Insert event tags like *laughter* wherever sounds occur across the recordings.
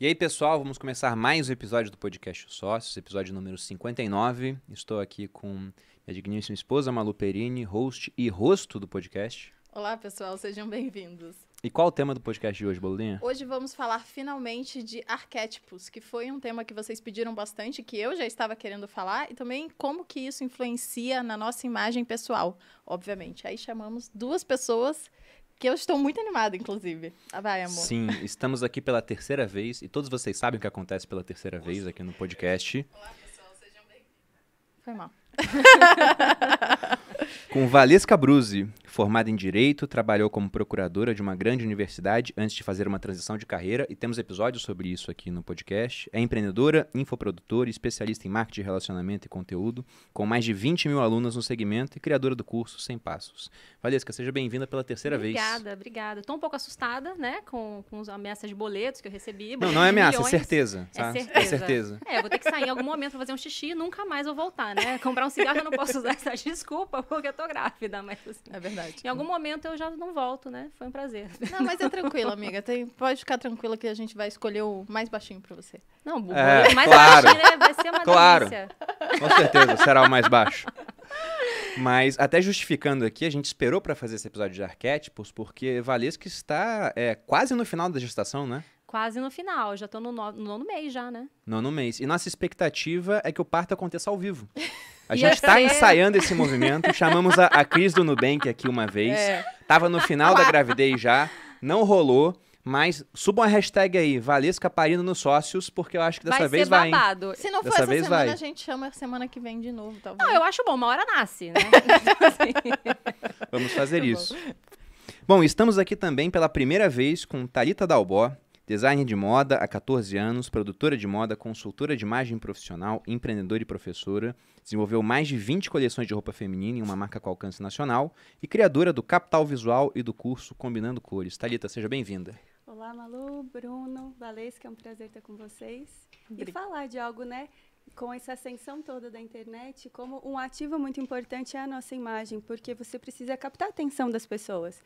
E aí, pessoal, vamos começar mais um episódio do podcast Sócios, episódio número 59. Estou aqui com minha digníssima esposa, Malu Perini, host e rosto do podcast. Olá, pessoal, sejam bem-vindos. E qual o tema do podcast de hoje, Bolinha? Hoje vamos falar finalmente de arquétipos, que foi um tema que vocês pediram bastante, que eu já estava querendo falar, e também como que isso influencia na nossa imagem pessoal, obviamente. Aí chamamos duas pessoas que eu estou muito animada, inclusive. Ah, vai, amor. Sim, estamos aqui pela terceira vez e todos vocês sabem o que acontece pela terceira vez aqui no podcast. Olá, pessoal, sejam bem-vindos. Foi mal. Com Valesca Bruzi, Formada em Direito, trabalhou como procuradora de uma grande universidade antes de fazer uma transição de carreira, e temos episódios sobre isso aqui no podcast. É empreendedora, infoprodutora especialista em marketing, relacionamento e conteúdo, com mais de 20 mil alunas no segmento e criadora do curso Sem Passos. Valesca, seja bem-vinda pela terceira obrigada, vez. Obrigada, obrigada. Estou um pouco assustada, né, com, com as ameaças de boletos que eu recebi. Não, não é ameaça, é certeza, é, é certeza. É certeza. É, eu vou ter que sair em algum momento para fazer um xixi e nunca mais vou voltar, né? Comprar um cigarro eu não posso usar essa *laughs* desculpa porque eu tô grávida, mas assim... É verdade verdade. Em algum momento eu já não volto, né? Foi um prazer. Não, mas é *laughs* tranquilo, amiga. Tem, pode ficar tranquila que a gente vai escolher o mais baixinho pra você. Não, o é, mais claro. baixinho né? vai ser uma claro. delícia. Com certeza, será o mais baixo. Mas, até justificando aqui, a gente esperou para fazer esse episódio de arquétipos, porque Valesca está é, quase no final da gestação, né? quase no final, já tô no, no, no nono mês já, né? Nono mês. E nossa expectativa é que o parto aconteça ao vivo. A *laughs* gente está ensaiando esse movimento, chamamos a, a Cris do Nubank aqui uma vez, é. tava no final da gravidez já, não rolou. Mas subam a hashtag aí, Valesca parindo nos sócios, porque eu acho que dessa vai vez vai. Babado. Hein? Se não for dessa essa vez, semana, vai. a gente chama semana que vem de novo, talvez. Não, ah, eu acho bom, uma hora nasce, né? *laughs* Vamos fazer tá Muito isso. Bom. bom, estamos aqui também pela primeira vez com Talita Dalbó, Designer de moda há 14 anos, produtora de moda, consultora de imagem profissional, empreendedora e professora, desenvolveu mais de 20 coleções de roupa feminina em uma marca com alcance nacional e criadora do Capital Visual e do curso Combinando Cores. Talita, seja bem-vinda. Olá, Malu, Bruno, Valesca, é um prazer estar com vocês. E falar de algo, né, com essa ascensão toda da internet, como um ativo muito importante é a nossa imagem, porque você precisa captar a atenção das pessoas.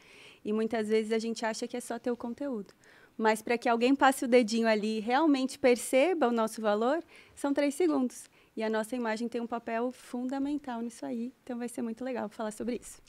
E muitas vezes a gente acha que é só ter o conteúdo. Mas para que alguém passe o dedinho ali e realmente perceba o nosso valor, são três segundos. E a nossa imagem tem um papel fundamental nisso aí. Então vai ser muito legal falar sobre isso.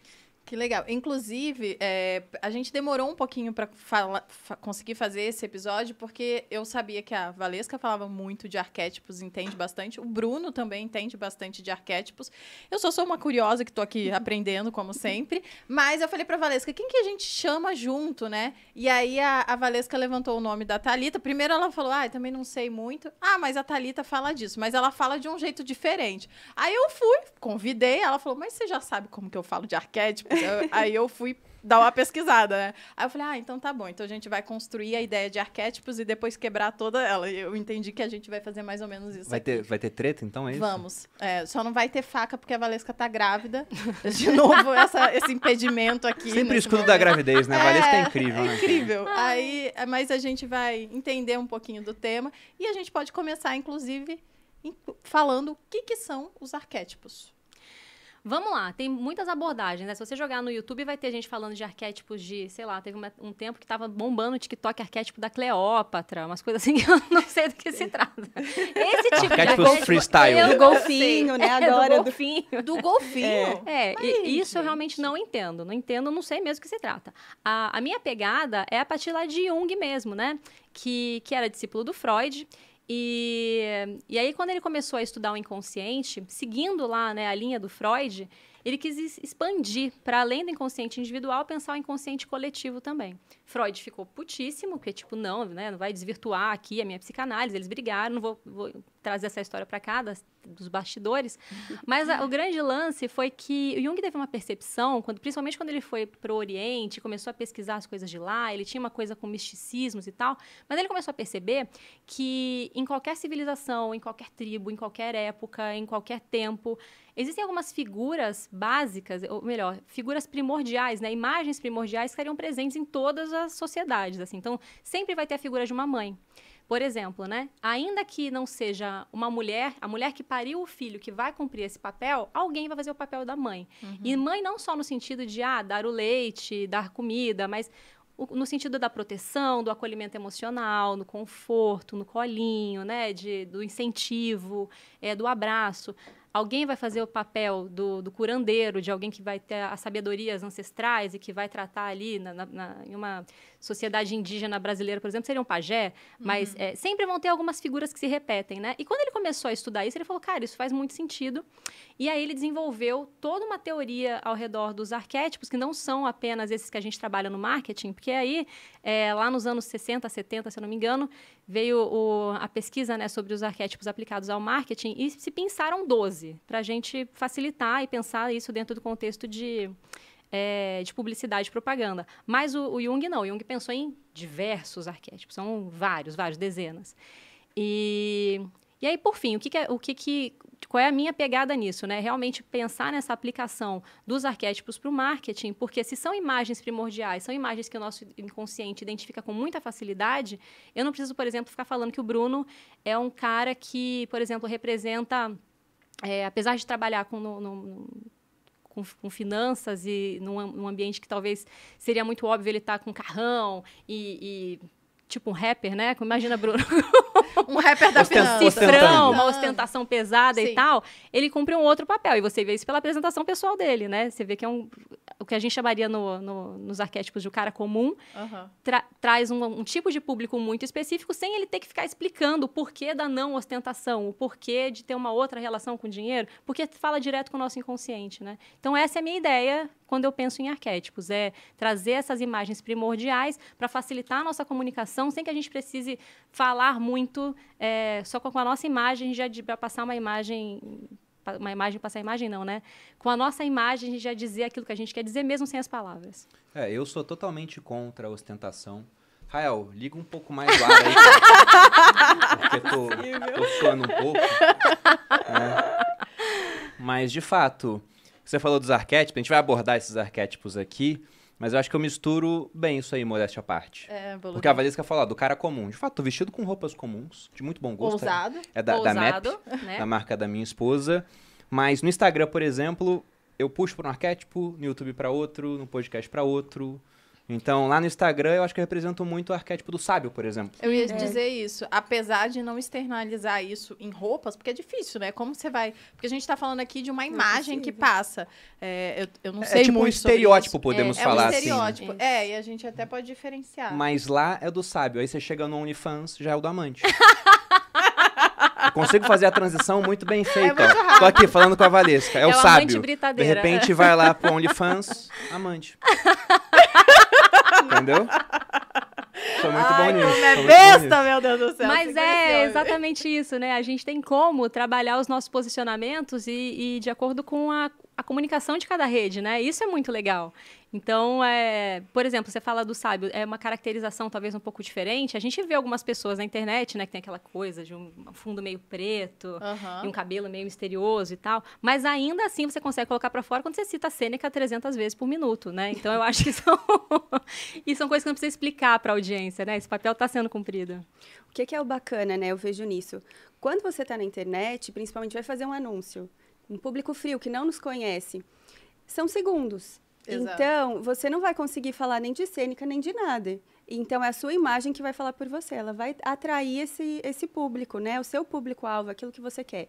Que legal. Inclusive, é, a gente demorou um pouquinho para fa conseguir fazer esse episódio, porque eu sabia que a Valesca falava muito de arquétipos, entende bastante. O Bruno também entende bastante de arquétipos. Eu só sou uma curiosa que estou aqui *laughs* aprendendo, como sempre. Mas eu falei para Valesca, quem que a gente chama junto, né? E aí a, a Valesca levantou o nome da Talita. Primeiro ela falou, ah, também não sei muito. Ah, mas a Talita fala disso, mas ela fala de um jeito diferente. Aí eu fui, convidei, ela falou, mas você já sabe como que eu falo de arquétipo? Então, aí eu fui dar uma pesquisada, né? Aí eu falei, ah, então tá bom. Então a gente vai construir a ideia de arquétipos e depois quebrar toda ela. Eu entendi que a gente vai fazer mais ou menos isso. Vai, ter, vai ter treta, então, é isso? Vamos. É, só não vai ter faca porque a Valesca tá grávida. *laughs* De novo, essa, esse impedimento aqui. Sempre o escudo momento. da gravidez, né? A Valesca é, é incrível, é né? Ah. É incrível. Aí, mas a gente vai entender um pouquinho do tema e a gente pode começar, inclusive, falando o que, que são os arquétipos. Vamos lá, tem muitas abordagens, né? Se você jogar no YouTube, vai ter gente falando de arquétipos de, sei lá, teve uma, um tempo que tava bombando o TikTok arquétipo da Cleópatra, umas coisas assim que eu *laughs* não sei do que se trata. Esse tipo arquétipo de arquétipo freestyle. Né? É do golfinho, né? Agora, é do golfinho. Do, golfinho. É, é e, isso gente. eu realmente não entendo. Não entendo, não sei mesmo o que se trata. A, a minha pegada é a partir lá de Jung mesmo, né? Que, que era discípulo do Freud e, e aí, quando ele começou a estudar o inconsciente, seguindo lá né, a linha do Freud, ele quis expandir para além do inconsciente individual, pensar o inconsciente coletivo também. Freud ficou putíssimo, porque, tipo, não, né, não vai desvirtuar aqui a minha psicanálise, eles brigaram, não vou, vou trazer essa história para cá, das, dos bastidores. *laughs* Mas a, o grande lance foi que o Jung teve uma percepção, quando, principalmente quando ele foi pro Oriente, começou a pesquisar as coisas de lá, ele tinha uma coisa com misticismos e tal, mas ele começou a perceber que em qualquer civilização, em qualquer tribo, em qualquer época, em qualquer tempo, existem algumas figuras básicas, ou melhor, figuras primordiais, né, imagens primordiais que estariam presentes em todas as sociedades, assim. Então, sempre vai ter a figura de uma mãe. Por exemplo, né? Ainda que não seja uma mulher, a mulher que pariu o filho que vai cumprir esse papel, alguém vai fazer o papel da mãe. Uhum. E mãe não só no sentido de ah, dar o leite, dar comida, mas no sentido da proteção, do acolhimento emocional, no conforto, no colinho, né? De, do incentivo, é, do abraço alguém vai fazer o papel do, do curandeiro, de alguém que vai ter as sabedorias ancestrais e que vai tratar ali na, na, na, em uma sociedade indígena brasileira, por exemplo, seria um pajé, uhum. mas uhum. é, sempre vão ter algumas figuras que se repetem, né? E quando ele começou a estudar isso, ele falou, cara, isso faz muito sentido. E aí ele desenvolveu toda uma teoria ao redor dos arquétipos, que não são apenas esses que a gente trabalha no marketing, porque aí, é, lá nos anos 60, 70, se eu não me engano, veio o, a pesquisa né, sobre os arquétipos aplicados ao marketing e se pensaram 12, para a gente facilitar e pensar isso dentro do contexto de, é, de publicidade e propaganda. Mas o, o Jung não, o Jung pensou em diversos arquétipos, são vários, vários, dezenas. E, e aí, por fim, o que, que, é, o que, que qual é a minha pegada nisso, né? Realmente pensar nessa aplicação dos arquétipos para o marketing, porque se são imagens primordiais, são imagens que o nosso inconsciente identifica com muita facilidade, eu não preciso, por exemplo, ficar falando que o Bruno é um cara que, por exemplo, representa, é, apesar de trabalhar com, no, no, com, com, finanças e num, num, ambiente que talvez seria muito óbvio ele estar tá com carrão e, e tipo um rapper, né? Imagina Bruno *laughs* *laughs* um rapper da Ostent, Cifrão, uma ostentação pesada Sim. e tal. Ele cumpre um outro papel. E você vê isso pela apresentação pessoal dele, né? Você vê que é um. O que a gente chamaria no, no, nos arquétipos de um cara comum tra, traz um, um, tipo de público muito específico, sem ele ter que ficar explicando o porquê da não ostentação, o porquê de ter uma outra relação com o dinheiro, porque fala direto com o nosso inconsciente, né? Então, essa é a minha ideia quando eu penso em arquétipos, é trazer essas imagens primordiais para facilitar a nossa comunicação, sem que a gente precise falar muito muito é, só com a nossa imagem já de passar uma imagem uma imagem passar imagem não, né? Com a nossa imagem a gente já dizer aquilo que a gente quer dizer mesmo sem as palavras. É, eu sou totalmente contra a ostentação. Rael, liga um pouco mais lá aí. *laughs* porque tô, tô suando um pouco. Né? Mas, de fato, você falou dos arquétipos, a gente vai abordar esses arquétipos aqui. Mas eu acho que eu misturo bem isso aí, modéstia à parte. É, Porque a Valesca falou do cara comum. De fato, tô vestido com roupas comuns, de muito bom gosto. Ousado. É, é da, ousado, da MAP, né? da marca da minha esposa. Mas no Instagram, por exemplo, eu puxo para um arquétipo, no YouTube para outro, no podcast para outro. Então, lá no Instagram, eu acho que eu represento muito o arquétipo do sábio, por exemplo. Eu ia é. dizer isso. Apesar de não externalizar isso em roupas, porque é difícil, né? Como você vai. Porque a gente está falando aqui de uma imagem que passa. É, eu, eu não é sei. É tipo um estereótipo, podemos é, é falar assim. É um estereótipo. Assim, É, e a gente até pode diferenciar. Mas lá é do sábio. Aí você chega no OnlyFans, já é o do amante. *laughs* Consigo fazer a transição muito bem é feita. É Tô aqui falando com a Valesca. É, é o sábio. De repente vai lá pro OnlyFans, amante. Entendeu? Foi muito Ai, bom nisso. É besta, meu Deus do céu. Mas é exatamente isso, né? A gente tem como trabalhar os nossos posicionamentos e, e de acordo com a, a comunicação de cada rede, né? Isso é muito legal. Então, é, por exemplo, você fala do sábio, é uma caracterização talvez um pouco diferente. A gente vê algumas pessoas na internet, né, que tem aquela coisa de um fundo meio preto uhum. e um cabelo meio misterioso e tal, mas ainda assim você consegue colocar para fora quando você cita a Sêneca 300 vezes por minuto, né? Então eu acho que *laughs* são e são coisas que não precisa explicar para a audiência, né? Esse papel está sendo cumprido. O que, que é o bacana, né? Eu vejo nisso. Quando você está na internet, principalmente vai fazer um anúncio, um público frio que não nos conhece, são segundos então, você não vai conseguir falar nem de cênica, nem de nada. Então, é a sua imagem que vai falar por você. Ela vai atrair esse, esse público, né? O seu público-alvo, aquilo que você quer.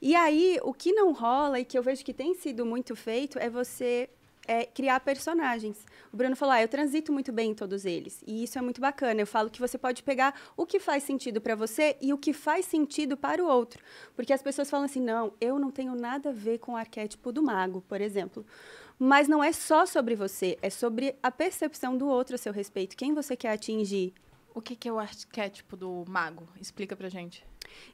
E aí, o que não rola e que eu vejo que tem sido muito feito é você é, criar personagens. O Bruno falou: ah, eu transito muito bem em todos eles. E isso é muito bacana. Eu falo que você pode pegar o que faz sentido para você e o que faz sentido para o outro. Porque as pessoas falam assim: não, eu não tenho nada a ver com o arquétipo do mago, por exemplo. Mas não é só sobre você, é sobre a percepção do outro a seu respeito, quem você quer atingir. O que, que é o arquétipo do mago? Explica pra gente.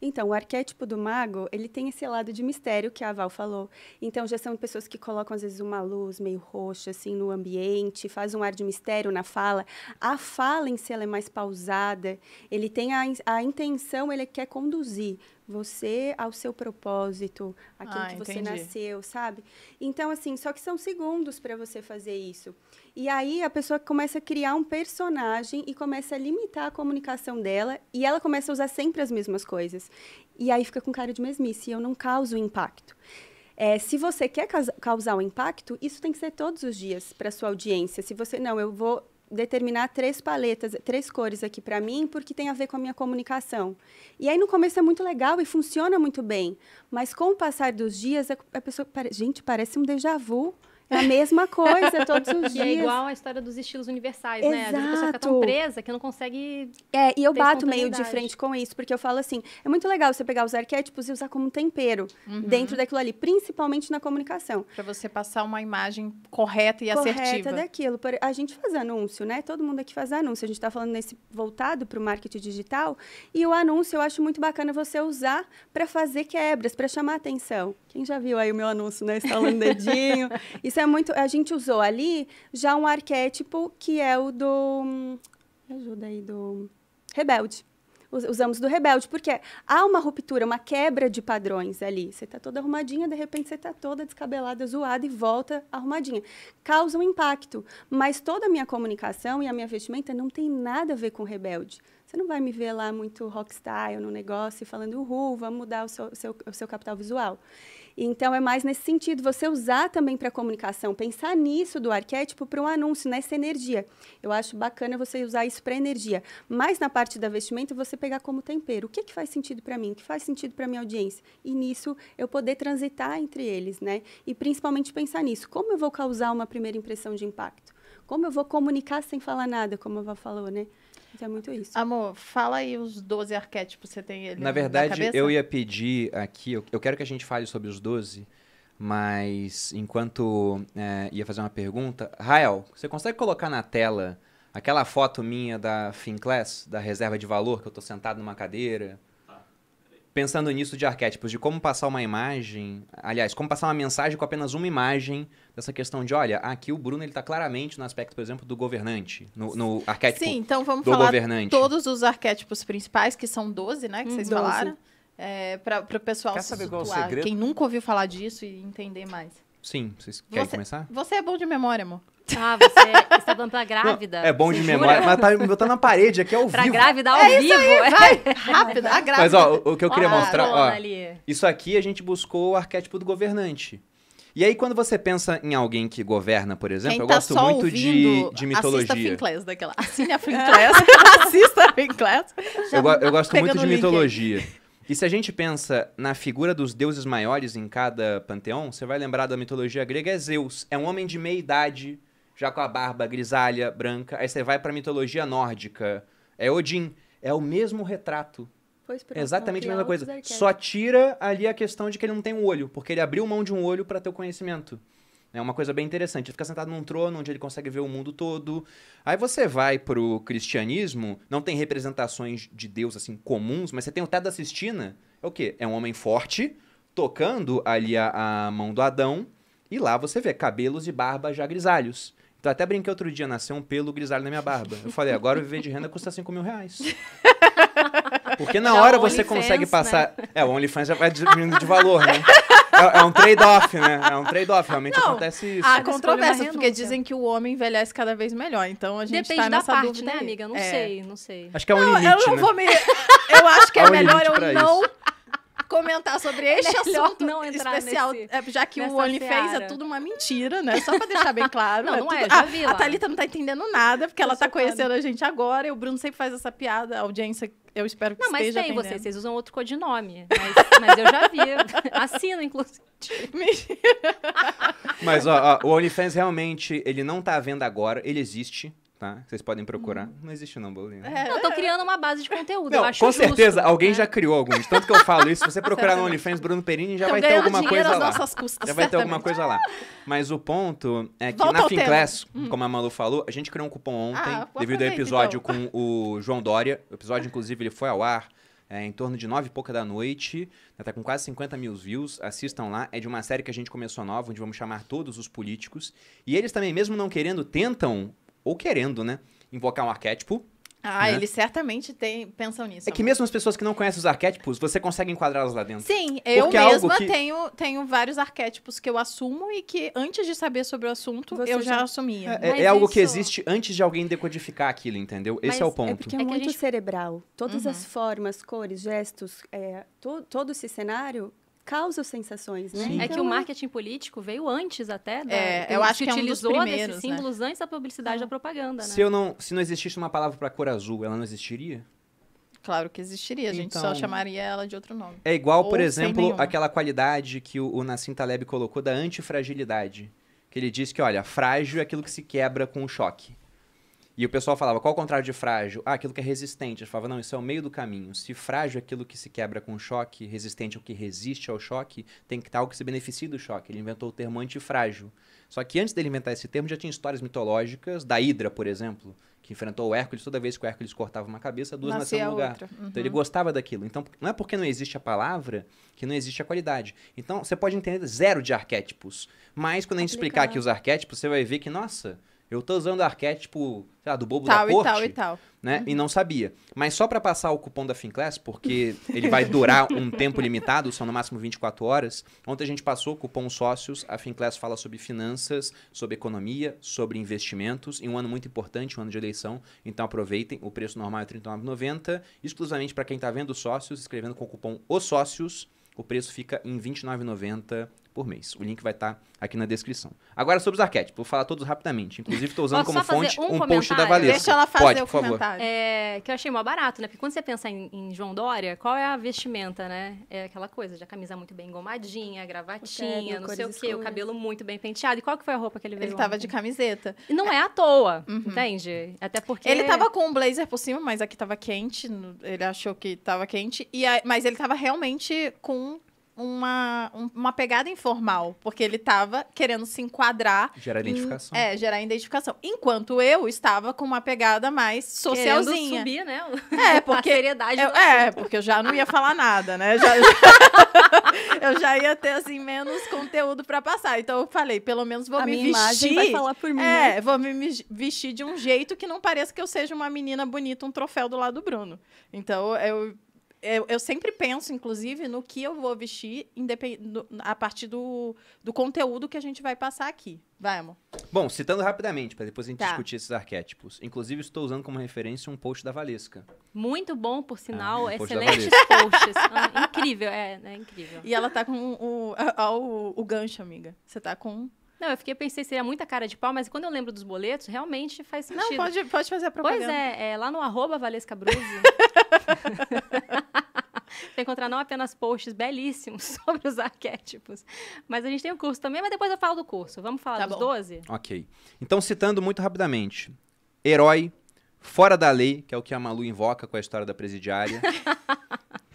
Então, o arquétipo do mago, ele tem esse lado de mistério que a Val falou. Então, já são pessoas que colocam, às vezes, uma luz meio roxa, assim, no ambiente, faz um ar de mistério na fala. A fala em si, ela é mais pausada. Ele tem a, a intenção, ele quer conduzir você ao seu propósito, aquilo ah, que você entendi. nasceu, sabe? Então, assim, só que são segundos para você fazer isso. E aí a pessoa começa a criar um personagem e começa a limitar a comunicação dela e ela começa a usar sempre as mesmas coisas. E aí fica com cara de mesmice e eu não causo impacto. É, se você quer causar um impacto, isso tem que ser todos os dias para sua audiência. Se você não, eu vou determinar três paletas, três cores aqui para mim, porque tem a ver com a minha comunicação. E aí no começo é muito legal e funciona muito bem, mas com o passar dos dias a pessoa, gente, parece um déjà vu a mesma coisa todos os que *laughs* é dias. é igual a história dos estilos universais, Exato. né? Às vezes a pessoa fica tão presa que não consegue. É, e eu bato meio de frente com isso, porque eu falo assim: é muito legal você pegar os arquétipos e usar como tempero uhum. dentro daquilo ali, principalmente na comunicação. Para você passar uma imagem correta e correta assertiva. Correta daquilo. A gente faz anúncio, né? Todo mundo aqui faz anúncio. A gente está falando nesse voltado para o marketing digital. E o anúncio eu acho muito bacana você usar para fazer quebras, para chamar atenção. Quem já viu aí o meu anúncio, né? Instalando *laughs* dedinho. Isso isso é muito. A gente usou ali já um arquétipo que é o do. Me ajuda aí, do. Rebelde usamos do rebelde, porque há uma ruptura, uma quebra de padrões ali. Você está toda arrumadinha, de repente você está toda descabelada, zoada e volta arrumadinha. Causa um impacto, mas toda a minha comunicação e a minha vestimenta não tem nada a ver com rebelde. Você não vai me ver lá muito rockstyle no negócio e falando, uhul, vamos mudar o seu, seu, o seu capital visual. Então, é mais nesse sentido, você usar também para comunicação, pensar nisso do arquétipo para um anúncio, nessa energia. Eu acho bacana você usar isso para energia. Mas na parte da vestimenta, você pegar como tempero. O que, que faz sentido para mim? O que faz sentido para minha audiência? E nisso, eu poder transitar entre eles, né? E principalmente pensar nisso. Como eu vou causar uma primeira impressão de impacto? Como eu vou comunicar sem falar nada, como a Vá falou, né? Mas então, é muito isso. Amor, fala aí os 12 arquétipos que você tem ali Na verdade, na eu ia pedir aqui, eu, eu quero que a gente fale sobre os 12, mas enquanto é, ia fazer uma pergunta, Rael, você consegue colocar na tela aquela foto minha da Finclass, da reserva de valor, que eu tô sentado numa cadeira? pensando nisso de arquétipos, de como passar uma imagem, aliás, como passar uma mensagem com apenas uma imagem, dessa questão de, olha, aqui o Bruno ele está claramente no aspecto, por exemplo, do governante, no, no arquétipo Sim, então vamos do falar governante. todos os arquétipos principais, que são 12, né, que vocês 12. falaram, é, eh, para o pessoal Quer se saber qual é o segredo? quem nunca ouviu falar disso e entender mais. Sim, vocês querem começar? Você é bom de memória, amor. Ah, você é está dando pra grávida. Não, é bom de jura? memória, mas tá me botando na parede, aqui é ao pra vivo. Pra grávida, ao é vivo. Aí, vai, *laughs* rápido, a grávida. Mas, ó, o, que eu queria mostrar, ó, isso aqui a gente buscou o arquétipo do governante. E aí, quando você pensa em alguém que governa, por exemplo, eu tá gosto muito ouvindo, de, de mitologia. Assista a Finclass, daquela. Assine a Finclass. *laughs* assista a Finclass. Eu, eu, gosto tá muito de mitologia. E se a gente pensa na figura dos deuses maiores em cada panteão, você vai lembrar da mitologia grega é Zeus, é um homem de meia idade, já com a barba grisalha, branca. Aí você vai para a mitologia nórdica, é Odin, é o mesmo retrato. Pois, é Exatamente a mesma coisa. Só tira ali a questão de que ele não tem um olho, porque ele abriu mão de um olho para ter o conhecimento. É uma coisa bem interessante. Ele fica sentado num trono onde ele consegue ver o mundo todo. Aí você vai pro cristianismo, não tem representações de Deus assim comuns, mas você tem o Teto da Sistina. É o quê? É um homem forte tocando ali a, a mão do Adão. E lá você vê cabelos e barba já grisalhos. Então até brinquei outro dia, nasceu um pelo grisalho na minha barba. Eu falei, agora viver de renda custa 5 mil reais. *laughs* Porque na hora você fans, consegue né? passar. Né? É, o OnlyFans já vai diminuindo de valor, né? É, é um trade-off, né? É um trade-off, realmente não, acontece isso. Há controvérsia porque dizem que o homem envelhece cada vez melhor. Então a gente Depende tá nessa da parte, né, amiga? Não é. sei, não sei. Acho que é um limite, Eu não né? vou me... Eu acho que é, é melhor eu não isso comentar sobre é este Melhor assunto não entrar especial, nesse, é, já que o OnlyFans é tudo uma mentira, né? Só pra deixar bem *laughs* claro. não, é não é, já vi a, a Thalita não tá entendendo nada, porque ela tá conhecendo a gente agora, e o Bruno sempre faz essa piada, a audiência eu espero que não, mas esteja tem atendendo. vocês, vocês usam outro codinome. Mas, mas eu já vi. *laughs* Assino, inclusive. mas ó, ó, o OnlyFans realmente, ele não tá à venda agora, ele existe tá? Vocês podem procurar. Hum. Não existe não, bolinha. É. Eu tô criando uma base de conteúdo, não, eu acho Com justo, certeza, né? alguém já criou alguns. Tanto que eu falo isso, se você *laughs* procurar no OnlyFans Bruno Perini, já vai ter alguma coisa lá. Custas, já certamente. vai ter alguma coisa lá. Mas o ponto é que Volta na Finclass, hum. como a Malu falou, a gente criou um cupom ah, ontem, ah, devido ao episódio então. com o João Dória. O episódio, inclusive, ele foi ao ar é, em torno de nove e pouca da noite. Né, tá com quase 50 mil views. Assistam lá. É de uma série que a gente começou nova, onde vamos chamar todos os políticos. E eles também, mesmo não querendo, tentam ou querendo, né, invocar um arquétipo. Ah, né? eles certamente tem, pensam nisso. É que mesmo as pessoas que não conhecem os arquétipos, você consegue enquadrá-los lá dentro. Sim, eu Porque é mesma que... tenho, tenho vários arquétipos que eu assumo e que antes de saber sobre o assunto, você eu já, já assumia. É, é algo isso... que existe antes de alguém decodificar aquilo, entendeu? Mas Esse é o ponto. É porque é, é muito gente... cerebral. Todas uhum. as formas, cores, gestos, é, to, todo esse cenário causa sensações, né? é que então o é marketing político veio antes até da. É, eu acho que utilizou é um esses né? símbolos né? antes da publicidade é. da propaganda, né? Se, eu não, se não existisse uma palavra para cor azul, ela não existiria? Claro que existiria, a gente então, só chamaria ela de outro nome. É igual, Ou por exemplo, aquela qualidade que o, o Nassim Taleb colocou da antifragilidade. Que ele diz que, olha, frágil é aquilo que se quebra com o choque. E o pessoal falava, qual o contrário de frágil? Ah, aquilo que é resistente. Eu falava, não, isso é o meio do caminho. Se frágil é aquilo que se quebra com choque, resistente é o que resiste ao choque, tem que estar algo que se beneficie do choque. Ele inventou o termo antifrágil. Só que antes dele inventar esse termo, já tinha histórias mitológicas da Hidra, por exemplo, que enfrentou o Hércules. Toda vez que o Hércules cortava uma cabeça, duas nasciam no lugar. Então, uhum. Então ele gostava daquilo. Então não é porque não existe a palavra que não existe a qualidade. Então você pode entender zero de arquétipos. Mas quando a gente explicar aqui os arquétipos, você vai ver que, nossa, eu tô usando o arquétipo, sei lá, do bobo tal da corte. Tal e tal né? Uhum. E não sabia. Mas só para passar o cupom da Finclass, porque *laughs* ele vai durar um tempo limitado, são no máximo 24 horas. Ontem a gente passou o cupom sócios, a Finclass fala sobre finanças, sobre economia, sobre investimentos, em um ano muito importante, um ano de eleição. Então aproveitem, o preço normal é R$ 39,90, exclusivamente para quem está vendo sócios, escrevendo com o cupom os sócios, o preço fica em R$ 29,90 por mês. O link vai estar tá aqui na descrição. Agora sobre os arquétipos, vou falar todos rapidamente. Inclusive, estou usando Posso como fonte um, um post da Valesca. Deixa ela fazer Pode, o por comentário. Favor. É, que eu achei mó barato, né? Porque quando você pensa em, em, João Dória, qual é a vestimenta, né? É aquela coisa de a camisa muito bem engomadinha, gravatinha, não sei o quê, escuras. o cabelo muito bem penteado. E qual que foi a roupa que ele veio? Ele estava de camiseta. E não é, é à toa, uhum. entende? Até porque... Ele estava com um blazer por cima, mas aqui estava quente. Ele achou que estava quente. E a... Mas ele estava realmente com uma, uma pegada informal, porque ele estava querendo se enquadrar. Gerar identificação. Em, é, gerar identificação. Enquanto eu estava com uma pegada mais socialzinha. Querendo subir, né? É, *laughs* porque. seriedade eu, é, porque eu já não ia falar nada, né? Já, já, *laughs* eu já ia ter, assim, menos conteúdo para passar. Então eu falei, pelo menos vou a me minha vestir. vai falar por mim. É, né? vou me vestir de um jeito que não pareça que eu seja uma menina bonita, um troféu do lado do Bruno. Então eu eu, eu, sempre penso, inclusive, no que eu vou vestir independ... a partir do, do conteúdo que a gente vai passar aqui. Vai, amor. Bom, citando rapidamente, para depois a gente tá. discutir esses arquétipos. Inclusive, estou usando como referência um post da Valesca. Muito bom, por sinal. Ah, um post excelentes posts. Ah, incrível, é, é, incrível. E ela tá com o, ó, o, o gancho, amiga. Você tá com não, eu fiquei pensei seria muita cara de pau, mas quando eu lembro dos boletos, realmente faz sentido. Não, pode, pode fazer a propaganda. Pois é, é lá no arroba Valesca Bruzzi. Vai *laughs* encontrar não apenas posts belíssimos *laughs* sobre os arquétipos, mas a gente tem o um curso também, mas depois eu falo do curso. Vamos falar tá dos bom. 12? Ok. Então, citando muito rapidamente: herói, fora da lei, que é o que a Malu invoca com a história da presidiária. *laughs*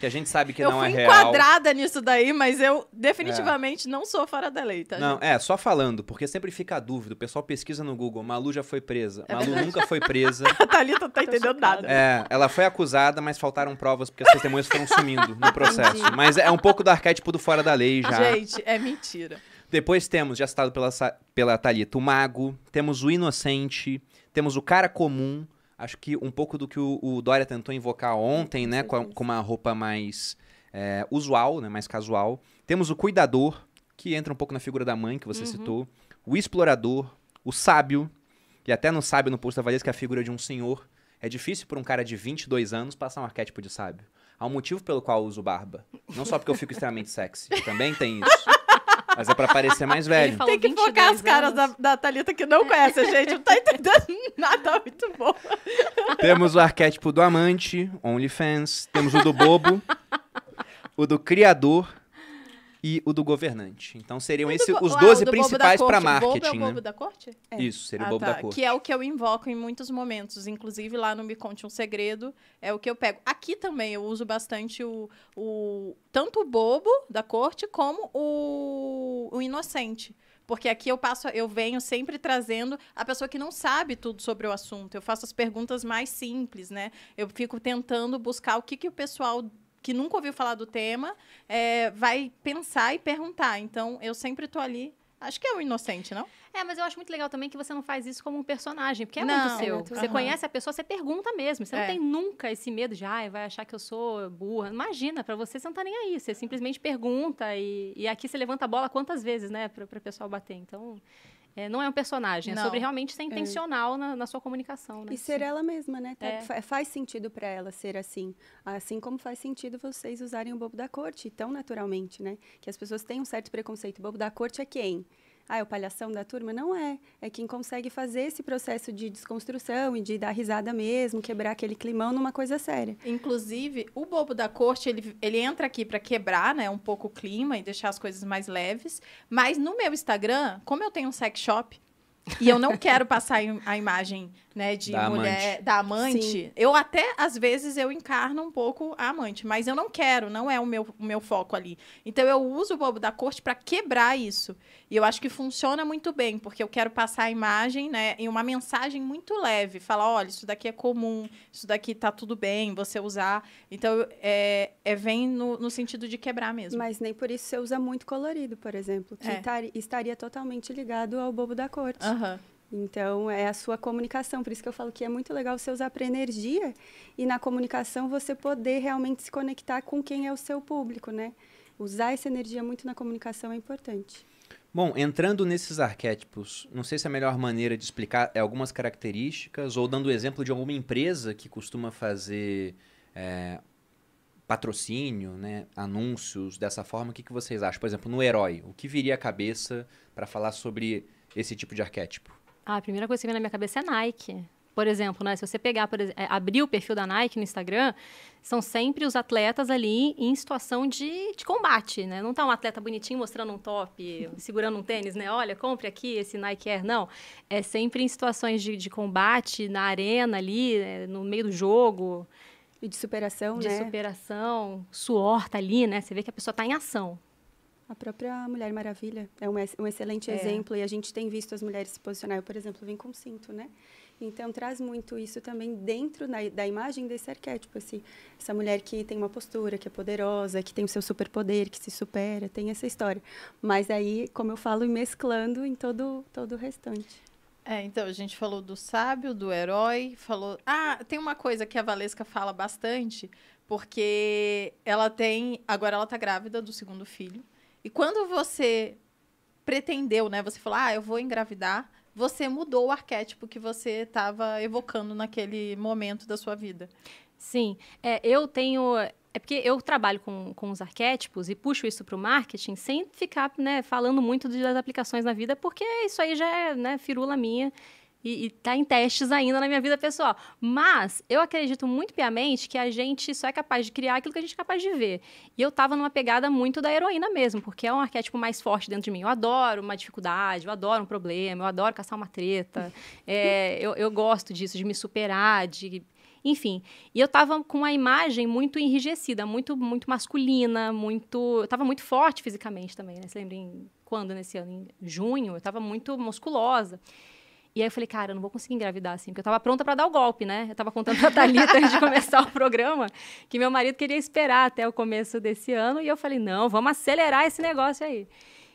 que a gente sabe que eu não é real. Eu fui enquadrada nisso daí, mas eu é. definitivamente é. não sou fora da lei, tá? Não, gente? é, só falando, porque sempre fica a dúvida. O pessoal pesquisa no Google, Malu já foi presa. É Malu nunca foi presa. *laughs* a Thalita não tá entendendo nada. É, ela foi acusada, mas faltaram provas porque as testemunhas foram sumindo no processo. Entendi. Mas é um pouco do arquétipo do fora da lei já. Gente, é mentira. Depois temos, já citado pela, pela Thalita, o Mago, temos o Inocente, temos o Cara Comum, acho que um pouco do que o, o Dória tentou invocar ontem, né? Com, a, com uma roupa mais é, usual, né, mais casual. Temos o cuidador, que entra um pouco na figura da mãe, que você uhum. citou. O explorador, o sábio, e até no sábio no posto da Valesca, que é a figura de um senhor. É difícil para um cara de 22 anos passar um arquétipo de sábio. Há um motivo pelo qual eu uso barba. Não só porque eu fico extremamente sexy. Também tem isso. Mas é pra parecer mais velho. Tem que focar as caras da, da Thalita que não conhece a gente, não tá entendendo nada muito bom. Temos o arquétipo do amante, OnlyFans. Temos o do bobo, o do criador e o do governante. Então seriam esses os 12 ah, principais para marketing. o bobo é né? da corte? É. Isso, seria ah, o bobo tá. da corte. Que é o que eu invoco em muitos momentos. Inclusive lá no Me Conte um Segredo, é o que eu pego. Aqui também eu uso bastante o, o tanto o bobo da corte como o, o inocente. Porque aqui eu passo, eu venho sempre trazendo a pessoa que não sabe tudo sobre o assunto. Eu faço as perguntas mais simples, né? Eu fico tentando buscar o que, que o pessoal que nunca ouviu falar do tema é, vai pensar e perguntar. Então, eu sempre estou ali. Acho que é o inocente, não? É, mas eu acho muito legal também que você não faz isso como um personagem, porque é não, muito seu. você uhum. conhece a pessoa, você pergunta mesmo. Você é. não tem nunca esse medo de, ai, ah, vai achar que eu sou burra. Imagina, para você, você não tá nem aí. Você simplesmente pergunta e, e aqui você levanta a bola quantas vezes, né, para o pessoal bater. Então, é, não é um personagem, não. é sobre realmente ser é. intencional é. na, na, sua comunicação. Né? E ser Sim. ela mesma, né? Tá, é. Faz sentido para ela ser assim. Assim como faz sentido vocês usarem o bobo da corte tão naturalmente, né? Que as pessoas têm um certo preconceito. O bobo da corte é quem? ah, é o palhação da turma? Não é. É quem consegue fazer esse processo de desconstrução e de dar risada mesmo, quebrar aquele climão numa coisa séria. Inclusive, o bobo da corte, ele, ele entra aqui para quebrar, né, um pouco o clima e deixar as coisas mais leves. Mas no meu Instagram, como eu tenho um sex shop, e eu não quero passar a imagem né, de da mulher, amante. da amante. Sim. Eu até, às vezes, eu encarno um pouco a amante, mas eu não quero, não é o meu, o meu foco ali. Então, eu uso o bobo da corte para quebrar isso. E eu acho que funciona muito bem, porque eu quero passar a imagem, né, em uma mensagem muito leve. Falar, olha, isso daqui é comum, isso daqui tá tudo bem, você usar. Então, é, é vem no, no sentido de quebrar mesmo. Mas nem por isso você usa muito colorido, por exemplo, que é. estaria totalmente ligado ao bobo da corte. Aham. Uhum então, é a sua comunicação. Por isso que eu falo que é muito legal você usar para energia e na comunicação você poder realmente se conectar com quem é o seu público, né? Usar essa energia muito na comunicação é importante. Bom, entrando nesses arquétipos, não sei se a melhor maneira de explicar é algumas características ou dando o exemplo de alguma empresa que costuma fazer é, patrocínio, né, anúncios dessa forma. O que, que vocês acham? Por exemplo, no herói, o que viria à cabeça para falar sobre esse tipo de arquétipo? a primeira coisa que vem na minha cabeça é Nike. Por exemplo, né, se você pegar, por, exemplo, é, abrir o perfil da Nike no Instagram, são sempre os atletas ali em situação de, de combate, né? Não tá um atleta bonitinho mostrando um top, *laughs* segurando um tênis, né? Olha, compre aqui esse Nike Air. Não, é sempre em situações de, de combate, na arena ali, né, no meio do jogo. E de superação, de né? De superação, suor tá ali, né? Você vê que a pessoa tá em ação. A própria Mulher Maravilha é um, um excelente é. exemplo e a gente tem visto as mulheres se posicionar. Eu, por exemplo, vim com cinto, né? Então traz muito isso também dentro da, da imagem desse arquétipo, assim, essa mulher que tem uma postura, que é poderosa, que tem o seu superpoder, que se supera, tem essa história. Mas aí, como eu falo, mesclando em todo todo o restante. É, então a gente falou do sábio, do herói, falou. Ah, tem uma coisa que a Valesca fala bastante, porque ela tem, agora ela está grávida do segundo filho. E quando você pretendeu, né? Você falou, ah, eu vou engravidar. Você mudou o arquétipo que você estava evocando naquele momento da sua vida. Sim. É, eu tenho é porque eu trabalho com, com os arquétipos e puxo isso para o marketing sem ficar né, falando muito das aplicações na vida, porque isso aí já é né, firula minha e está em testes ainda na minha vida pessoal. Mas eu acredito muito piamente que a gente só é capaz de criar aquilo que a gente é capaz de ver. E eu estava numa pegada muito da heroína mesmo, porque é um arquétipo mais forte dentro de mim. Eu adoro uma dificuldade, eu adoro um problema, eu adoro caçar uma treta. *laughs* é, eu, eu gosto disso, de me superar, de enfim. E eu tava com uma imagem muito enrijecida, muito muito masculina, muito, eu tava muito forte fisicamente também, né? Você lembra em, quando nesse ano, em junho, eu tava muito musculosa. E aí eu falei, cara, eu não vou conseguir engravidar assim, porque eu tava pronta para dar o golpe, né? Eu tava contando pra Thalita antes de *laughs* começar o programa que meu marido queria esperar até o começo desse ano. E eu falei, não, vamos acelerar esse negócio aí.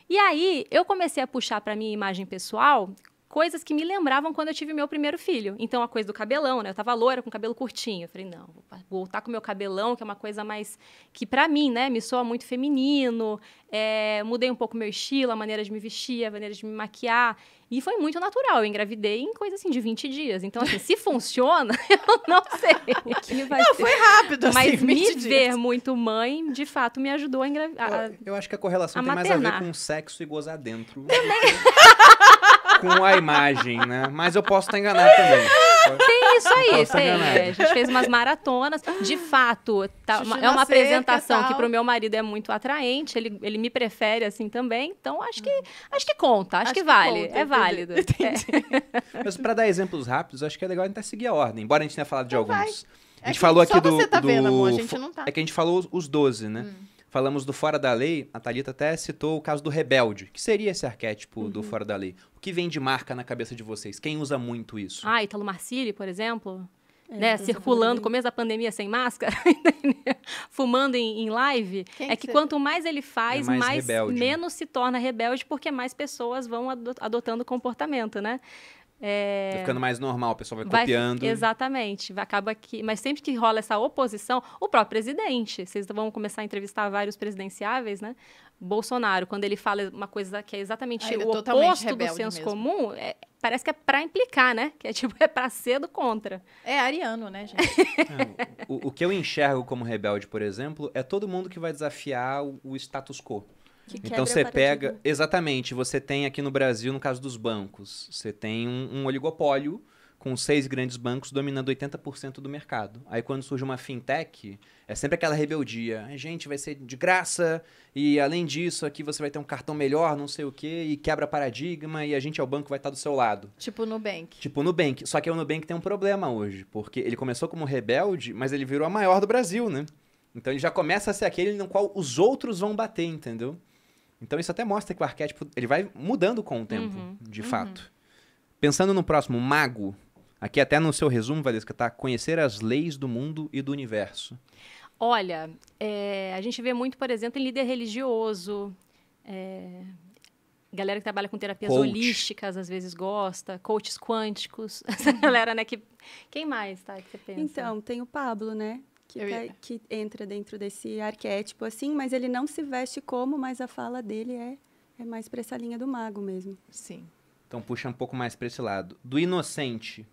E aí eu comecei a puxar para minha imagem pessoal coisas que me lembravam quando eu tive meu primeiro filho. Então, a coisa do cabelão, né? Eu tava loira com cabelo curtinho. Eu falei, não, vou voltar com meu cabelão, que é uma coisa mais... Que para mim, né, me soa muito feminino. É, mudei um pouco meu estilo, a maneira de me vestir, a maneira de me maquiar. E foi muito natural. Eu engravidei em coisa assim de 20 dias. Então, assim, se *laughs* funciona, *laughs* eu não sei. que vai não, ser. foi rápido, assim, Mas me dias. ver muito mãe, de fato, me ajudou a engravidar. Eu, eu, acho que a correlação a tem maternar. mais a ver com sexo e gozar dentro. Também. *laughs* com a imagem, né? Mas eu posso estar enganado também. Tem isso aí, tem. A gente fez umas maratonas. De fato, tá, uma, é uma apresentação que para o meu marido é muito atraente. Ele, ele me prefere assim também. Então, acho que, acho que conta, acho, acho que, que, vale. Conta, é entendi. válido. Entendi. É. Mas para dar exemplos rápidos, acho que é legal a gente até seguir a ordem. Embora a gente tenha falado de então alguns. Vai. A gente é falou aqui do. Tá do vendo, amor, gente tá. É que a gente falou os 12, né? Hum falamos do fora da lei, a Thalita até citou o caso do rebelde, que seria esse arquétipo uhum. do fora da lei. O que vem de marca na cabeça de vocês? Quem usa muito isso? Ah, Italo Marcilli, por exemplo. É, né, circulando, começo da pandemia sem máscara, *laughs* fumando em, em live, Quem é que, que quanto mais ele faz, é mais, mais menos se torna rebelde, porque mais pessoas vão adotando comportamento, né? É... ficando mais normal, o pessoal vai, copiando. Vai, exatamente. Acaba que. Mas sempre que rola essa oposição, o próprio presidente. Vocês vão começar a entrevistar vários presidenciáveis, né? Bolsonaro, quando ele fala uma coisa que é exatamente o oposto do senso mesmo. comum, é, parece que é para implicar, né? Que é tipo, *laughs* é para ser do contra. É ariano, né, gente? *laughs* é, o, o, que eu enxergo como rebelde, por exemplo, é todo mundo que vai desafiar o, o status quo. Que então você pega. Exatamente, você tem aqui no Brasil, no caso dos bancos, você tem um, um oligopólio com seis grandes bancos dominando 80% do mercado. Aí quando surge uma fintech, é sempre aquela rebeldia. Gente, vai ser de graça e além disso aqui você vai ter um cartão melhor, não sei o quê, e quebra paradigma e a gente é o banco vai estar do seu lado. Tipo o Nubank. Tipo o Nubank. Só que o Nubank tem um problema hoje, porque ele começou como rebelde, mas ele virou a maior do Brasil, né? Então ele já começa a ser aquele no qual os outros vão bater, entendeu? Então isso até mostra que o arquétipo ele vai mudando com o tempo, uhum, de uhum. fato. Pensando no próximo, mago. Aqui até no seu resumo, Valesca, tá conhecer as leis do mundo e do universo. Olha, é, a gente vê muito, por exemplo, em líder religioso, é, galera que trabalha com terapias Coach. holísticas, às vezes gosta, coaches quânticos, *laughs* essa galera, né, que... Quem mais, tá, que você pensa? Então, tem o Pablo, né, que, tá, que entra dentro desse arquétipo, assim, mas ele não se veste como, mas a fala dele é, é mais para essa linha do mago mesmo. Sim. Então puxa um pouco mais para esse lado. Do inocente.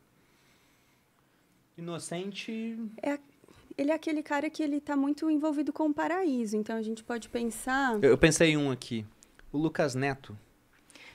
Inocente. É, ele é aquele cara que ele tá muito envolvido com o paraíso, então a gente pode pensar. Eu, eu pensei em um aqui. O Lucas Neto.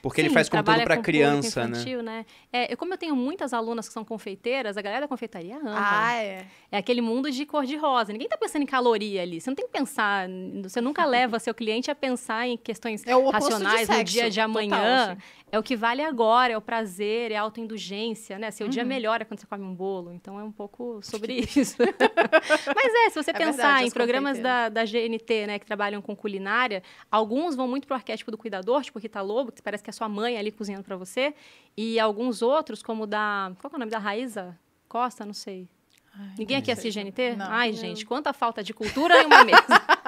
Porque Sim, ele faz conteúdo para criança, né? infantil, né? né? É, eu, como eu tenho muitas alunas que são confeiteiras, a galera da confeitaria ama. Ah, é. É aquele mundo de cor de rosa. Ninguém tá pensando em caloria ali. Você não tem que pensar, você nunca leva seu cliente a pensar em questões é racionais no dia de amanhã. Total, assim. É o que vale agora, é o prazer, é a autoindulgência, né? Seu uhum. dia melhora quando você come um bolo. Então é um pouco sobre *laughs* isso. *laughs* Mas é, se você é pensar verdade, em programas da, da, GNT, né, que trabalham com culinária, alguns vão muito pro arquétipo do cuidador, tipo Rita Lobo, que parece que é sua mãe ali cozinhando para você. E alguns outros, como da. Qual é o nome da Raíza? Costa, não sei. Ai, Ninguém não aqui assiste é GNT? Não. Ai, gente, quanta falta de cultura em uma mesa. *laughs*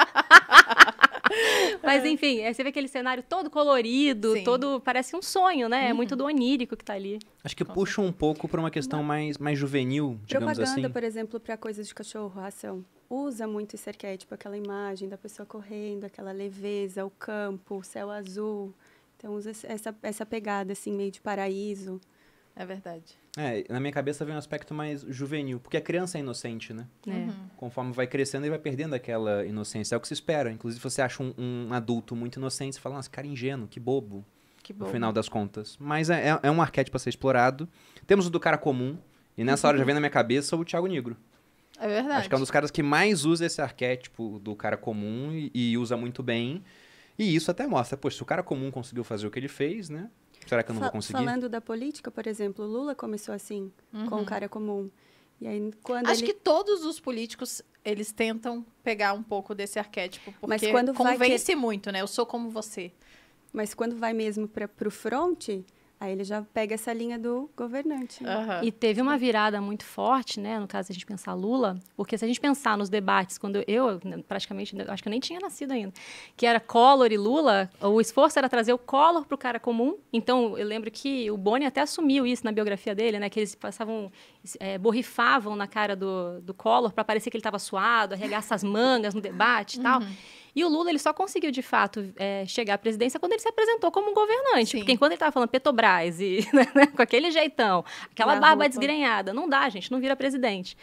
Mas é. enfim, é, você vê aquele cenário todo colorido, Sim. todo. Parece um sonho, né? É uhum. É muito do onírico que tá ali. Acho que puxa um pouco para uma questão mais, mais juvenil, digamos Propaganda, assim. Propaganda, por exemplo, para coisas de cachorro, ração. Usa muito esse arquétipo, aquela imagem da pessoa correndo, aquela leveza, o campo, o céu azul. Então usa essa, essa pegada, assim, meio de paraíso. É verdade. É, na minha cabeça vem um aspecto mais juvenil, porque a criança é inocente, né? É. Uhum. Conforme vai crescendo, ele vai perdendo aquela inocência. É o que se espera. Inclusive, você acha um, um adulto muito inocente, você fala, nossa, cara ingênuo, que bobo. Que bobo. No final das contas. Mas é, é, é um arquétipo a ser explorado. Temos o do cara comum, e nessa uhum. hora já uhum. vem na minha cabeça o Thiago Negro. É verdade. Acho que é um dos caras que mais usa esse arquétipo do cara comum e, e usa muito bem. E isso até mostra, poxa, se o cara comum conseguiu fazer o que ele fez, né? Será que eu não Fa vou conseguir? Falando da política, por exemplo, Lula começou assim, uhum. com o cara comum. E aí, quando Acho ele... que todos os políticos, eles tentam pegar um pouco desse arquétipo, porque Mas quando convence que... muito, né? Eu sou como você. Mas quando vai mesmo para o fronte, Aí ele já pega essa linha do governante. Né? Uhum. E teve uma virada muito forte, né? No caso, a gente pensar Lula, porque se a gente pensar nos debates, quando eu, né, praticamente, acho que eu nem tinha nascido ainda, que era Collor e Lula, o esforço era trazer o Collor para o cara comum. Então, eu lembro que o Boni até assumiu isso na biografia dele, né? Que eles passavam, é, borrifavam na cara do, do Collor para parecer que ele estava suado, arregaça as mangas no debate e tal. Uhum. E o Lula, ele só conseguiu, de fato, é, chegar à presidência quando ele se apresentou como um governante. Sim. Porque enquanto ele estava falando Petrobras e *laughs* né, né, com aquele jeitão, aquela Na barba roupa. desgrenhada, não dá, gente, não vira presidente.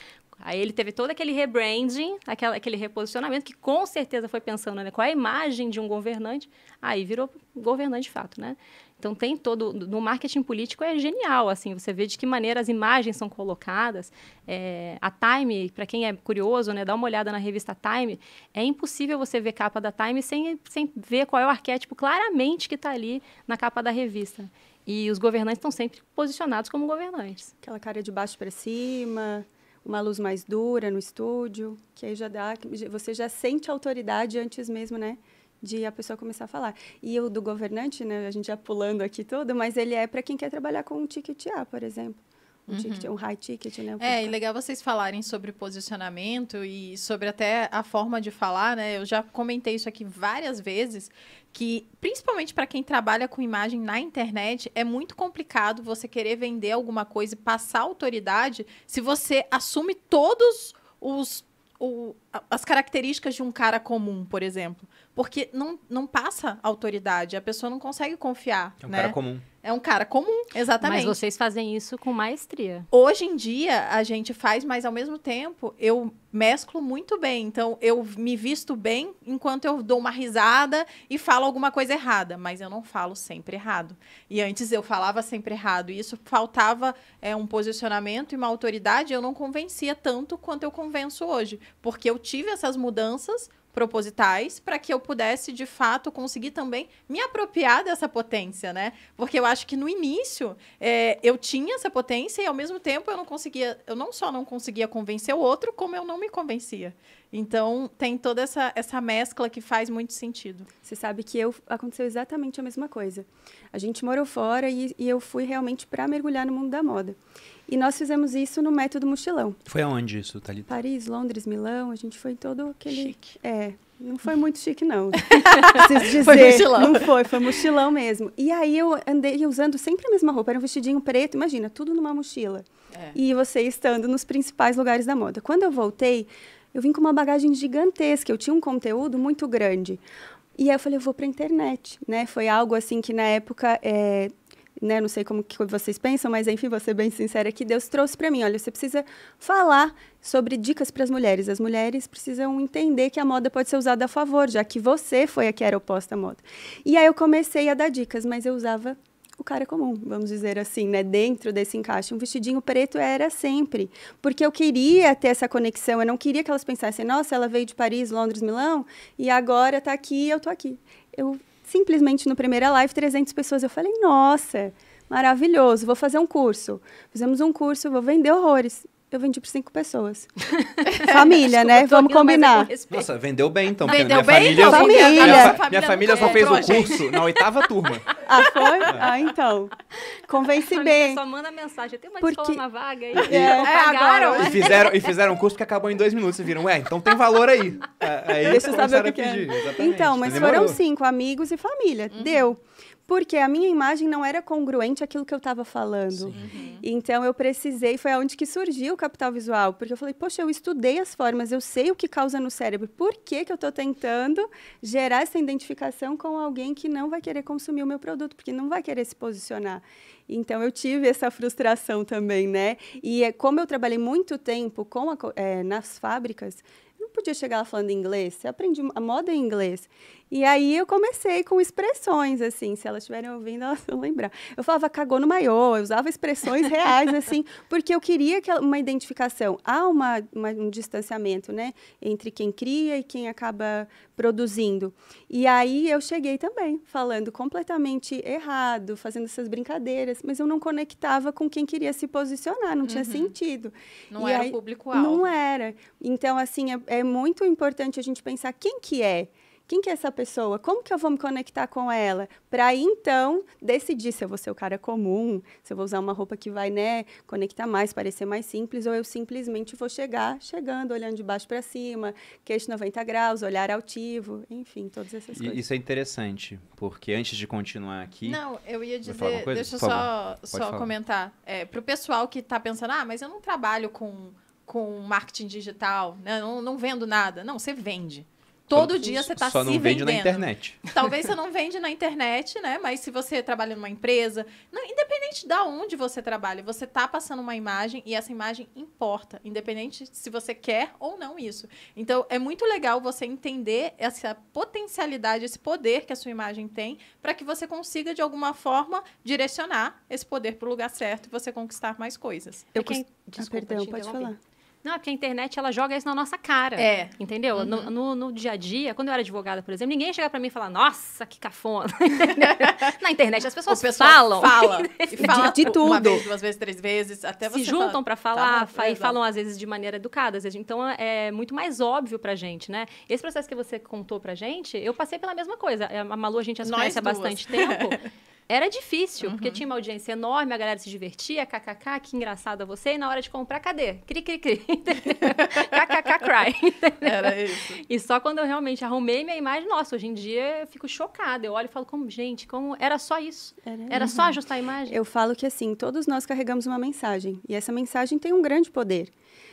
Aí ele teve todo aquele rebranding, aquela, aquele reposicionamento, que com certeza foi pensando né, qual é a imagem de um governante. Aí virou governante de fato, né? Então tem todo no marketing político é genial, assim você vê de que maneira as imagens são colocadas. É, a Time, para quem é curioso, né, dá uma olhada na revista Time. É impossível você ver capa da Time sem, sem ver qual é o arquétipo claramente que está ali na capa da revista. E os governantes estão sempre posicionados como governantes. Aquela cara de baixo para cima uma luz mais dura no estúdio, que aí já dá, você já sente autoridade antes mesmo, né, de a pessoa começar a falar. E o do governante, né, a gente já pulando aqui tudo, mas ele é para quem quer trabalhar com um ticket A, por exemplo. Um, uhum. um high ticket, né? É, e legal vocês falarem sobre posicionamento e sobre até a forma de falar, né? Eu já comentei isso aqui várias vezes, que principalmente para quem trabalha com imagem na internet, é muito complicado você querer vender alguma coisa e passar autoridade se você assume todos os o, as características de um cara comum, por exemplo. Porque não, não passa autoridade, a pessoa não consegue confiar. É um né? cara comum. É um cara comum, exatamente. Mas vocês fazem isso com maestria. Hoje em dia, a gente faz, mas ao mesmo tempo, eu mesclo muito bem. Então, eu me visto bem enquanto eu dou uma risada e falo alguma coisa errada. Mas eu não falo sempre errado. E antes eu falava sempre errado. E isso faltava é, um posicionamento e uma autoridade. Eu não convencia tanto quanto eu convenço hoje. Porque eu tive essas mudanças propositais para que eu pudesse de fato conseguir também me apropriar dessa potência, né? Porque eu acho que no início é, eu tinha essa potência e ao mesmo tempo eu não conseguia, eu não só não conseguia convencer o outro, como eu não me convencia. Então tem toda essa, essa mescla que faz muito sentido. Você sabe que eu aconteceu exatamente a mesma coisa. A gente morou fora e, e eu fui realmente para mergulhar no mundo da moda. E nós fizemos isso no método mochilão. Foi aonde isso, Thalita? Paris, Londres, Milão, a gente foi em todo aquele. Chique. É. Não foi muito chique, não. *laughs* Preciso dizer. foi mochilão. Não foi, foi mochilão mesmo. E aí eu andei usando sempre a mesma roupa. Era um vestidinho preto, imagina, tudo numa mochila. É. E você estando nos principais lugares da moda. Quando eu voltei, eu vim com uma bagagem gigantesca. Eu tinha um conteúdo muito grande. E aí eu falei, eu vou para a internet, né? Foi algo assim que na época é, né, não sei como que vocês pensam, mas enfim, vou ser bem sincera é que Deus trouxe para mim, olha, você precisa falar sobre dicas para as mulheres. As mulheres precisam entender que a moda pode ser usada a favor, já que você foi a que era oposta à moda. E aí eu comecei a dar dicas, mas eu usava o cara comum, vamos dizer assim, né? Dentro desse encaixe, um vestidinho preto era sempre, porque eu queria ter essa conexão, eu não queria que elas pensassem, nossa, ela veio de Paris, Londres, Milão, e agora tá aqui, eu tô aqui. Eu Simplesmente no primeira live, 300 pessoas. Eu falei, nossa, maravilhoso, vou fazer um curso. Fizemos um curso, vou vender horrores. Eu vendi para cinco pessoas. *laughs* Família, né? Vamos combinar. Nossa, vendeu bem então. Vendeu minha bem? Família, então, família. Minha, minha, família, minha família só fez o curso na oitava turma. Ah, foi? É. Ah, então. Convence a bem. Só manda mensagem. Tem uma porque... escola na vaga aí. E, é, é pagaram. Agora, e, fizeram, e fizeram um curso que acabou em dois minutos. E viram, ué, então tem valor aí. Aí é, é Deixa eles saber o que a pedir. Então, mas, foram cinco amigos e família. Uhum. Deu porque a minha imagem não era congruente àquilo que eu estava falando. Uhum. Então eu precisei, foi aonde que surgiu o capital visual, porque eu falei, poxa, eu estudei as formas, eu sei o que causa no cérebro, por que, que eu estou tentando gerar essa identificação com alguém que não vai querer consumir o meu produto, porque não vai querer se posicionar? Então eu tive essa frustração também, né? E eh, como eu trabalhei muito tempo com a, é, nas fábricas, podia chegar lá falando inglês. Você aprende a moda em inglês. E aí eu comecei com expressões, assim. Se elas estiverem ouvindo, *laughs* elas vão lembrar. Eu falava cagou no maiô, eu usava expressões reais, assim, *laughs* porque eu queria que uma identificação. Há uma, uma, um distanciamento, né? Entre quem cria e quem acaba produzindo. E aí eu cheguei também, falando completamente errado, fazendo essas brincadeiras, mas eu não conectava com quem queria se posicionar, não uhum. tinha sentido. Não e era público-alvo. Não era. Então, assim, é, é é muito importante a gente pensar quem que é, quem que é essa pessoa? Como que eu vou me conectar com ela? Para então decidir se eu vou ser o cara comum, se eu vou usar uma roupa que vai, né, conectar mais, parecer mais simples, ou eu simplesmente vou chegar, chegando, olhando de baixo para cima, queixo 90 graus, olhar altivo, enfim, todas essas coisas. Isso é interessante, porque antes de continuar aqui. Não, eu ia dizer, deixa eu só, só comentar. É, para o pessoal que está pensando, ah, mas eu não trabalho com com marketing digital, né? não, não vendo nada. Não, você vende. Todo dia você está se vendendo. Só não vende na internet. *laughs* Talvez você não vende na internet, né? Mas se você trabalha numa empresa, não, independente de onde você trabalha, você está passando uma imagem e essa imagem importa, independente se você quer ou não isso. Então é muito legal você entender essa potencialidade, esse poder que a sua imagem tem, para que você consiga de alguma forma direcionar esse poder para o lugar certo e você conquistar mais coisas. Eu é quem... Ah, desculpa, ah, perdão, pode falar. Não, é porque a internet ela joga isso na nossa cara. É. Entendeu? Uhum. No, no, no, dia a dia, quando eu era advogada, por exemplo, ninguém ia chegar para mim e falar: nossa, que cafona. *laughs* na internet, as pessoas falam. Fala. *laughs* e fala de, de tudo. Uma vez, duas vezes, três vezes, até Se você. Se juntam para falar tá e falam, às vezes, de maneira educada. Às vezes. Então, é muito mais óbvio pra gente, né? Esse processo que você contou pra gente, eu passei pela mesma coisa. É, a Malu, a gente as conhece duas. há bastante tempo. *laughs* era difícil, uhum. porque tinha uma audiência enorme, a galera se divertia, kkk, que engraçada você, e na hora de comprar, cadê? Cri, cri, cri, *laughs* entendeu? kkk, cry, entendeu? Era isso. E só quando eu realmente arrumei minha imagem, nossa, hoje em dia eu fico chocada, eu olho e falo, como, gente, como, era só isso? Era, era só ajustar a imagem? Eu falo que, assim, todos nós carregamos uma mensagem, e essa mensagem tem um grande poder.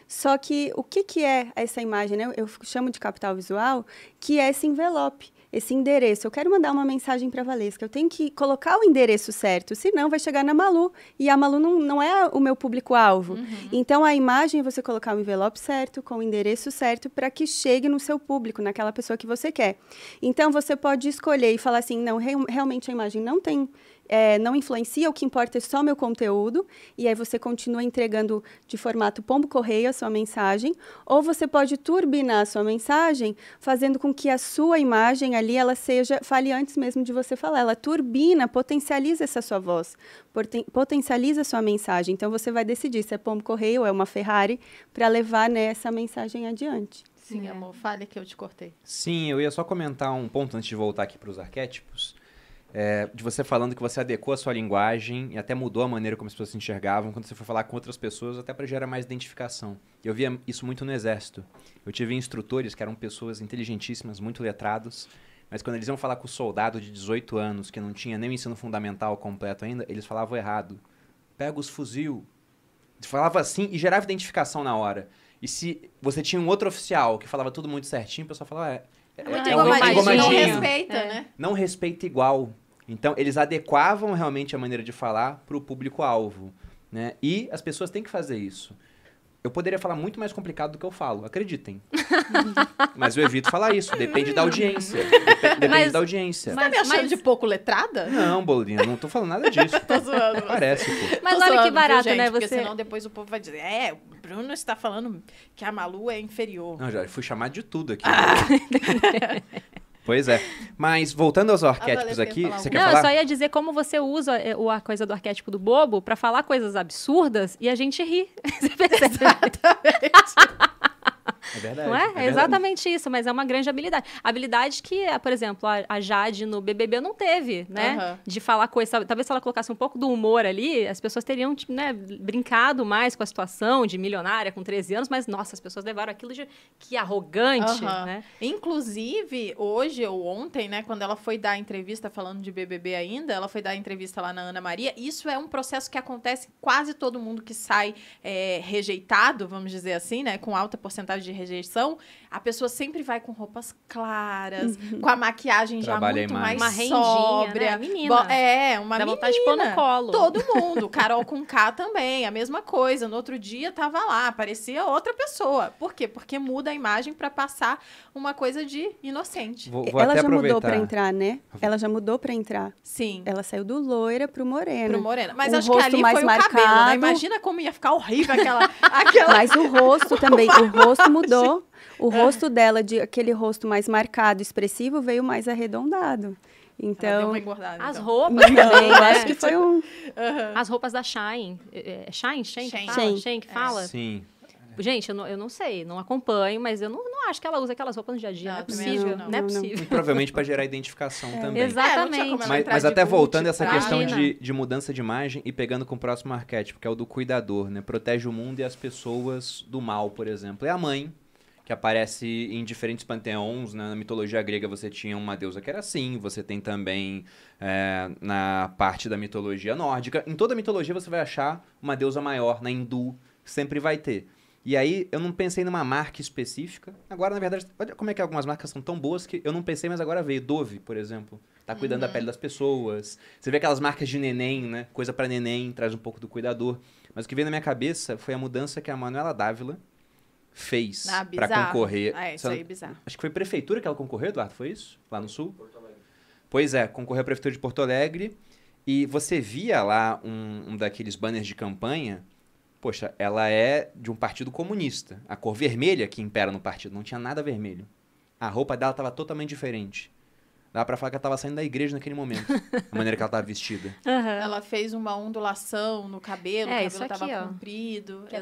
Só que o que, que é essa imagem? Né? Eu chamo de capital visual, que é esse envelope esse endereço. Eu quero mandar uma mensagem para a Valesca. Eu tenho que colocar o endereço certo, senão vai chegar na Malu. E a Malu não, não é o meu público-alvo. Uhum. Então, a imagem é você colocar o envelope certo, com o endereço certo, para que chegue no seu público, naquela pessoa que você quer. Então, você pode escolher e falar assim: não, re realmente a imagem não tem é, não influencia, o que importa é só meu conteúdo, e aí você continua entregando de formato pombo correio a sua mensagem, ou você pode turbinar a sua mensagem, fazendo com que a sua imagem ali ela seja, fale antes mesmo de você falar, ela turbina, potencializa essa sua voz, poten potencializa a sua mensagem. Então você vai decidir se é pombo correio ou é uma Ferrari para levar né, essa mensagem adiante. Sim, é. amor, fale que eu te cortei. Sim, eu ia só comentar um ponto antes de voltar aqui para os arquétipos é, de você falando que você adequou a sua linguagem e até mudou a maneira como as pessoas se enxergavam quando você foi falar com outras pessoas, até para gerar mais identificação. Eu via isso muito no exército. Eu tive instrutores que eram pessoas inteligentíssimas, muito letrados, mas quando eles iam falar com o soldado de 18 anos que não tinha nem o ensino fundamental completo ainda, eles falavam errado. Pega os fuzil. Falava assim e gerava identificação na hora. E se você tinha um outro oficial que falava tudo muito certinho, o pessoal falava, ah, é, ah. Muito é um engomadinho. Não respeita, é. né? Não respeita igual. Então, eles adequavam realmente a maneira de falar para o público-alvo. Né? E as pessoas têm que fazer isso. Eu poderia falar muito mais complicado do que eu falo, acreditem. *laughs* mas eu evito falar isso, depende da audiência. Depende, depende mas, da audiência. Mas, você tá me achando mas... de pouco letrada? Não, Bolinha, não tô falando nada disso. *laughs* tô zoando. Parece, Mas olha que barato, né, gente, né? Você... Porque senão depois o povo vai dizer, é, Bruno está falando que a Malu é inferior. Não, já fui chamado de tudo aqui. Ah. *laughs* Pois é. Mas voltando aos arquétipos aqui, falar você quer não, falar? Não, eu só ia dizer como você usa eh, o, a coisa do arquétipo do bobo para falar coisas absurdas e a gente ri. *laughs* Você percebe? Exatamente. É, é verdade. Não é? é, é verdade. exatamente isso, mas é uma grande habilidade. Habilidade que, por exemplo, a Jade no BBB não teve, né? Uhum. De falar coisa. Talvez se ela colocasse um pouco do humor ali, as pessoas teriam tipo, né, brincado mais com a situação de milionária com 13 anos, mas nossa, as pessoas levaram aquilo de que arrogante, uhum. né? Inclusive, hoje ou ontem, né, quando ela foi dar entrevista falando de BBB ainda, ela foi dar entrevista lá na Ana Maria. Isso é um processo que acontece quase todo mundo que sai é, rejeitado, vamos dizer assim, né, com alta porcentagem de rejeição, a pessoa sempre vai com roupas claras, uhum. com a maquiagem Trabalha já muito mais, mais uma né? sóbria. Né? Menina. Bo é, uma Dá menina. de pôr no colo. Todo mundo. *laughs* Carol com K também, a mesma coisa. No outro dia tava lá, parecia outra pessoa. Por quê? Porque muda a imagem para passar uma coisa de inocente. Vou, vou Ela já aproveitar. mudou para entrar, né? Ela já mudou para entrar. Sim. Ela saiu do loira pro moreno. Pro moreno. Mas o acho que ali mais foi marcado. o cabelo, né? Imagina como ia ficar horrível aquela... *laughs* aquela... Mas o rosto também. o rosto mudou. *laughs* O rosto dela, de aquele rosto mais marcado, expressivo, veio mais arredondado. Então, as então. roupas também, né? acho que foi um uhum. As roupas da Shine, é, é Shine, Shine, Shine. Fala? que fala? É, sim. Gente, eu não, eu não, sei, não acompanho, mas eu não, não, acho que ela usa aquelas roupas no dia a dia. Não, é possível. É não, não é possível. E provavelmente para gerar identificação é, também. Exatamente. É, mas, mas até voltando a essa questão de, de, mudança de imagem e pegando com o próximo arquétipo, que é o do cuidador, né? Protege o mundo e as pessoas do mal, por exemplo. É a mãe que aparece em diferentes panteões. Né? Na mitologia grega você tinha uma deusa que era assim, você tem também é, na parte da mitologia nórdica. Em toda mitologia você vai achar uma deusa maior, na hindu sempre vai ter. E aí eu não pensei numa marca específica. Agora, na verdade, olha como é que algumas marcas são tão boas que eu não pensei, mas agora veio. Dove, por exemplo. Tá cuidando uhum. da pele das pessoas. Você vê aquelas marcas de neném, né? Coisa para neném, traz um pouco do cuidador. Mas o que veio na minha cabeça foi a mudança que a Manuela Dávila, fez ah, para concorrer. Ah, é, isso aí é bizarro. Acho que foi prefeitura que ela concorreu, Eduardo, foi isso? Lá no sul? Porto Alegre. Pois é, concorreu à prefeitura de Porto Alegre e você via lá um, um daqueles banners de campanha. Poxa, ela é de um partido comunista. A cor vermelha que impera no partido, não tinha nada vermelho. A roupa dela estava totalmente diferente. Dá pra falar que ela tava saindo da igreja naquele momento. a maneira que ela tava vestida. Uhum. *laughs* Ela fez uma ondulação no cabelo, é, o cabelo aqui, tava ó. comprido. Que é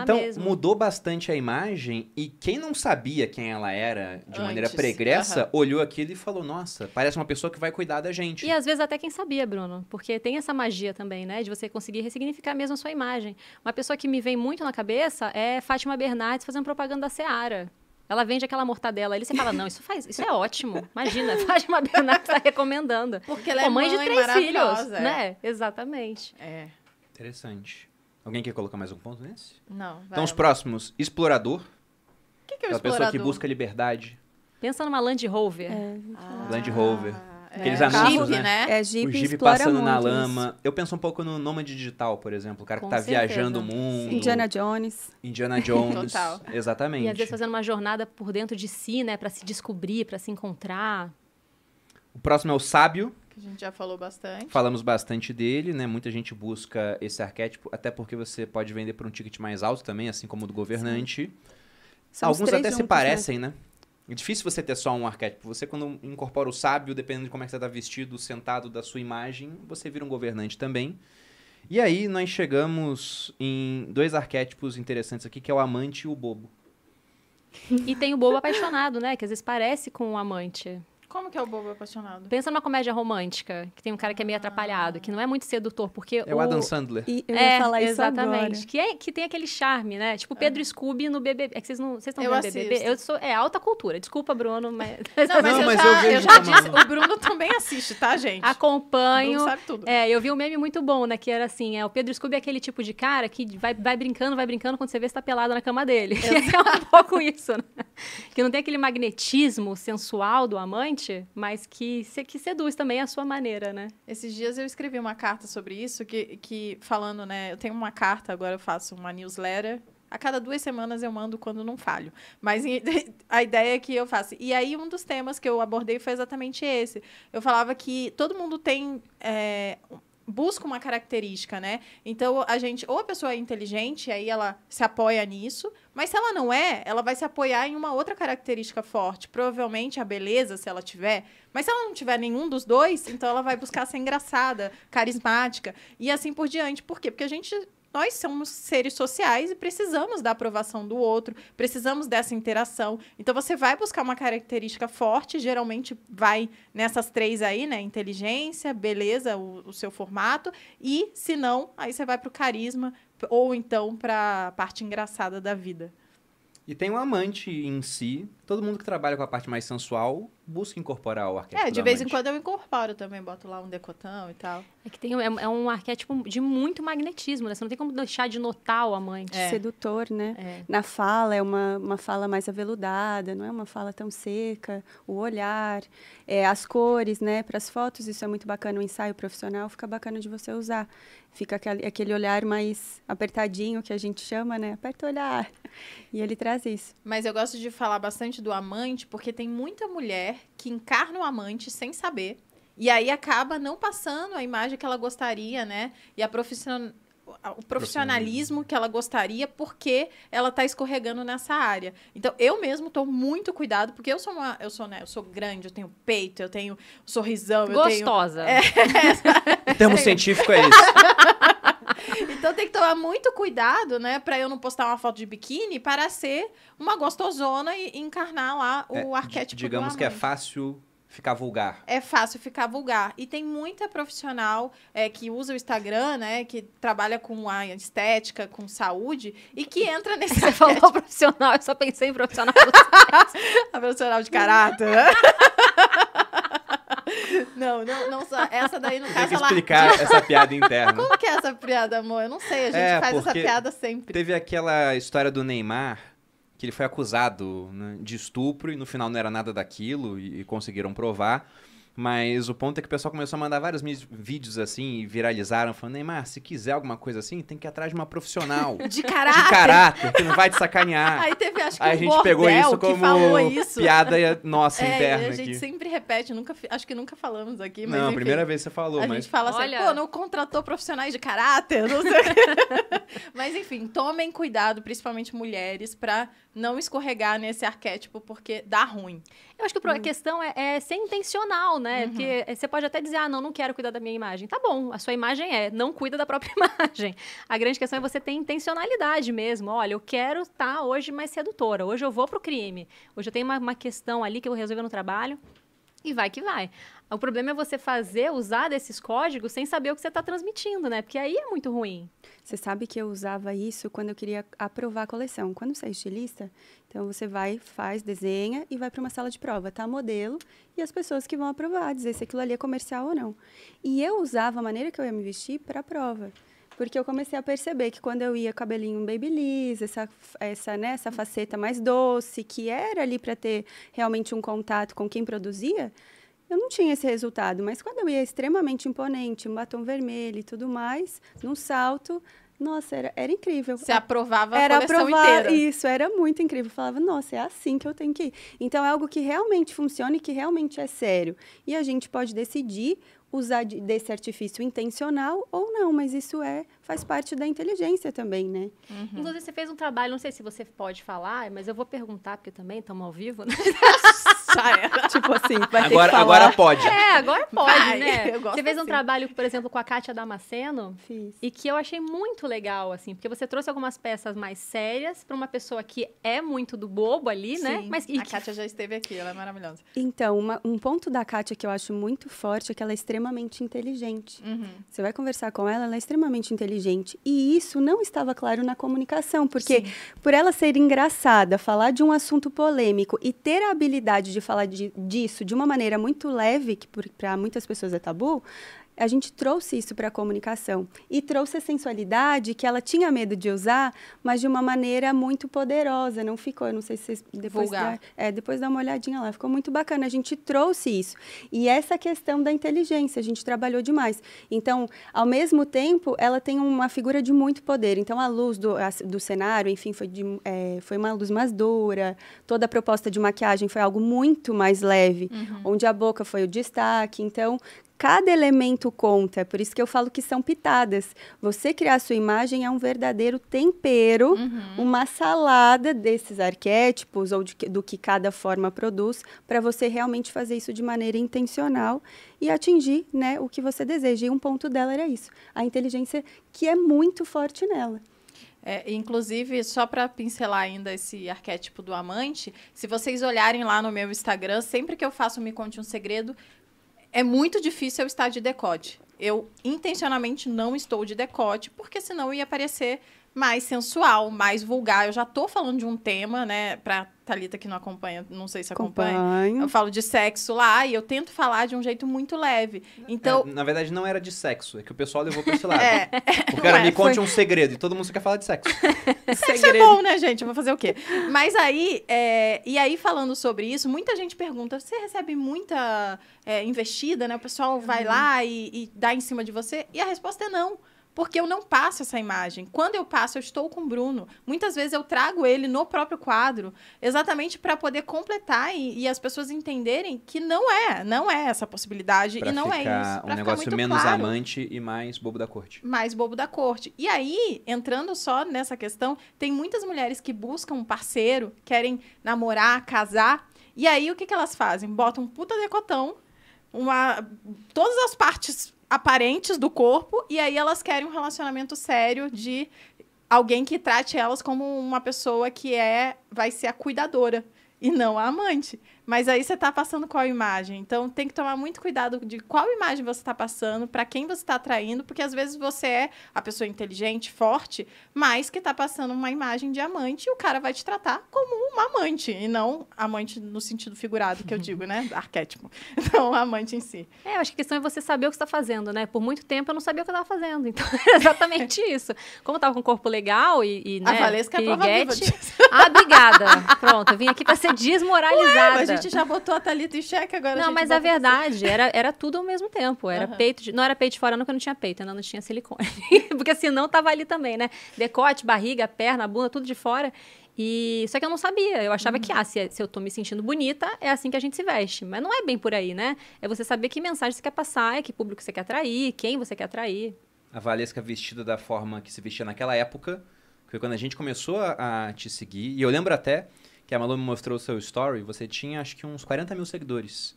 então, mesmo. mudou bastante a imagem e quem não sabia quem ela era de Antes. maneira pregressa, uhum. olhou aquilo e falou, nossa, parece uma pessoa que vai cuidar da gente. E às vezes até quem sabia, Bruno. Porque tem essa magia também, né? De você conseguir ressignificar mesmo a sua imagem. Uma pessoa que me vem muito na cabeça é Fátima Bernardes fazendo propaganda da Seara. Ela vende aquela mortadela ali, você fala, não, isso faz, isso é ótimo. Imagina, *laughs* faz uma Bernardo está recomendando. Porque ela é Pô, mãe, mãe de três filhos, é. né? Exatamente. É. Interessante. Alguém quer colocar mais um ponto nesse? Não. Então, vai, então, os próximos. Explorador. O que, que é o explorador? pessoa que busca liberdade. Pensa numa Land Rover. É. Ah. Land Rover. Aqueles é. anúncios, Jeep, né? né? É Jeep, o Jeep passando na lama. Isso. Eu penso um pouco no Nômade Digital, por exemplo. O cara Com que tá certeza. viajando o mundo. Indiana Jones. Indiana *laughs* Jones. Total. Exatamente. E às vezes fazendo uma jornada por dentro de si, né? para se descobrir, para se encontrar. O próximo é o Sábio. Que a gente já falou bastante. Falamos bastante dele, né? Muita gente busca esse arquétipo, até porque você pode vender por um ticket mais alto também, assim como o do governante. Alguns até juntos, se né? parecem, né? né? É difícil você ter só um arquétipo. Você, quando incorpora o sábio, dependendo de como é que você está vestido, sentado da sua imagem, você vira um governante também. E aí nós chegamos em dois arquétipos interessantes aqui, que é o amante e o bobo. E tem o bobo apaixonado, né? Que às vezes parece com o um amante. Como que é o bobo apaixonado? Pensa numa comédia romântica, que tem um cara que é meio ah. atrapalhado, que não é muito sedutor, porque. É o, Adam Sandler. E eu é, ia falar exatamente. Isso que, é, que tem aquele charme, né? Tipo é. Pedro é. Scooby no BBB. É que vocês não. Vocês estão vendo assisto. BBB? Eu sou. É alta cultura. Desculpa, Bruno, mas. *laughs* *laughs* Não, mas, não, eu, mas já, eu, vejo eu já disse. O Bruno também assiste, tá, gente? *laughs* Acompanho. Bruno sabe tudo. É, eu vi um meme muito bom, né? Que era assim: é, o Pedro Scooby é aquele tipo de cara que vai, vai brincando, vai brincando, quando você vê, você tá pelado na cama dele. é um pouco isso, né? Que não tem aquele magnetismo sensual do amante mas que, que seduz também a sua maneira, né? Esses dias eu escrevi uma carta sobre isso, que, que falando, né? Eu tenho uma carta, agora eu faço uma newsletter. A cada duas semanas eu mando quando não falho. Mas *laughs* a ideia é que eu faço. E aí, um dos temas que eu abordei foi exatamente esse. Eu falava que todo mundo tem. É, busca uma característica, né? Então a gente, ou a pessoa é inteligente, aí ela se apoia nisso, mas se ela não é, ela vai se apoiar em uma outra característica forte. Provavelmente a beleza, se ela tiver. Mas se ela não tiver nenhum dos dois, então ela vai buscar ser engraçada, carismática e assim por diante. Por quê? Porque a gente nós somos seres sociais e precisamos da aprovação do outro, precisamos dessa interação. Então você vai buscar uma característica forte, geralmente vai nessas três aí, né? Inteligência, beleza, o, o seu formato, e se não, aí você vai para o carisma ou então para a parte engraçada da vida. E tem um amante em si, todo mundo que trabalha com a parte mais sensual busca incorporar o arquétipo. É, de vez em quando eu incorporo também, boto lá um decotão e tal. É que tem, é, é um arquétipo de muito magnetismo, né? Você não tem como deixar de notar o amante. É. Sedutor, né? É. Na fala, é uma, uma fala mais aveludada, não é uma fala tão seca. O olhar, é, as cores, né? Para as fotos, isso é muito bacana. O ensaio profissional fica bacana de você usar. Fica aquele, aquele olhar mais apertadinho, que a gente chama, né? Aperta o olhar. *laughs* E ele traz isso. Mas eu gosto de falar bastante do amante, porque tem muita mulher mulher que encarna o amante sem saber. E aí acaba não passando a imagem que ela gostaria, né? E a profissional o profissionalismo que ela gostaria porque ela tá escorregando nessa área. Então, eu mesmo tô muito cuidado, porque eu sou uma, eu sou, né, eu sou grande, eu tenho peito, eu tenho sorrisão, Gostosa. eu tenho... É, *laughs* Termo *laughs* científico é isso. Então tem que tomar muito cuidado, né? Pra eu não postar uma foto de biquíni para ser uma gostosona e encarnar lá o é, arquétipo. Digamos que é fácil ficar vulgar. É fácil ficar vulgar. E tem muita profissional é, que usa o Instagram, né? Que trabalha com a estética, com saúde, e que entra nesse. *laughs* Você arquétipo. falou profissional, eu só pensei em profissional. a *laughs* profissional de caráter, né? *laughs* Não, não, não só. Essa daí, no caso, Tem que explicar ela... *laughs* essa piada interna. Como que é essa piada, amor? Eu não sei, a gente é, faz essa piada sempre. Teve aquela história do Neymar, que ele foi acusado né, de estupro e no final não era nada daquilo e, e conseguiram provar. Mas o ponto é que o pessoal começou a mandar vários vídeos assim e viralizaram, falando: Neymar, se quiser alguma coisa assim, tem que ir atrás de uma profissional. *laughs* de caráter. De caráter, que não vai te sacanear. Aí teve, acho que Aí um a gente pegou isso como isso. piada nossa é, interna. A gente aqui. sempre repete, nunca, acho que nunca falamos aqui. Mas não, enfim, primeira vez você falou. A mas... gente fala assim: Olha... pô, não contratou profissionais de caráter, não sei. *laughs* mas enfim, tomem cuidado, principalmente mulheres, para não escorregar nesse arquétipo, porque dá ruim. Eu acho que a hum. questão é, é ser intencional, né? Uhum. Porque eh, você pode até dizer, ah, não, não quero cuidar da minha imagem. Tá bom, a sua imagem é, não cuida da própria *laughs* imagem. A grande questão é você ter intencionalidade mesmo. Olha, eu quero estar tá hoje mais sedutora, hoje eu vou pro crime. Hoje eu tenho uma, uma questão ali que eu vou resolver no trabalho. E vai que vai. O problema é você fazer, usar desses códigos sem saber o que você está transmitindo, né? Porque aí é muito ruim. Você sabe que eu usava isso quando eu queria aprovar a coleção. Quando você é estilista, então você vai, faz, desenha e vai para uma sala de prova, tá modelo e as pessoas que vão aprovar, dizer se aquilo ali é comercial ou não. E eu usava a maneira que eu ia me vestir para a prova. Porque eu comecei a perceber que quando eu ia cabelinho babyliss, essa essa né, essa faceta mais doce, que era ali para ter realmente um contato com quem produzia, eu não tinha esse resultado, mas quando eu ia extremamente imponente, um batom vermelho e tudo mais, num salto, nossa, era, era incrível. Você aprovava era a coleção aprovar, inteira. Isso, era muito incrível. Eu falava, nossa, é assim que eu tenho que ir. Então, é algo que realmente funciona e que realmente é sério. E a gente pode decidir usar de, desse artifício intencional ou não, mas isso é faz parte da inteligência também, né? Uhum. Inclusive, você fez um trabalho, não sei se você pode falar, mas eu vou perguntar, porque também estamos ao vivo, né? *laughs* Já era. *laughs* tipo assim, vai agora, ter Agora pode. É, agora pode, vai, né? *laughs* Você fez assim. um trabalho, por exemplo, com a Kátia Damasceno. Fiz. E que eu achei muito legal, assim, porque você trouxe algumas peças mais sérias para uma pessoa que é muito do bobo ali, né? Sim. né? Mas, a que... Kátia já esteve aqui, ela é maravilhosa. Então, uma, um ponto da Kátia que eu acho muito forte é que ela é extremamente inteligente. Uhum. Você vai conversar com ela, ela é extremamente inteligente. E isso não estava claro na comunicação, porque Sim. por ela ser engraçada, falar de um assunto polêmico e ter a habilidade de falar de, disso de uma maneira muito leve, que para muitas pessoas é tabu, a gente trouxe isso para a comunicação e trouxe a sensualidade que ela tinha medo de usar, mas de uma maneira muito poderosa. Não ficou, eu não sei se vocês depois dá, é, depois dá uma olhadinha lá. Ficou muito bacana. A gente trouxe isso e essa questão da inteligência a gente trabalhou demais. Então, ao mesmo tempo, ela tem uma figura de muito poder. Então, a luz do, a, do cenário, enfim, foi de, é, foi uma luz mais dura. Toda a proposta de maquiagem foi algo muito mais leve, uhum. onde a boca foi o destaque. Então, Cada elemento conta, é por isso que eu falo que são pitadas. Você criar a sua imagem é um verdadeiro tempero, uhum. uma salada desses arquétipos ou de, do que cada forma produz, para você realmente fazer isso de maneira intencional e atingir né, o que você deseja. E um ponto dela era isso, a inteligência que é muito forte nela. É, inclusive, só para pincelar ainda esse arquétipo do amante, se vocês olharem lá no meu Instagram, sempre que eu faço Me Conte um Segredo, é muito difícil eu estar de decote. Eu intencionalmente não estou de decote, porque senão ia aparecer mais sensual, mais vulgar. Eu já tô falando de um tema, né, pra Thalita que não acompanha, não sei se acompanha. Acompanho. Eu falo de sexo lá e eu tento falar de um jeito muito leve. Então, é, na verdade não era de sexo, é que o pessoal levou para esse *laughs* lado. é, o cara é, me conte um segredo e todo mundo quer falar de sexo. sexo *laughs* é bom, né, gente? Eu vou fazer o quê? Mas aí, é... e aí falando sobre isso, muita gente pergunta: você recebe muita é, investida, né? O pessoal vai uhum. lá e, e dá em cima de você? E a resposta é não porque eu não passo essa imagem. Quando eu passo, eu estou com o Bruno. Muitas vezes eu trago ele no próprio quadro, exatamente para poder completar e, e, as pessoas entenderem que não é, não é essa possibilidade pra e não é isso. Pra um negócio menos claro. amante e mais bobo da corte. Mais bobo da corte. E aí, entrando só nessa questão, tem muitas mulheres que buscam um parceiro, querem namorar, casar. E aí, o que, que elas fazem? Botam um puta decotão, uma, todas as partes aparentes do corpo e aí elas querem um relacionamento sério de alguém que trate elas como uma pessoa que é vai ser a cuidadora e não a amante. Mas aí você está passando qual imagem? Então tem que tomar muito cuidado de qual imagem você está passando, para quem você está atraindo, porque às vezes você é a pessoa inteligente, forte, mas que está passando uma imagem de amante e o cara vai te tratar como uma amante, e não amante no sentido figurado que eu *laughs* digo, né? Arquétipo. *laughs* Não amante em si. É, eu acho que a questão é você saber o que está fazendo, né? Por muito tempo eu não sabia o que eu estava fazendo. Então *laughs* é exatamente isso. Como eu estava com um corpo legal e. e né, é a Valesca piriguete... é prova viva disso. Ah, obrigada. Pronto, eu vim aqui para ser desmoralizada. Ué, gente já botou a Thalita em xeque agora. Não, mas a verdade era, era tudo ao mesmo tempo. Era uhum. peito de, não era peito de fora, não, porque não tinha peito, ainda não tinha silicone. *laughs* porque senão assim, tava ali também, né? Decote, barriga, perna, bunda, tudo de fora. E só que eu não sabia. Eu achava uhum. que ah, se, se, eu tô me sentindo bonita, é assim que a gente se veste. Mas não é bem por aí, né? É você saber que mensagem você quer passar, é que público você quer atrair, quem você quer atrair. A Valesca vestida da forma que se vestia naquela época, foi quando a gente começou a, a te seguir. E eu lembro até que a Malu me mostrou o seu story, você tinha acho que uns 40 mil seguidores.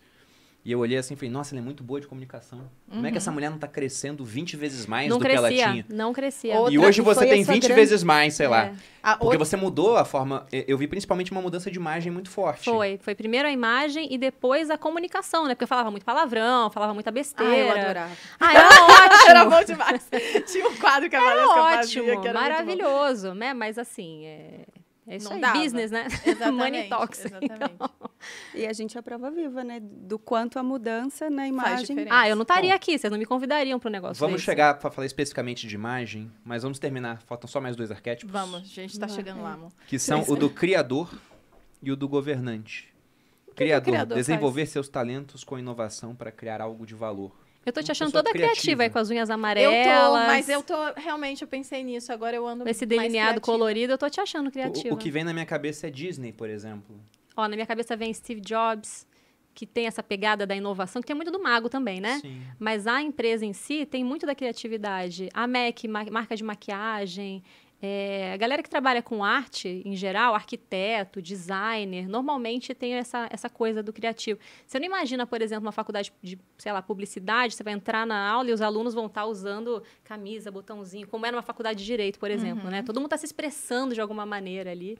E eu olhei assim e falei, nossa, ela é muito boa de comunicação. Uhum. Como é que uhum. essa mulher não tá crescendo 20 vezes mais não do crescia, que ela tinha? Não crescia. Outra e hoje você tem 20 grande... vezes mais, sei é. lá. A porque outra... você mudou a forma. Eu vi principalmente uma mudança de imagem muito forte. Foi. Foi primeiro a imagem e depois a comunicação, né? Porque eu falava muito palavrão, falava muita besteira. Ah, eu adorava. Ah, era *laughs* ótimo. era bom demais. Tinha um quadro que a Valesca ótimo, fazia, que era maravilhoso, né? Mas assim. É... É isso não aí, dava. business, né? *laughs* Exatamente, Money talks. *laughs* Então, exatamente. Então. E a gente é a prova viva, né? Do quanto a mudança na imagem... Ah, eu não estaria aqui, vocês não me convidariam para o negócio Vamos desse. chegar para falar especificamente de imagem, mas vamos terminar. Faltam só mais dois arquétipos. Vamos, a gente está chegando lá, amor. Que são o do criador e o do governante. Criador, criador, desenvolver faz? seus talentos com inovação para criar algo de valor. Eu tô te achando toda criativa. criativa. aí com as unhas amarelas. Eu tô, mas eu tô, realmente, eu pensei nisso, agora eu ando Esse delineado colorido, eu tô te achando criativa. O, o, que vem na minha cabeça é Disney, por exemplo. Ó, na minha cabeça vem Steve Jobs, que tem essa pegada da inovação, que tem muito do mago também, né? Sim. Mas a empresa em si tem muito da criatividade. A MAC, marca de maquiagem, é, a galera que trabalha com arte, em geral, arquiteto, designer, normalmente tem essa, essa coisa do criativo. Você não imagina, por exemplo, uma faculdade de, sei lá, publicidade, você vai entrar na aula e os alunos vão estar usando camisa, botãozinho, como era uma faculdade de direito, por exemplo, uhum. né? Todo mundo está se expressando de alguma maneira ali.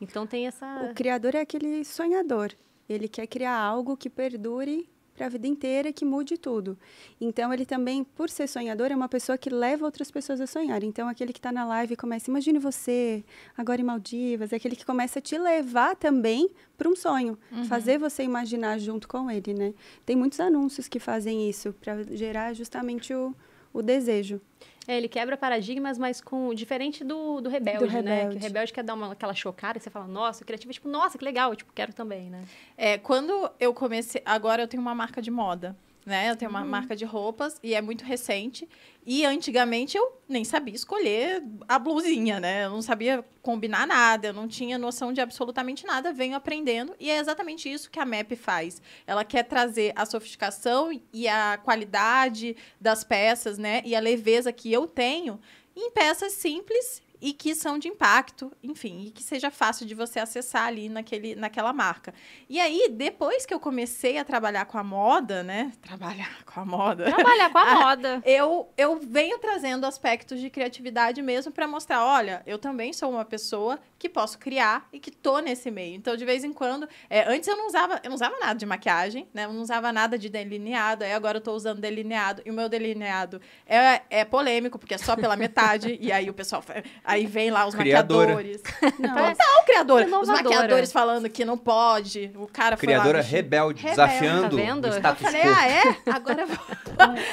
Então tem essa... O criador é aquele sonhador. Ele quer criar algo que perdure para a vida inteira que mude tudo. Então, ele também, por ser sonhador, é uma pessoa que leva outras pessoas a sonhar. Então, aquele que está na live começa, imagine você agora em Maldivas, é aquele que começa a te levar também para um sonho, uhum. fazer você imaginar junto com ele, né? Tem muitos anúncios que fazem isso para gerar justamente o, o desejo. É, ele quebra paradigmas, mas com diferente do, do, rebelde, do rebelde, né? Que o rebelde quer dar uma, aquela chocada, e você fala, nossa, o criativo é tipo, nossa, que legal, eu tipo, quero também, né? É, quando eu comecei, agora eu tenho uma marca de moda né? Eu tenho uma uhum. marca de roupas e é muito recente. E antigamente eu nem sabia escolher a blusinha, né? Eu não sabia combinar nada, eu não tinha noção de absolutamente nada, venho aprendendo e é exatamente isso que a MEP faz. Ela quer trazer a sofisticação e a qualidade das peças, né? E a leveza que eu tenho em peças simples e que são de impacto, enfim, e que seja fácil de você acessar ali naquele, naquela marca. E aí, depois que eu comecei a trabalhar com a moda, né? Trabalhar com a moda. Trabalhar com a, *laughs* ah, moda. Eu, eu venho trazendo aspectos de criatividade mesmo para mostrar, olha, eu também sou uma pessoa que posso criar e que tô nesse meio. Então, de vez em quando, é, antes eu não usava, eu não usava nada de maquiagem, né? Eu não usava nada de delineado, aí agora eu tô usando delineado, e o meu delineado é, é polêmico, porque é só pela metade, *laughs* e aí o pessoal Aí vem lá os criadora. maquiadores. *laughs* Não, Total criadora. Inovadora. Os maquiadores falando que não pode. O cara Criadora foi lá, rebelde, rebelde, desafiando tá o status Eu falei, corpo. ah, é? *laughs* Agora eu vou...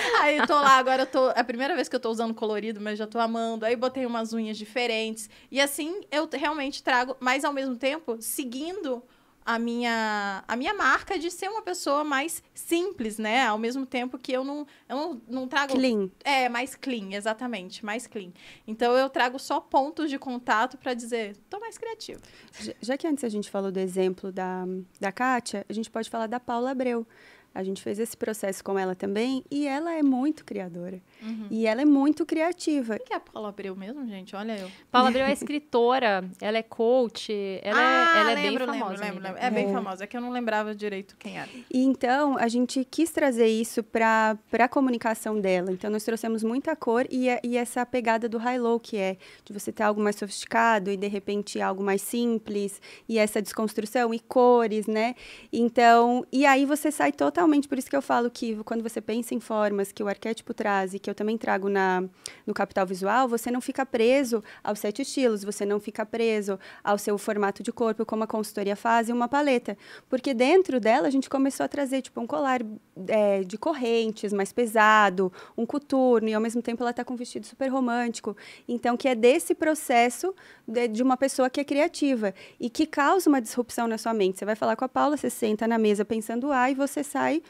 *laughs* Aí tô lá, agora eu tô... É a primeira vez que eu tô usando colorido, mas já tô amando. Aí botei umas unhas diferentes. E assim, eu realmente trago, mas ao mesmo tempo, seguindo a minha, a minha marca de ser uma pessoa mais simples, né? Ao mesmo tempo que eu não, eu não, trago. Clean. É, mais clean, exatamente, mais clean. Então eu trago só pontos de contato para dizer, tô mais criativo Já, já, que antes a gente falou do exemplo da, da Kátia, a gente pode falar da Paula Abreu. A gente fez esse processo com ela também e ela é muito criadora. Uhum. E ela é muito criativa. O que é a Paula Abreu mesmo, gente? Olha eu. Paula Abreu é escritora, ela é coach, ela, é, ah, é, ela lembro, bem famosa. Lembro, lembro. É bem é. famosa, é que eu não lembrava direito quem era. E então, a gente quis trazer isso para a comunicação dela. Então, nós trouxemos muita cor e, é, e essa pegada do high-low, que é de você ter algo mais sofisticado e, de repente, algo mais simples. E essa desconstrução e cores, né? Então, e aí você sai totalmente... Por isso que eu falo que quando você pensa em formas que o arquétipo traz e que que eu também trago na, no Capital Visual, você não fica preso aos sete estilos, você não fica preso ao seu formato de corpo, como a consultoria faz, e uma paleta. Porque dentro dela a gente começou a trazer tipo um colar é, de correntes mais pesado, um coturno, e ao mesmo tempo ela está com um vestido super romântico. Então, que é desse processo de, de uma pessoa que é criativa e que causa uma disrupção na sua mente. Você vai falar com a Paula, você senta na mesa pensando A e você sai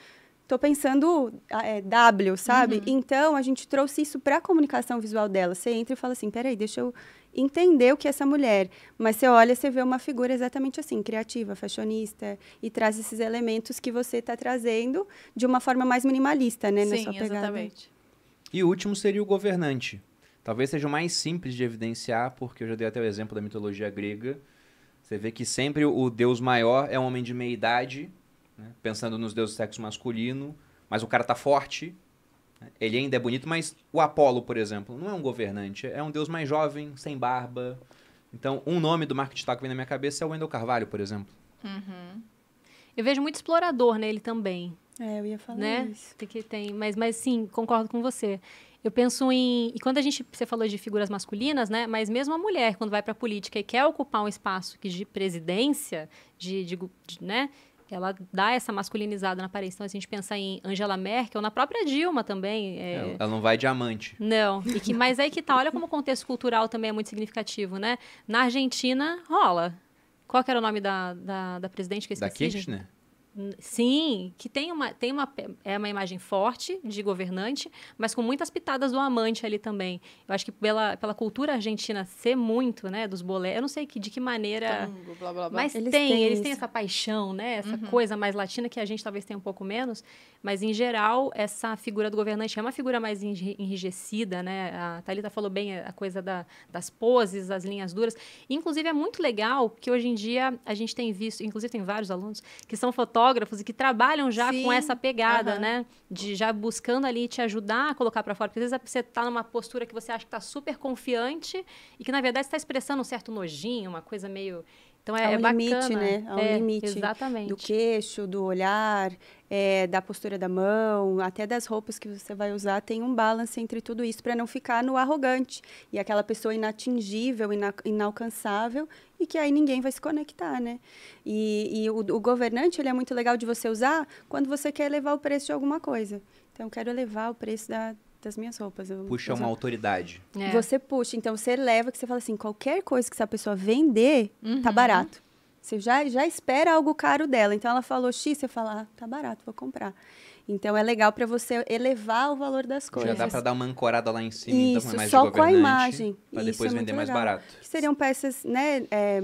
tô pensando ah, é, W, sabe? Uhum. Então a gente trouxe isso para a comunicação visual dela. Você entra e fala assim: peraí, deixa eu entender o que é essa mulher. Mas você olha, você vê uma figura exatamente assim, criativa, fashionista, e traz esses elementos que você está trazendo de uma forma mais minimalista, né? Sim, na sua exatamente. E o último seria o governante. Talvez seja o mais simples de evidenciar, porque eu já dei até o exemplo da mitologia grega. Você vê que sempre o deus maior é um homem de meia idade, né? pensando nos deuses do sexo masculino, mas o cara tá forte, né? ele ainda é bonito, mas o Apolo, por exemplo, não é um governante, é um deus mais jovem, sem barba. Então, um nome do marketing que vem na minha cabeça é o Wendel Carvalho, por exemplo. Uhum. Eu vejo muito explorador nele também. É, eu ia falar né? isso. Tem que tem, mas, mas sim, concordo com você. Eu penso em. E quando a gente. Você falou de figuras masculinas, né? Mas mesmo a mulher, quando vai para a política e quer ocupar um espaço que de presidência, de, de, de né? ela dá essa masculinizada na aparência. Então, se a gente pensa em Angela Merkel, na própria Dilma também. É... Ela não vai diamante. Não. E que, mas aí que tá, olha como o contexto cultural também é muito significativo, né? Na Argentina, rola. Qual que era o nome da, da, da presidente que eu esqueci? Da Kirchner? Sim, que tem uma, tem uma, é uma imagem forte de governante, mas com muitas pitadas do amante ali também. Eu acho que pela, pela cultura argentina ser muito, né, dos bolé, eu não sei que, de que maneira. Tango, então, blá, blá, blá. Mas eles tem, têm eles têm essa paixão, né, essa uhum. coisa mais latina que a gente talvez tenha um pouco menos, mas em geral, essa figura do governante é uma figura mais enrijecida, né? A Thalita falou bem a coisa da, das poses, das linhas duras. Inclusive, é muito legal que hoje em dia a gente tem visto, inclusive tem vários alunos que são fotógrafos fotógrafos e que trabalham já Sim. com essa pegada, uhum. né? De já buscando ali te ajudar a colocar para fora. Porque às vezes você tá numa postura que você acha que tá super confiante e que na verdade está expressando um certo nojinho, uma coisa meio então é, é um limite, né? É um é, limite exatamente. do queixo, do olhar, é, da postura da mão, até das roupas que você vai usar, tem um balance entre tudo isso para não ficar no arrogante e aquela pessoa inatingível, ina inalcançável e que aí ninguém vai se conectar, né? E, e o, o, governante ele é muito legal de você usar quando você quer elevar o preço de alguma coisa. Então, eu quero elevar o preço da, das minhas roupas. Eu, puxa uma autoridade. É. Você puxa, então você leva que você fala assim, qualquer coisa que essa pessoa vender, uhum. tá barato. Você já, já espera algo caro dela. Então ela falou X, você fala, ah, tá barato, vou comprar. Então é legal para você elevar o valor das coisas. Já dá para dar uma ancorada lá em cima, então, Isso, então é mais só com a imagem. Para depois é vender mais barato. Que seriam peças, né, é,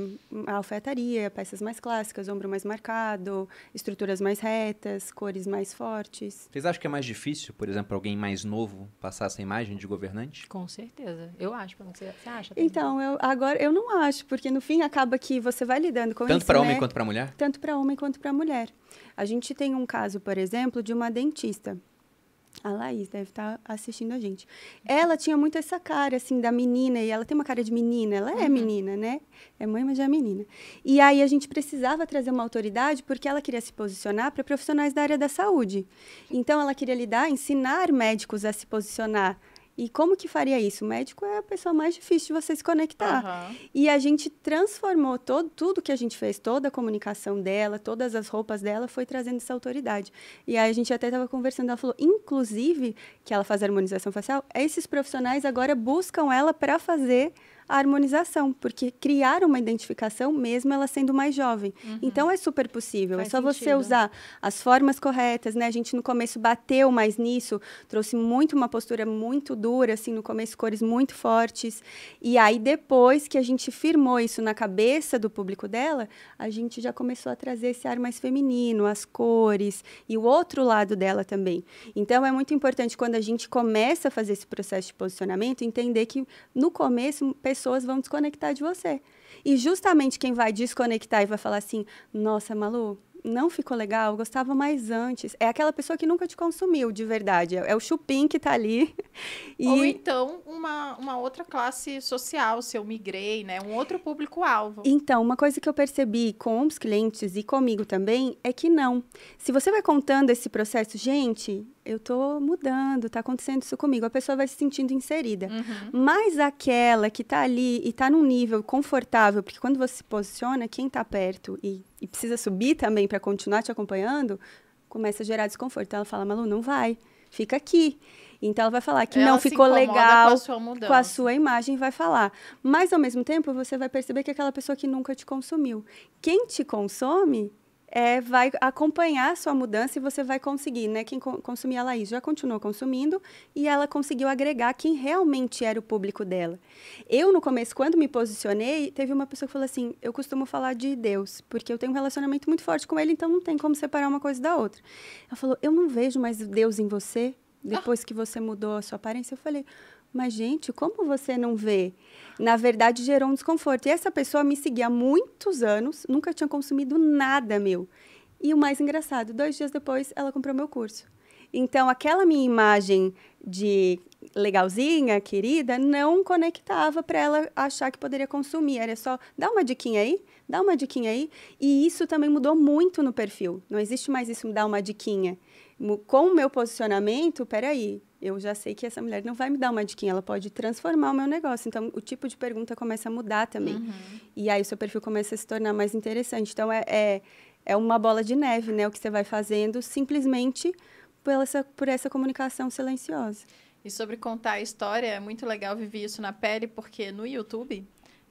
alfaiataria, peças mais clássicas, ombro mais marcado, estruturas mais retas, cores mais fortes. Vocês acham que é mais difícil, por exemplo, alguém mais novo passar essa imagem de governante? Com certeza. Eu acho, você, acha. Também. Então, eu, agora eu não acho, porque no fim acaba que você vai lidando com Tanto para né? homem quanto para mulher? Tanto para homem quanto para mulher. A gente tem um caso, por exemplo, de uma dentista. A Laís deve estar tá assistindo a gente. Ela tinha muito essa cara, assim, da menina, e ela tem uma cara de menina, ela é uhum. menina, né? É mãe, mas já é menina. E aí a gente precisava trazer uma autoridade porque ela queria se posicionar para profissionais da área da saúde. Então ela queria lidar, ensinar médicos a se posicionar e como que faria isso? O médico é a pessoa mais difícil de você se conectar. Uhum. E a gente transformou todo, tudo que a gente fez, toda a comunicação dela, todas as roupas dela, foi trazendo essa autoridade. E aí a gente até estava conversando, ela falou, inclusive, que ela faz harmonização facial, esses profissionais agora buscam ela para fazer a harmonização, porque criar uma identificação, mesmo ela sendo mais jovem. Uhum. Então é super possível, é Faz é só sentido. você usar as formas corretas, né? A gente no começo bateu mais nisso, trouxe muito uma postura muito dura, assim, no começo cores muito fortes. E aí depois que a gente firmou isso na cabeça do público dela, a gente já começou a trazer esse ar mais feminino, as cores e o outro lado dela também. Então é muito importante quando a gente começa a fazer esse processo de posicionamento entender que no começo pessoas vão desconectar de você. E justamente quem vai desconectar e vai falar assim: nossa, Malu, não ficou legal, gostava mais antes. É aquela pessoa que nunca te consumiu de verdade. É, o chupim que está ali. E... Ou então uma, uma outra classe social, se eu migrei, né? Um outro público-alvo. Então, uma coisa que eu percebi com os clientes e comigo também é que não. Se você vai contando esse processo, gente, eu tô mudando, tá acontecendo isso comigo. A pessoa vai se sentindo inserida. Uhum. Mas aquela que tá ali e tá num nível confortável, porque quando você se posiciona, quem tá perto e, e precisa subir também para continuar te acompanhando, começa a gerar desconforto. Ela fala, Malu, não vai, fica aqui. Então ela vai falar que ela não ficou legal com a, sua com a sua imagem, vai falar. Mas ao mesmo tempo você vai perceber que é aquela pessoa que nunca te consumiu. Quem te consome é, vai acompanhar a sua mudança e você vai conseguir, né? Quem consumia a Laís já continuou consumindo e ela conseguiu agregar quem realmente era o público dela. Eu, no começo, quando me posicionei, teve uma pessoa que falou assim: eu costumo falar de Deus, porque eu tenho um relacionamento muito forte com ele, então não tem como separar uma coisa da outra. Ela falou: eu não vejo mais Deus em você ah. depois ah. que você mudou a sua aparência. Eu falei: mas, gente, como você não vê? Na verdade, gerou um desconforto. E essa pessoa me seguia há muitos anos, nunca tinha consumido nada meu. E o mais engraçado, dois dias depois, ela comprou meu curso. Então, aquela minha imagem de legalzinha, querida, não conectava para ela achar que poderia consumir. Era só, dá uma diquinha aí, dá uma diquinha aí. E isso também mudou muito no perfil. Não existe mais isso, dá uma diquinha. Com o meu posicionamento, peraí, eu já sei que essa mulher não vai me dar uma diquinha, ela pode transformar o meu negócio. Então, o tipo de pergunta começa a mudar também. Uhum. E aí o seu perfil começa a se tornar mais interessante. Então, é, é, é uma bola de neve, né? O que você vai fazendo simplesmente por essa, por essa comunicação silenciosa. E sobre contar a história, é muito legal viver isso na pele, porque no YouTube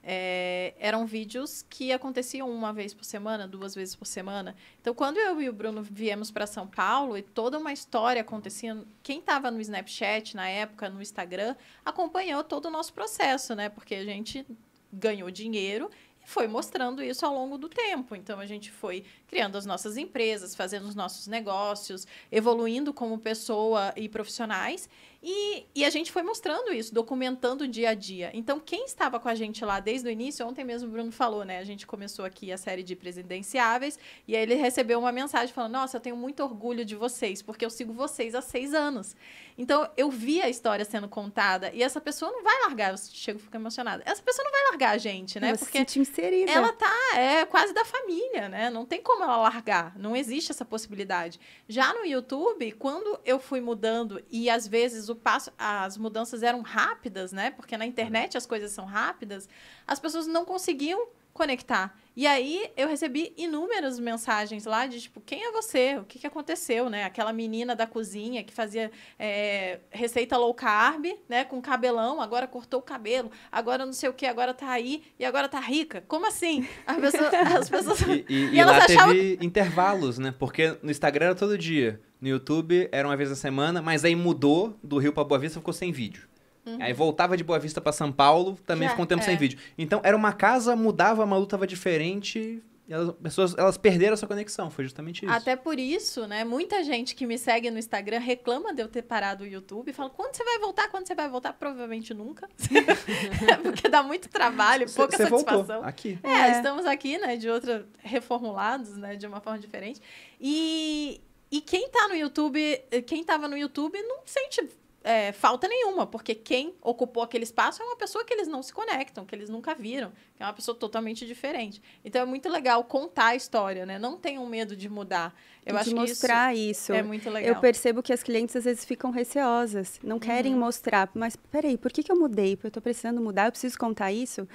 é, eram vídeos que aconteciam uma vez por semana, duas vezes por semana. Então, quando eu e o Bruno viemos para São Paulo e toda uma história acontecia, quem estava no Snapchat na época, no Instagram, acompanhou todo o nosso processo, né? Porque a gente ganhou dinheiro e foi mostrando isso ao longo do tempo. Então, a gente foi criando as nossas empresas, fazendo os nossos negócios, evoluindo como pessoa e profissionais. E, e, a gente foi mostrando isso, documentando o dia a dia. Então, quem estava com a gente lá desde o início, ontem mesmo o Bruno falou, né? A gente começou aqui a série de presidenciáveis, e aí ele recebeu uma mensagem falando: Nossa, eu tenho muito orgulho de vocês, porque eu sigo vocês há seis anos. Então, eu vi a história sendo contada, e essa pessoa não vai largar, eu chego fico emocionada. Essa pessoa não vai largar a gente, né? Eu porque se inserida. ela tá é, quase da família, né? Não tem como ela largar, não existe essa possibilidade. Já no YouTube, quando eu fui mudando, e às vezes o passo, as mudanças eram rápidas, né? Porque na internet as coisas são rápidas, as pessoas não conseguiam conectar. E aí eu recebi inúmeras mensagens lá de tipo, quem é você? O que, que aconteceu, né? Aquela menina da cozinha que fazia é, receita low carb, né? Com cabelão, agora cortou o cabelo, agora não sei o que, agora tá aí e agora tá rica. Como assim? As pessoas. As pessoas... e, e, *laughs* e, e lá achavam... teve intervalos, né? Porque no Instagram era todo dia no YouTube, era uma vez na semana, mas aí mudou do Rio para Boa Vista, ficou sem vídeo. Uhum. Aí voltava de Boa Vista para São Paulo, também ficou um tempo é. sem vídeo. Então era uma casa, mudava, a Malu tava diferente, elas, pessoas, elas perderam essa conexão, foi justamente isso. Até por isso, né? Muita gente que me segue no Instagram reclama de eu ter parado o YouTube e fala: quando você vai voltar? Quando você vai voltar? Provavelmente nunca. *laughs* É porque dá muito trabalho, pouca cê satisfação. Voltou aqui. É, é, estamos aqui, né? De outra, reformulados, né? De uma forma diferente. E e quem tá no YouTube, eh, quem tava no YouTube não sente é, falta nenhuma, porque quem ocupou aquele espaço é uma pessoa que eles não se conectam, que eles nunca viram, que é uma pessoa totalmente diferente. Então é muito legal contar a história, né? Não tenham medo de mudar. Eu de acho mostrar isso, isso, é muito legal. Eu percebo que as clientes às vezes ficam receosas, não querem uhum. mostrar. Mas peraí, por que, que eu mudei? Eu estou precisando mudar, eu preciso contar isso?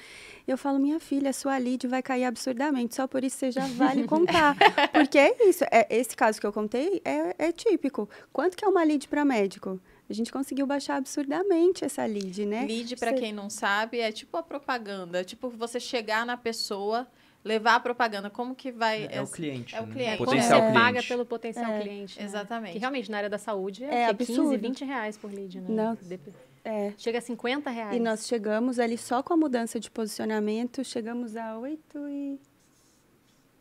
Eu falo, minha filha, sua lead vai cair absurdamente, só por isso você já vale *laughs* contar. porque é isso, é, esse caso que eu contei é, é típico. Quanto que é uma lead para médico? a gente conseguiu baixar absurdamente essa lead, né? Lead, para você... quem não sabe, é tipo a propaganda. É tipo você chegar na pessoa, levar a propaganda. Como que vai... É, é o cliente. É o né? cliente. Né? Potencial você cliente. paga pelo potencial é. cliente. Né? Exatamente. Que realmente, na área da saúde, é, é absurdo. 15, 20 reais por lead, né? Não. Dep é. Chega a 50 reais. E nós chegamos ali só com a mudança de posicionamento, chegamos a 8 e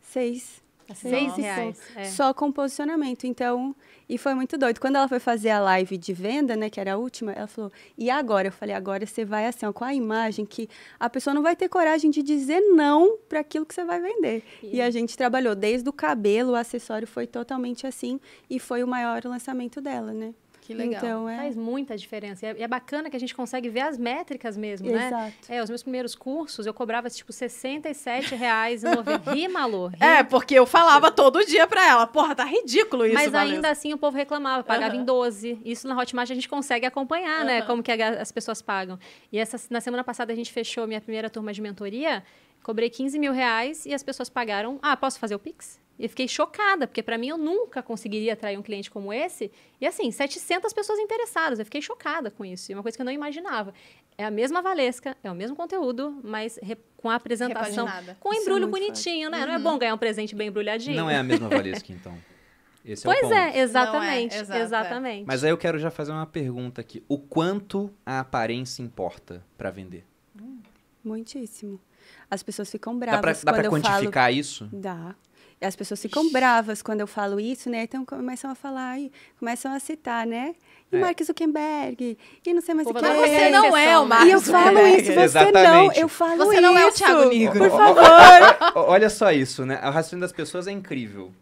6 Assim, Seis e reais. É. Só com posicionamento. Então, e foi muito doido. Quando ela foi fazer a live de venda, né, que era a última, ela falou, e agora? Eu falei, agora você vai assim, ó, com a imagem que a pessoa não vai ter coragem de dizer não para aquilo que você vai vender. E... e a gente trabalhou desde o cabelo, o acessório foi totalmente assim, e foi o maior lançamento dela, né? Que legal. Então, é... Faz muita diferença. E é, é bacana que a gente consegue ver as métricas mesmo, né? Exato. né? É, os meus primeiros cursos eu cobrava tipo 67 reais no Ri, Malu. Ri. É, porque eu falava todo dia pra ela, porra, tá ridículo isso, Mas ainda assim o povo reclamava, pagava uhum. em 12. Isso na Hotmart a gente consegue acompanhar, uhum. né? Como que as pessoas pagam. E essa, na semana passada a gente fechou minha primeira turma de mentoria, cobrei 15 mil reais e as pessoas pagaram. Ah, posso fazer o Pix? E fiquei chocada, porque para mim eu nunca conseguiria atrair um cliente como esse. E assim, 700 pessoas interessadas. Eu fiquei chocada com isso. E é uma coisa que eu não imaginava. É a mesma Valesca, é o mesmo conteúdo, mas com a apresentação, Repaginada. com um é embrulho é bonitinho, fácil. né? Uhum. Não é uhum. bom ganhar um presente bem embrulhadinho? Não é a mesma Valesca, então. *laughs* Esse é pois é, é exatamente, é, exatamente. Mas aí eu quero já fazer uma pergunta aqui. O quanto a aparência importa para vender? Hum. Muitíssimo. As pessoas ficam bravas dá pra, quando eu falo... Dá para quantificar isso? Dá, as pessoas ficam bravas quando eu falo isso, né? Então começam a falar, e começam a citar, né? E é. Mark Zuckerberg, e não sei mais o que. Mas você não é o Mark E eu falo isso, você Exatamente. não, eu falo você isso. Você não é o Thiago Nigro. Por favor. Olha só isso, né? O raciocínio das pessoas é incrível.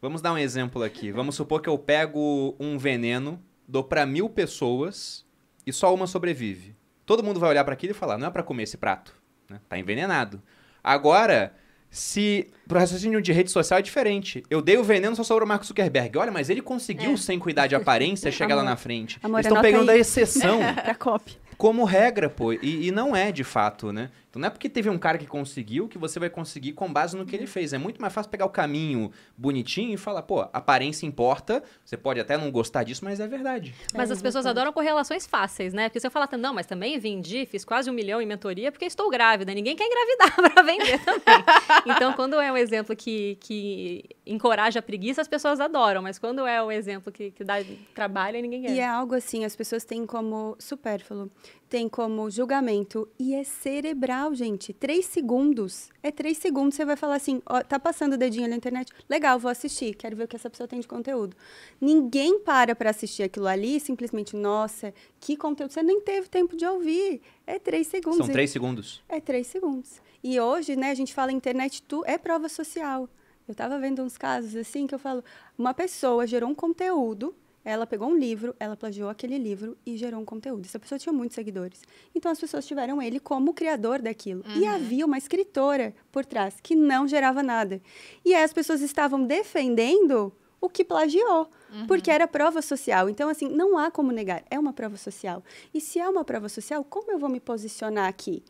Vamos dar um exemplo aqui. Vamos supor que eu pego um veneno, dou para mil pessoas e só uma sobrevive. Todo mundo vai olhar para aquilo e falar: não é para comer esse prato, né? tá envenenado. Agora, se pro raciocínio de rede social é diferente. Eu dei o veneno só sobre o Marco Zuckerberg. Olha, mas ele conseguiu, é. sem cuidar de aparência, chegar amor, lá na frente. Amor, Eles estão pegando aí. a exceção. *laughs* pra copy. Como regra, pô. E, e, não é de fato, né? Então não é porque teve um cara que conseguiu que você vai conseguir com base no que ele fez. É muito mais fácil pegar o caminho bonitinho e falar, pô, aparência importa. Você pode até não gostar disso, mas é verdade. Mas é, as pessoas adoram correlações fáceis, né? Porque se eu falar, não, mas também vendi, fiz quase um milhão em mentoria porque estou grávida. Ninguém quer engravidar *laughs* para vender também. então, quando é um exemplo que, que encoraja a preguiça, as pessoas adoram. Mas quando é o um exemplo que, que dá trabalho, ninguém quer. E é algo assim, as pessoas têm como supérfluo tem como julgamento e é cerebral, gente. Três segundos. É três segundos. Você vai falar assim: ó, tá passando o dedinho na internet? Legal, vou assistir. Quero ver o que essa pessoa tem de conteúdo. Ninguém para para assistir aquilo ali. Simplesmente, nossa, que conteúdo. Você nem teve tempo de ouvir. É três segundos. São três segundos. É três segundos. E hoje, né, a gente fala internet, tu é prova social. Eu tava vendo uns casos assim que eu falo: uma pessoa gerou um conteúdo ela pegou um livro, ela plagiou aquele livro e gerou um conteúdo. Essa pessoa tinha muitos seguidores. Então as pessoas tiveram ele como criador daquilo. Uhum. E havia uma escritora por trás que não gerava nada. E aí as pessoas estavam defendendo o que plagiou, uhum. porque era prova social. Então, assim, não há como negar, é uma prova social. E se é uma prova social, como eu vou me posicionar aqui?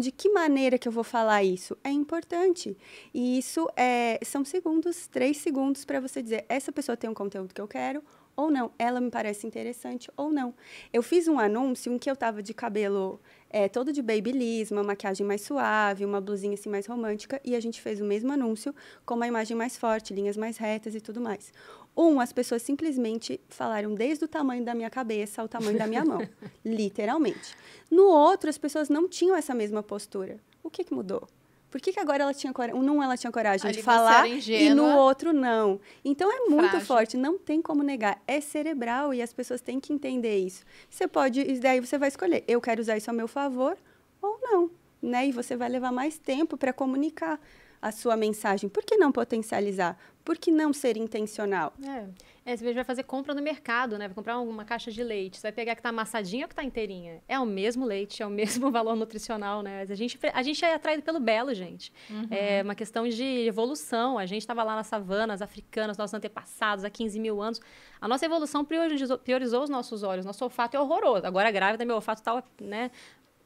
De que maneira que eu vou falar isso? É importante. E isso é, são segundos, três segundos para você dizer: essa pessoa tem um conteúdo que eu quero ou não. Ela me parece interessante ou não. Eu fiz um anúncio em que eu estava de cabelo é, todo de babyliss, uma maquiagem mais suave, uma blusinha assim mais romântica, e a gente fez o mesmo anúncio com uma imagem mais forte, linhas mais retas e tudo mais. Um, as pessoas simplesmente falaram desde o tamanho da minha cabeça ao tamanho da minha mão, *laughs* literalmente. No outro, as pessoas não tinham essa mesma postura. O que, que mudou? Por que, que agora ela tinha coragem? Num ela tinha coragem Ali de falar e no outro não. Então é muito frágil. forte, não tem como negar. É cerebral e as pessoas têm que entender isso. Você pode, daí você vai escolher, eu quero usar isso a meu favor ou não, né? E você vai levar mais tempo para comunicar a sua mensagem? Por que não potencializar? Por que não ser intencional? É. É, você vai fazer compra no mercado, né? Vai comprar uma caixa de leite. Você vai pegar que está amassadinha ou que está inteirinha. É o mesmo leite, é o *laughs* mesmo valor nutricional, né? A gente, a gente é atraído pelo belo, gente. Uhum. É uma questão de evolução. A gente estava lá nas savanas africanas, nossos antepassados, há 15 mil anos. A nossa evolução priorizou, priorizou os nossos olhos. Nosso olfato é horroroso. Agora grávida, meu olfato está né,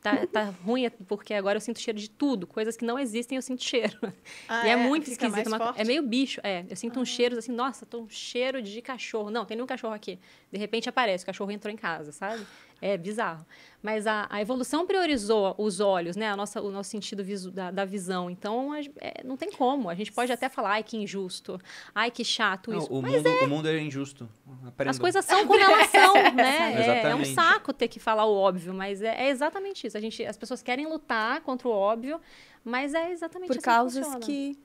Tá, tá ruim é porque agora eu sinto cheiro de tudo. Coisas que não existem, eu sinto cheiro. Ah, e é, é muito esquisito. É uma, é meio bicho. É, eu sinto ah. um cheiro assim, nossa, tô um cheiro de cachorro. Não, tem nenhum cachorro aqui. De repente aparece, o cachorro entrou em casa, sabe? É bizarro. Mas a, a, evolução priorizou os olhos, né? A nossa, o nosso sentido visu, da, da, visão. Então, a, é, não tem como. A gente pode até falar, ai, que injusto. Ai, que chato isso. Não, o, mundo, é... o mundo é injusto. Aprendam. As coisas são como elas *laughs* são, é né? É, é, um saco ter que falar o óbvio, mas é, é, exatamente isso. A gente, as pessoas querem lutar contra o óbvio, mas é exatamente Por assim causas que, que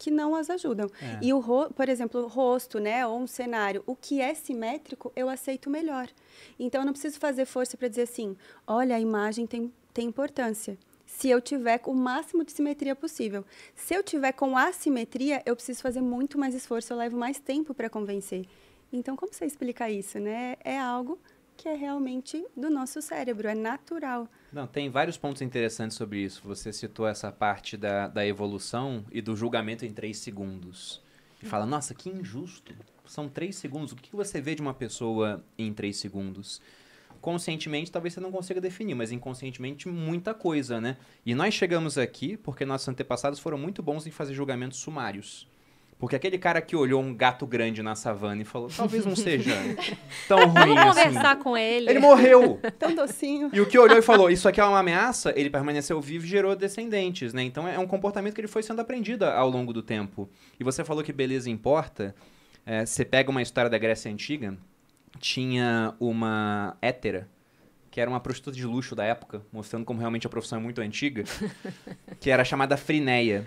que não as ajudam. É. E o, por exemplo, o rosto, né, ou um cenário, o que é simétrico, eu aceito melhor. Então eu não preciso fazer força para dizer assim, olha, a imagem tem tem importância se eu tiver o máximo de simetria possível. Se eu tiver com assimetria, eu preciso fazer muito mais esforço, eu levo mais tempo para convencer. Então, como você explica isso, né? É algo que é realmente do nosso cérebro, é natural. Não, tem vários pontos interessantes sobre isso. Você citou essa parte da, da evolução e do julgamento em três segundos. E fala, nossa, que injusto. São três segundos. O que você vê de uma pessoa em três segundos? Conscientemente, talvez você não consiga definir, mas inconscientemente, muita coisa, né? E nós chegamos aqui porque nossos antepassados foram muito bons em fazer julgamentos sumários. Porque aquele cara que olhou um gato grande na savana e falou, *laughs* talvez não seja *laughs* tão ruim Vamos assim. conversar com ele. Ele morreu. *laughs* Tão docinho. E o que olhou e falou, isso aqui é uma ameaça, ele permaneceu vivo e gerou descendentes, né? Então é um comportamento que ele foi sendo aprendido ao longo do tempo. E você falou que beleza importa. É, você pega uma história da Grécia Antiga, tinha uma hétera, que era uma prostituta de luxo da época, mostrando como realmente a profissão é muito antiga, que era chamada Frinéia.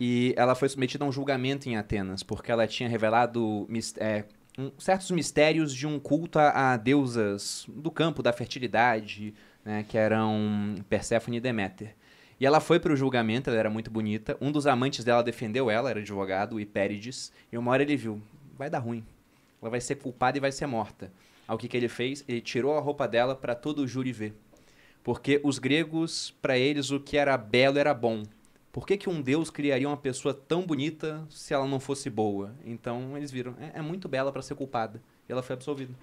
E ela foi submetida a um julgamento em Atenas, porque ela tinha revelado é, um, certos mistérios de um culto a, a deusas do campo da fertilidade, né, que eram Perséfone e Deméter. E ela foi para o julgamento, ela era muito bonita. Um dos amantes dela defendeu ela, era advogado, Hipérides. E uma hora ele viu, vai dar ruim. Ela vai ser culpada e vai ser morta. O que, que ele fez? Ele tirou a roupa dela para todo o júri ver. Porque os gregos, para eles, o que era belo era bom por que, que um deus criaria uma pessoa tão bonita se ela não fosse boa? Então eles viram, é, é muito bela para ser culpada. E ela foi absolvida.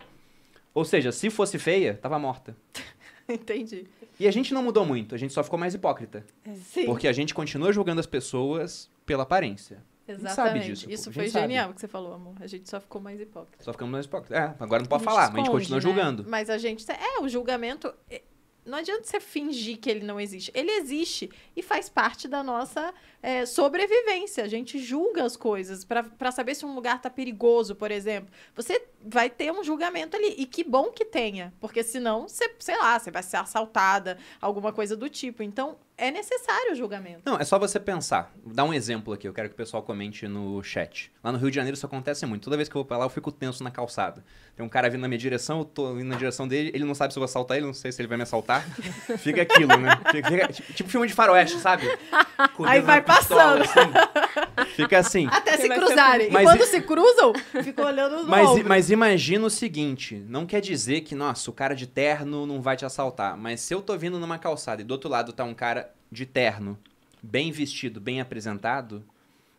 Ou seja, se fosse feia, tava morta. *laughs* Entendi. E a gente não mudou muito, a gente só ficou mais hipócrita. É. Sim. Porque a gente continua julgando as pessoas pela aparência. Exatamente. Disso, Isso foi genial o que você falou, amor. A gente só ficou mais hipócrita. Só ficamos mais hipócritas. É, agora não pode falar, esconde, mas a gente continua né? julgando. Mas a gente. Tá, é, o julgamento. É, não adianta você fingir que ele não existe. Ele existe e faz parte da nossa é, sobrevivência. A gente julga as coisas para saber se um lugar está perigoso, por exemplo. Você vai ter um julgamento ali. E que bom que tenha, porque senão, você, sei lá, você vai ser assaltada, alguma coisa do tipo. Então, é necessário o julgamento. Não, é só você pensar. Vou dar um exemplo aqui, eu quero que o pessoal comente no chat. Lá no Rio de Janeiro isso acontece muito. Toda vez que eu vou pra lá, eu fico tenso na calçada. Tem um cara vindo na minha direção, eu tô indo na direção dele, ele não sabe se eu vou assaltar ele, não sei se ele vai me assaltar. *laughs* Fica aquilo, né? Fica, fica, tipo filme de faroeste, sabe? *laughs* Aí vai pistola, passando. Assim. Fica assim. Até se cruzarem. Mas, quando se cruzam, fica olhando no mas, mas imagina o seguinte, não quer dizer que, nossa, o cara de terno não vai te assaltar. Mas se eu tô vindo numa calçada e do outro lado tá um cara de terno, bem vestido, bem apresentado,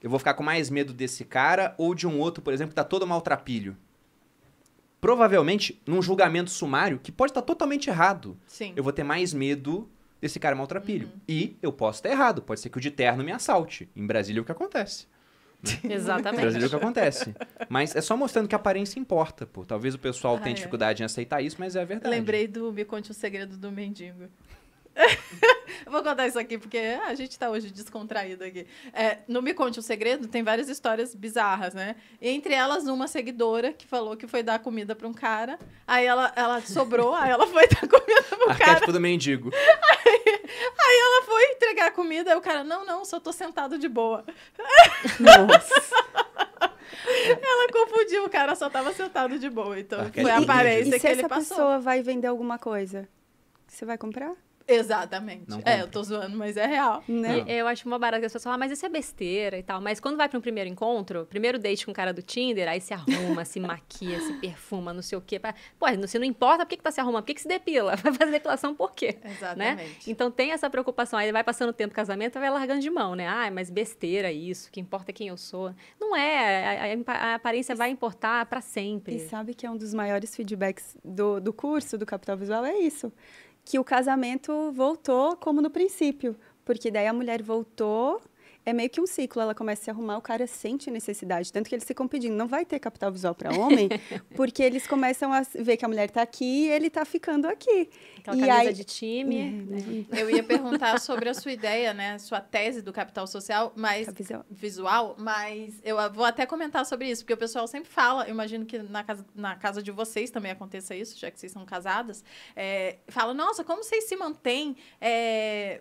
eu vou ficar com mais medo desse cara ou de um outro, por exemplo, que tá todo maltrapilho. Provavelmente, num julgamento sumário, que pode estar tá totalmente errado. Sim. Eu vou ter mais medo desse cara maltrapilho. Uhum. E eu posso estar tá errado. Pode ser que o de terno me assalte. Em Brasília é o que acontece. Né? *laughs* Exatamente. É o que acontece. Mas é só mostrando que a aparência importa, pô. Talvez o pessoal ah, tenha é. dificuldade em aceitar isso, mas é a verdade. Lembrei do Me Conte o Segredo do Mendigo. *laughs* Vou contar isso aqui porque ah, a gente está hoje descontraído aqui. É, Me Conte o um Segredo tem várias histórias bizarras, né? Entre elas, uma seguidora que falou que foi dar comida para um cara, aí ela, ela sobrou, aí ela foi *laughs* dar comida para um cara. Arquétipo do mendigo. Aí, aí, ela foi entregar a comida, aí o cara, não, não, só tô sentado de boa. Nossa. *laughs* Ela confundiu, o cara só tava sentado de boa. Então, Arquétipo ah, foi a aparência e, e, e que ele passou. se essa pessoa vai vender alguma coisa, você vai comprar? Exatamente. É, eu tô zoando, mas é real. Né? Eu acho uma barata que as pessoas falam, ah, mas isso é besteira e tal. Mas quando vai pra um primeiro encontro, primeiro date com o cara do Tinder, aí se arruma, se maquia, se perfuma, não sei o quê. Pra... Pô, se não importa, por que, que tá se arrumando? Por que, que se depila? *laughs* Vai fazer depilação por quê? Né? Exatamente. Né? Então tem essa preocupação. Aí vai passando o tempo do casamento, vai largando de mão, né? Ah, mas besteira isso, que importa é quem eu sou. Não é. A, a, a aparência vai importar para sempre. E sabe que é um dos maiores feedbacks do, do curso, do Capital Visual, é isso que o casamento voltou como no princípio, porque daí a mulher voltou é meio que um ciclo. Ela começa a se arrumar, o cara sente necessidade. Tanto que eles ficam pedindo, não vai ter capital visual para homem, *laughs* porque eles começam a ver que a mulher está aqui e ele está ficando aqui. Aquela e camisa aí... de time. É, né? Uhum. Eu ia perguntar sobre a sua ideia, né? Sua tese do capital social, mas... Visual. visual. Mas eu vou até comentar sobre isso, porque o pessoal sempre fala, eu imagino que na casa, na casa de vocês também aconteça isso, já que vocês são casadas, é, fala, nossa, como vocês se mantêm... É,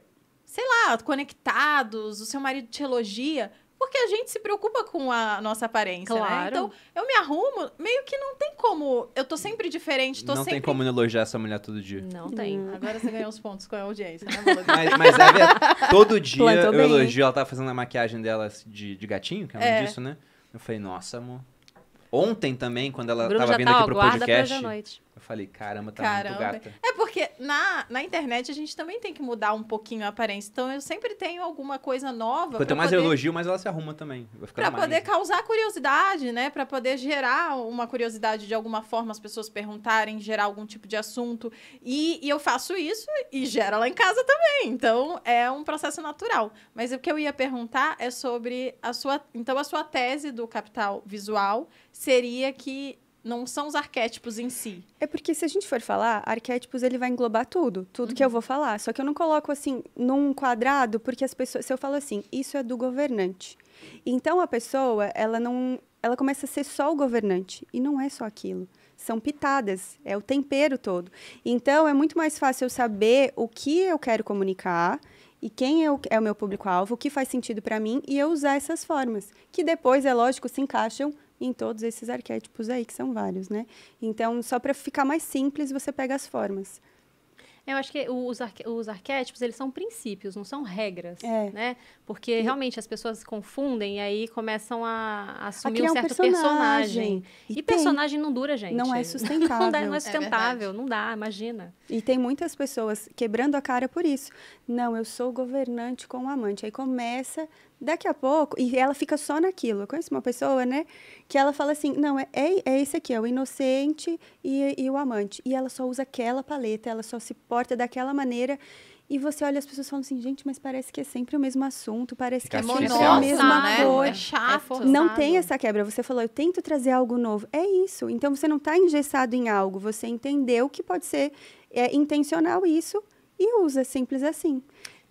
sei lá, conectados, o seu marido te elogia. Porque a gente se preocupa com a nossa aparência, né? claro. né? Então, eu me arrumo, meio que não tem como. Eu tô sempre diferente, tô não sempre... tem como elogiar essa mulher todo dia. Não tem. Hum. Agora você ganhou os pontos com a audiência, né, *laughs* Mas, mas é Todo dia Plantou eu bem. elogio. Ela tava tá fazendo a maquiagem dela de, de gatinho, que é o nome é. disso, né? Eu falei, nossa, amor. Ontem também, quando ela Bruno tava vindo tá, aqui ó, pro podcast. Hoje à noite. Eu falei, caramba, tá caramba. muito gata. É porque na, na internet a gente também tem que mudar um pouquinho a aparência. Então eu sempre tenho alguma coisa nova. Quanto mais poder... elogio, mais ela se arruma também. Vai pra mais... poder né? causar curiosidade, né? Pra poder gerar uma curiosidade de alguma forma, as pessoas perguntarem, gerar algum tipo de assunto. E, e eu faço isso e gera lá em casa também. Então é um processo natural. Mas o que eu ia perguntar é sobre a sua. Então a sua tese do capital visual seria que não são os arquétipos em si. É porque se a gente for falar, arquétipos ele vai englobar tudo, tudo uhum. que eu uhum. vou falar. Só que eu não coloco assim num quadrado, porque as pessoas, se eu falo assim, isso é do governante. Então a pessoa, ela não, ela começa a ser só o governante e não é só aquilo. São pitadas, é o tempero todo. Então é muito mais fácil eu saber o que eu quero comunicar e quem é o meu público-alvo, o que faz sentido para mim e eu usar essas formas, que depois é lógico se encaixam em todos esses arquétipos aí, que são vários, né? Então, só para ficar mais simples, você pega as formas. Eu acho que os, os arquétipos, eles são princípios, não são regras, é. né? Porque realmente as pessoas confundem e aí começam a, a assumir a um certo um personagem. personagem. E, e personagem não dura, gente. Não é sustentável. *laughs* não, dá, não é sustentável, é não dá, imagina. E tem muitas pessoas quebrando a cara por isso. Não, eu sou governante com o amante. Aí começa Daqui a pouco, e ela fica só naquilo. Eu conheço uma pessoa, né? Que ela fala assim: não, é, é, é esse aqui, é o inocente e, e o amante. E ela só usa aquela paleta, ela só se porta daquela maneira. E você olha as pessoas falando assim, gente, mas parece que é sempre o mesmo assunto, parece que é, é sempre assim, a mesma né? coisa. É chato. Não tem essa quebra. Você falou, eu tento trazer algo novo. É isso. Então você não está engessado em algo, você entendeu que pode ser é, intencional isso e usa, simples assim.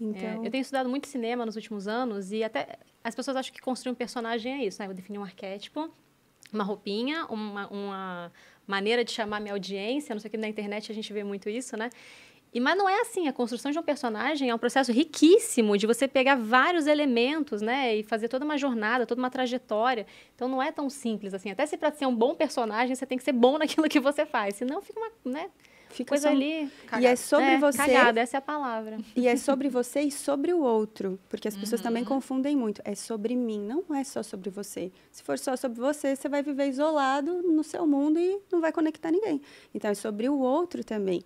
É, então... É, eu tenho estudado muito cinema nos últimos anos e até as pessoas acham que construir um personagem é isso, né? Eu definir um arquétipo, uma roupinha, uma, uma maneira de chamar minha audiência, não sei o que, na internet a gente vê muito isso, né? E, mas não é assim, a construção de um personagem é um processo riquíssimo de você pegar vários elementos, né, e fazer toda uma jornada, toda uma trajetória. Então não é tão simples assim. Até se para ser um bom personagem, você tem que ser bom *laughs* naquilo que você faz, senão fica uma, né, Fica Coisa só... ali. Cagada. E é sobre é, você. Cagada, essa é a palavra. E é sobre você e sobre o outro. Porque as uhum. pessoas também uhum. confundem muito. É sobre mim, não é só sobre você. Se for só sobre você, você vai viver isolado no seu mundo e não vai conectar ninguém. Então é sobre o outro também.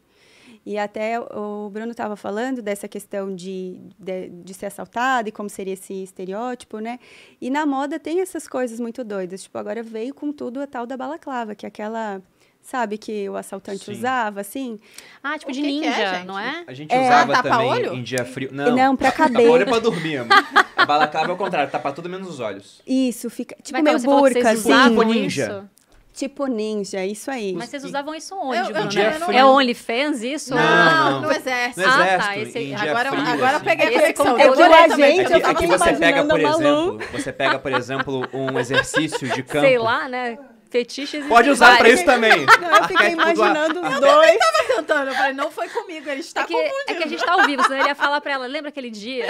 E até o Bruno estava falando dessa questão de, de, de, ser assaltado e como seria esse estereótipo, né? E na moda tem essas coisas muito doidas. Tipo, agora veio com tudo a tal da balaclava, que é aquela sabe, que o assaltante Sim. usava, assim. Ah, tipo o de que ninja, que é, não é? A gente é. usava também olho? em dia frio. Não, não pra caber. Tapa olho é pra dormir, amor. A *laughs* balaclava é o contrário, tapa tudo menos os olhos. Isso, fica tipo Vai, meio burca, assim. Tipo ninja. Isso? Tipo ninja, isso aí. Mas vocês usavam isso onde, eu, eu, Bruno? Né? Frio. É OnlyFans isso? Não, não, não, no exército. No exército, ah, tá. Esse, agora, frio, agora assim. peguei esse conteúdo. É por a gente, aqui, eu aqui é é você pega, por exemplo, você pega, por exemplo, um *laughs* exercício de campo. Sei lá, né? fetiches Pode usar pra isso também. *laughs* Não, eu fiquei imaginando os dois. Eu tava cantando, eu falei, não foi comigo, ele está é que, confundindo. É que a gente tá ao vivo, senão ele ia falar pra ela, lembra aquele dia?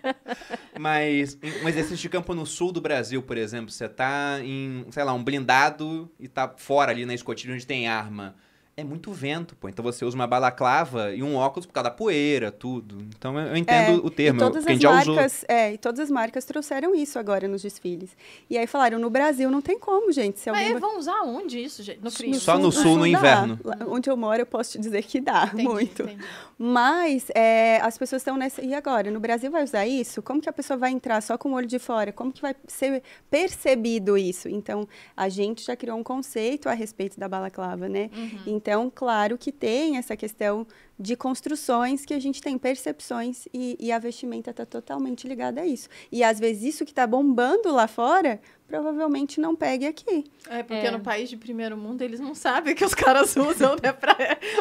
*laughs* Mas um exercício de campo no sul do Brasil, por exemplo, você tá em, sei lá, um blindado e tá fora ali na escotilha onde tem arma é muito vento, pô. Então você usa uma balaclava e um óculos por causa da poeira, tudo. Então eu entendo é, o termo, eu, quem já marcas, usou. É, e todas as marcas trouxeram isso agora nos desfiles. E aí falaram, no Brasil não tem como, gente. Se alguém... Mas vão usar onde isso, gente? No frio? Só no sul, no, sul, no inverno. Lá, onde eu moro, eu posso te dizer que dá, entendi, muito. Entendi. Mas é, as pessoas estão nessa... E agora, no Brasil vai usar isso? Como que a pessoa vai entrar só com o olho de fora? Como que vai ser percebido isso? Então, a gente já criou um conceito a respeito da balaclava, né? Uhum. Então, então, claro que tem essa questão de construções que a gente tem percepções e, e a vestimenta está totalmente ligada a isso. E às vezes isso que está bombando lá fora provavelmente não pegue aqui. É, porque é. no país de primeiro mundo eles não sabem que os caras *laughs* usam, né, pra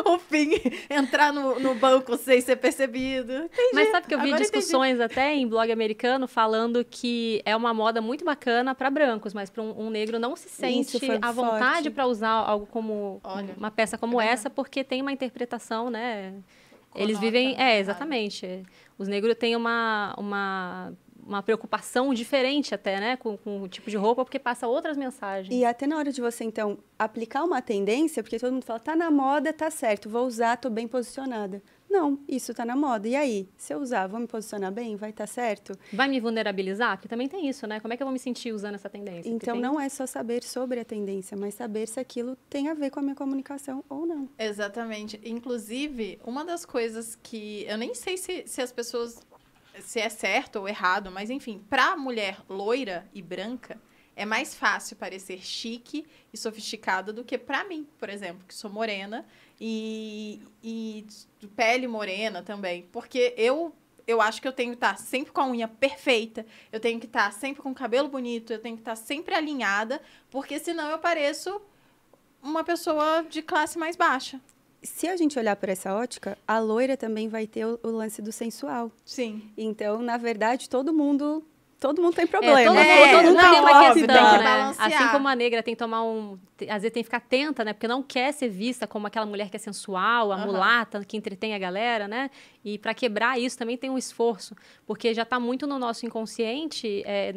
o fim entrar no, no banco sem ser percebido. Entendi. Mas sabe que eu vi Agora discussões entendi. até em blog americano falando que é uma moda muito bacana para brancos, mas para um, um, negro não se sente à vontade para usar algo como Olha, uma peça como é. essa, porque tem uma interpretação, né? eles vivem. É, exatamente. Os negros têm uma, uma uma preocupação diferente até, né? Com, com, o tipo de roupa, porque passa outras mensagens. E até na hora de você, então, aplicar uma tendência, porque todo mundo fala, tá na moda, tá certo, vou usar, tô bem posicionada. Não, isso tá na moda. E aí, se eu usar, vou me posicionar bem? Vai estar tá certo? Vai me vulnerabilizar? Porque também tem isso, né? Como é que eu vou me sentir usando essa tendência? Então, tem... não é só saber sobre a tendência, mas saber se aquilo tem a ver com a minha comunicação ou não. Exatamente. Inclusive, uma das coisas que eu nem sei se, se as pessoas se é certo ou errado, mas enfim, para mulher loira e branca, é mais fácil parecer chique e sofisticada do que para mim, por exemplo, que sou morena e, e pele morena também. Porque eu eu acho que eu tenho que estar tá sempre com a unha perfeita, eu tenho que estar tá sempre com o cabelo bonito, eu tenho que estar tá sempre alinhada, porque senão eu pareço uma pessoa de classe mais baixa se a gente olhar por essa ótica, a loira também vai ter o, o lance do sensual. Sim. Então, na verdade, todo mundo todo mundo tem é, problema. É, todo, né? mundo, todo mundo tem uma questão, é assim, né? Assim como a negra tem que tomar um às vezes tem que ficar atenta, né? Porque não quer ser vista como aquela mulher que é sensual, a uhum. mulata, que entretém a galera, né? E para quebrar isso também tem um esforço, porque já está muito no nosso inconsciente, é,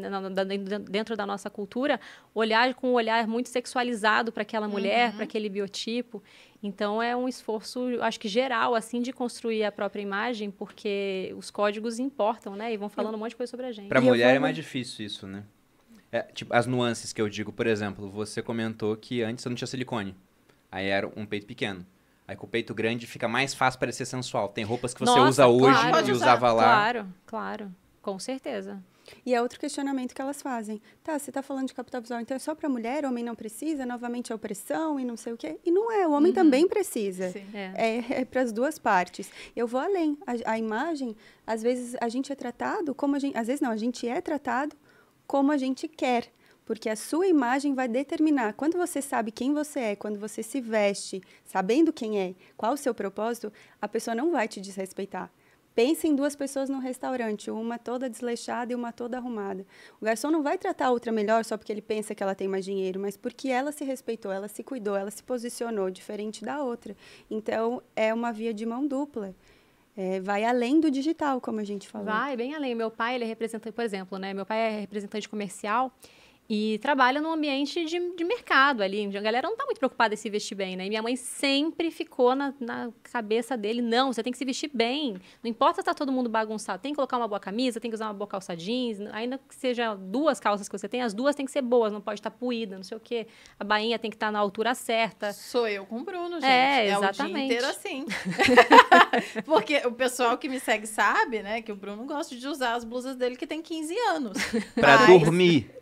dentro da nossa cultura, olhar com um olhar muito sexualizado para aquela mulher, uhum. para aquele biotipo. Então é um esforço, acho que geral, assim, de construir a própria imagem, porque os códigos importam, né? E vão falando um monte de coisa sobre a gente. Para mulher é vou... é mais difícil isso, né? É, tipo, as nuances que eu digo, por exemplo, você comentou que antes eu não tinha silicone. Aí era um peito pequeno. Aí com o peito grande fica mais fácil parecer sensual. Tem roupas que você Nossa, usa hoje e usava lá. Claro, claro. Com certeza. E é outro questionamento que elas fazem. Tá, você tá falando de capital visual, então é só para mulher, homem não precisa, novamente é opressão e não sei o quê. E não é, o homem uhum. também precisa. Sim. É, é, é, é para as duas partes. Eu vou além. A, a, imagem, às vezes a gente é tratado como a gente. Às vezes não, a gente é tratado como a gente quer, porque a sua imagem vai determinar. Quando você sabe quem você é, quando você se veste, sabendo quem é, qual o seu propósito, a pessoa não vai te desrespeitar. Pensa em duas pessoas num restaurante, uma toda desleixada e uma toda arrumada. O garçom não vai tratar a outra melhor só porque ele pensa que ela tem mais dinheiro, mas porque ela se respeitou, ela se cuidou, ela se posicionou diferente da outra. Então, é uma via de mão dupla. É, vai além do digital, como a gente falou. Vai bem além. Meu pai, ele é representante, por exemplo, né? Meu pai é representante comercial e trabalha num ambiente de, de mercado ali. A galera não está muito preocupada em se vestir bem, né? E minha mãe sempre ficou na, na cabeça dele: não, você tem que se vestir bem. Não importa se tá todo mundo bagunçado. Tem que colocar uma boa camisa, tem que usar uma boa calça jeans. Ainda que seja duas calças que você tem, as duas tem que ser boas, não pode estar tá puída, não sei o quê. A bainha tem que estar tá na altura certa. Sou eu com o Bruno, é, gente. É, exatamente. É o dia inteiro assim. *laughs* Porque o pessoal que me segue sabe, né, que o Bruno gosta de usar as blusas dele que tem 15 anos. Pra Mas... dormir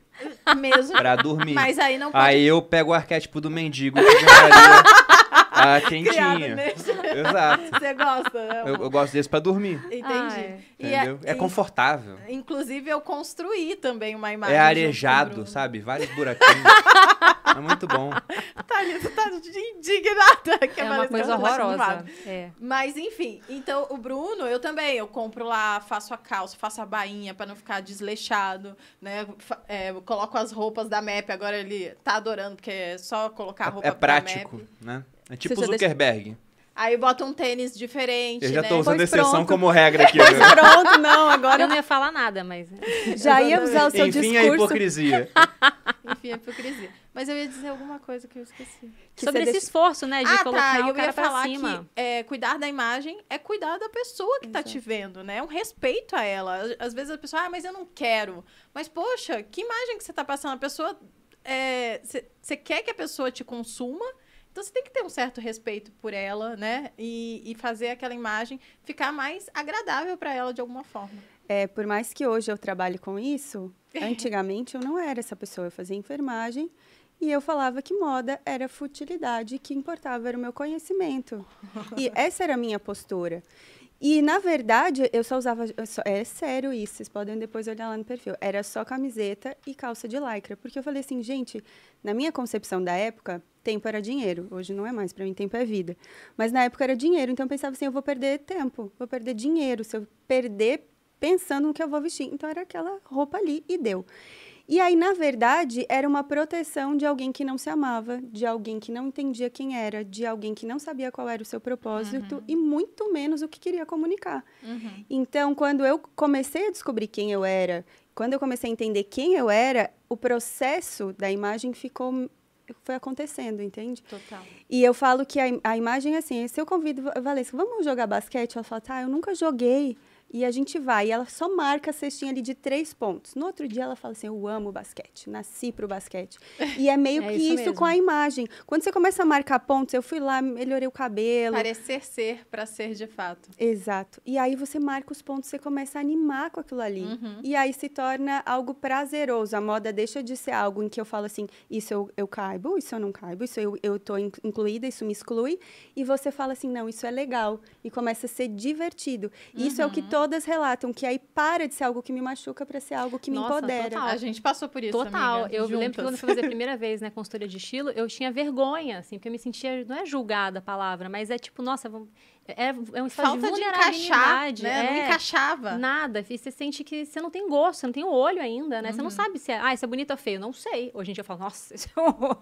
mesmo. Pra dormir. Mas aí não pode... Aí eu pego o arquétipo do mendigo que *laughs* a quentinha. Nesse... Exato. *laughs* Você gosta, né? Eu, eu, gosto desse para dormir. Entendi. Ah, é. É, é confortável. Inclusive, eu construí também uma imagem. É arejado, sabe? Vários buraquinhos. *laughs* é muito bom. Tá, você tá indignada. Que é, é uma coisa horrorosa. É. Mas, enfim. Então, o Bruno, eu também. Eu compro lá, faço a calça, faço a bainha para não ficar desleixado, né? É, coloco as roupas da MEP. Agora ele tá adorando, porque é só colocar a é roupa é, é prático, né? É tipo Zuckerberg. Deixa... Aí bota um tênis diferente. Eu já né? tô usando pois exceção pronto. como regra aqui. Pois né? pronto, não, agora. Eu não ia falar nada, mas. É. Já ia usar o seu Enfim, discurso. Enfim, a hipocrisia. *laughs* Enfim, a hipocrisia. Mas eu ia dizer alguma coisa que eu esqueci. Que Sobre esse deixa... esforço, né, de ah, tá, colocar tá, o eu ia falar cima. Que, é, cuidar da imagem é cuidar da pessoa que Exato. tá te vendo, né? É um respeito a ela. Às vezes a pessoa, ah, mas eu não quero. Mas, poxa, que imagem que você tá passando? A pessoa. É, você é, quer que a pessoa te consuma então você tem que ter um certo respeito por ela, né? E, e fazer aquela imagem ficar mais agradável para ela de alguma forma. É, por mais que hoje eu trabalhe com isso, *laughs* antigamente eu não era essa pessoa. Eu fazia enfermagem e eu falava que moda era futilidade, que importava era o meu conhecimento. E *laughs* essa era a minha postura. E, na verdade, eu só usava. Eu só, é sério isso, vocês podem depois olhar lá no perfil. Era só camiseta e calça de lycra. Porque eu falei assim, gente, na minha concepção da época, tempo era dinheiro. Hoje não é mais, para mim tempo é vida. Mas na época era dinheiro, então eu pensava assim, eu vou perder tempo, vou perder dinheiro, se eu perder pensando no que eu vou vestir. Então era aquela roupa ali e deu. E aí, na verdade, era uma proteção de alguém que não se amava, de alguém que não entendia quem era, de alguém que não sabia qual era o seu propósito uhum. e muito menos o que queria comunicar. Uhum. Então, quando eu comecei a descobrir quem eu era, quando eu comecei a entender quem eu era, o processo da imagem ficou foi acontecendo, entende? Total. E eu falo que a, a imagem é assim, se eu convido a Valesca, vamos jogar basquete? Ela fala, tá, eu nunca joguei. E a gente vai, e ela só marca a cestinha ali de três pontos. No outro dia ela fala assim: Eu amo basquete, nasci pro basquete. E é meio *laughs* é que isso, isso com a imagem. Quando você começa a marcar pontos, eu fui lá, melhorei o cabelo. Parecer ser para ser de fato. Exato. E aí você marca os pontos, você começa a animar com aquilo ali. Uhum. E aí se torna algo prazeroso. A moda deixa de ser algo em que eu falo assim: Isso eu, eu caibo, isso eu não caibo, isso eu, eu tô incluída, isso me exclui. E você fala assim: Não, isso é legal. E começa a ser divertido. Uhum. Isso é o que uhum todas relatam que aí para de ser algo que me machuca para ser algo que Nossa, me empodera. Total. A gente passou por isso. Total. Amiga, eu juntas. lembro que quando eu fui fazer a *laughs* primeira vez, né, consultoria de estilo, eu tinha vergonha, assim, porque eu me sentia, não é julgada a palavra, mas é tipo, nossa, vamos é, é um estado Falta de vulnerabilidade. De encaixar, né? é, não encaixava. Nada. E você sente que você não tem gosto, você não tem o olho ainda, né? Uhum. Você não uhum. sabe se é, ah, isso é bonito ou feio. Não sei. Hoje em dia eu falo, nossa, *laughs* isso é horror.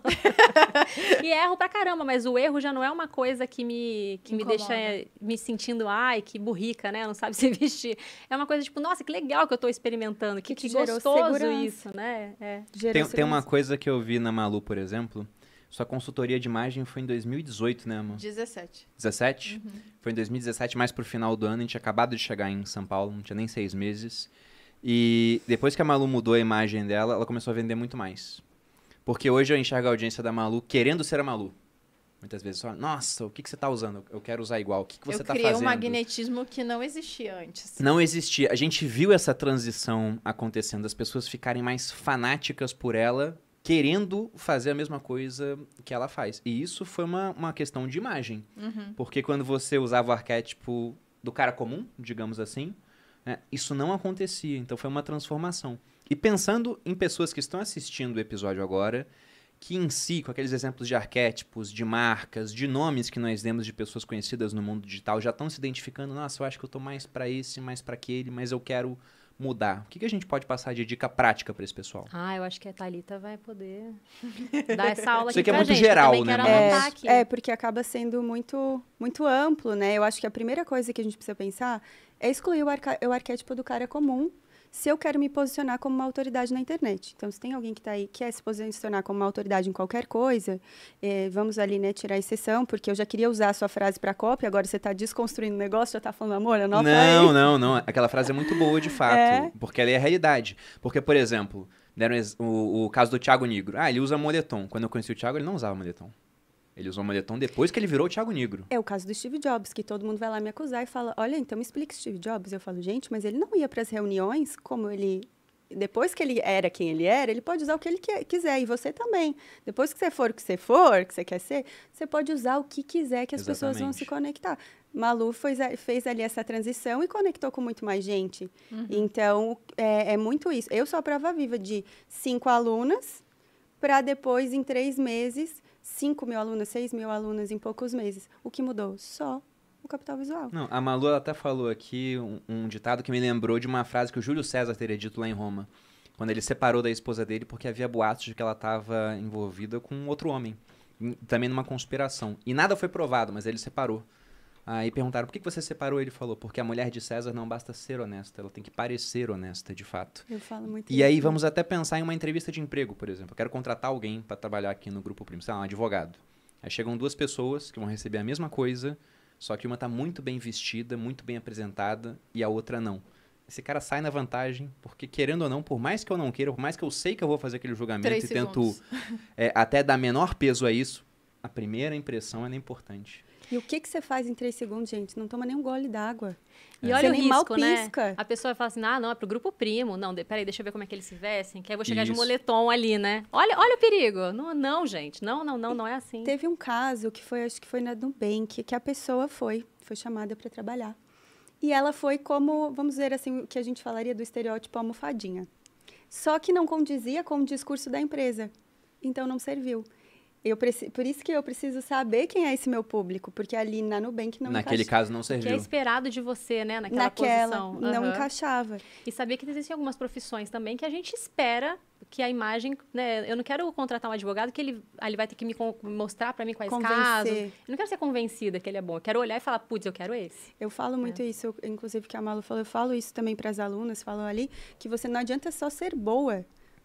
*laughs* e erro pra caramba, mas o erro já não é uma coisa que me, que me deixa me sentindo, ai, que burrica, né? Não sabe se vestir. É uma coisa tipo, nossa, que legal que eu tô experimentando, que, que, que gostoso segurança. isso, né? É. Tem, tem uma coisa que eu vi na Malu, por exemplo, sua consultoria de imagem foi em 2018, né, amor? 17. 17? Uhum. Foi em 2017, mais pro final do ano. A gente tinha acabado de chegar em São Paulo, não tinha nem seis meses. E depois que a Malu mudou a imagem dela, ela começou a vender muito mais. Porque hoje eu enxergo a audiência da Malu querendo ser a Malu. Muitas vezes só, nossa, o que, que você está usando? Eu quero usar igual. O que, que você está fazendo? Eu tá criei um magnetismo que não existia antes. Não existia. A gente viu essa transição acontecendo, as pessoas ficarem mais fanáticas por ela querendo fazer a mesma coisa que ela faz. E isso foi uma, uma questão de imagem. Uhum. Porque quando você usava o arquétipo do cara comum, digamos assim, né, isso não acontecia. Então foi uma transformação. E pensando em pessoas que estão assistindo o episódio agora, que em si, com aqueles exemplos de arquétipos, de marcas, de nomes que nós demos de pessoas conhecidas no mundo digital, já estão se identificando, nossa, eu acho que eu estou mais para esse, mais para aquele, mas eu quero mudar? O que, que a gente pode passar de dica prática para esse pessoal? Ah, eu acho que a Thalita vai poder *laughs* dar essa aula Isso aqui, aqui é muito gente. geral, né? É, é, porque acaba sendo muito, muito amplo, né? Eu acho que a primeira coisa que a gente precisa pensar é excluir o, arca... o arquétipo do cara comum se eu quero me posicionar como uma autoridade na internet. Então, se tem alguém que está aí que quer se posicionar como uma autoridade em qualquer coisa, eh, vamos ali, né, tirar exceção, porque eu já queria usar a sua frase para cópia, agora você está desconstruindo o negócio, já está falando, amor, anota é Não, aí. não, não. Aquela frase é muito boa, de *laughs* fato, é. porque ela é a realidade. Porque, por exemplo, deram o, o caso do Thiago Negro. Ah, ele usa moletom. Quando eu conheci o Thiago, ele não usava moletom. Ele usou o moletom depois que ele virou o Thiago Negro. É o caso do Steve Jobs, que todo mundo vai lá me acusar e fala: olha, então me explica Steve Jobs. Eu falo, gente, mas ele não ia para as reuniões como ele. Depois que ele era quem ele era, ele pode usar o que ele que... quiser, e você também. Depois que você for o que você for, que você quer ser, você pode usar o que quiser que as Exatamente. pessoas vão se conectar. Malu fez, fez ali essa transição e conectou com muito mais gente. Uhum. Então, é, é muito isso. Eu sou a prova viva de cinco alunas, para depois, em três meses, 5 mil alunas, 6 mil alunas em poucos meses. O que mudou? Só o capital visual. Não, a Malu até falou aqui um, um, ditado que me lembrou de uma frase que o Júlio César teria dito lá em Roma, quando ele separou da esposa dele porque havia boatos de que ela estava envolvida com outro homem, também numa conspiração. E nada foi provado, mas ele separou. Aí perguntaram por que você separou. Ele falou, porque a mulher de César não basta ser honesta, ela tem que parecer honesta, de fato. Eu falo muito E isso. aí né? vamos até pensar em uma entrevista de emprego, por exemplo. Eu quero contratar alguém para trabalhar aqui no Grupo Primo, sei lá, um advogado. Aí chegam duas pessoas que vão receber a mesma coisa, só que uma está muito bem vestida, muito bem apresentada e a outra não. Esse cara sai na vantagem, porque querendo ou não, por mais que eu não queira, por mais que eu sei que eu vou fazer aquele julgamento Três e segundos. tento é, até dar menor peso a isso, a primeira impressão é importante. E o que, que você faz em três segundos, gente? Não toma nenhum gole d'água. É. E olha você o risco, mal pisca. Né? né? A pessoa fala assim, ah, não, é pro grupo primo. Não, peraí, deixa eu ver como é que eles se vestem, que aí eu vou chegar Isso. de moletom ali, né? Olha, olha o perigo. Não, não, gente, não, não, não, não é assim. Teve um caso que foi, acho que foi na Nubank, que a pessoa foi, foi chamada para trabalhar. E ela foi como, vamos dizer assim, o que a gente falaria do estereótipo almofadinha. Só que não condizia com o discurso da empresa. Então não serviu. Eu preci... Por isso que eu preciso saber quem é esse meu público, porque ali na Nubank não Naquele caso não serviu. Que é esperado de você, né? Naquela, Naquela posição. Não uhum. encaixava. E sabia que existem algumas profissões também que a gente espera que a imagem, né, eu não quero contratar um advogado que ele, ah, ele vai ter que me mostrar para mim quais Convencer. casos. Eu não quero ser convencida que ele é bom. Eu quero olhar e falar, putz, eu quero esse. Eu falo muito é. isso, eu, inclusive que a Malu falou, eu falo isso também para as alunas, falam ali que você não adianta só ser boa,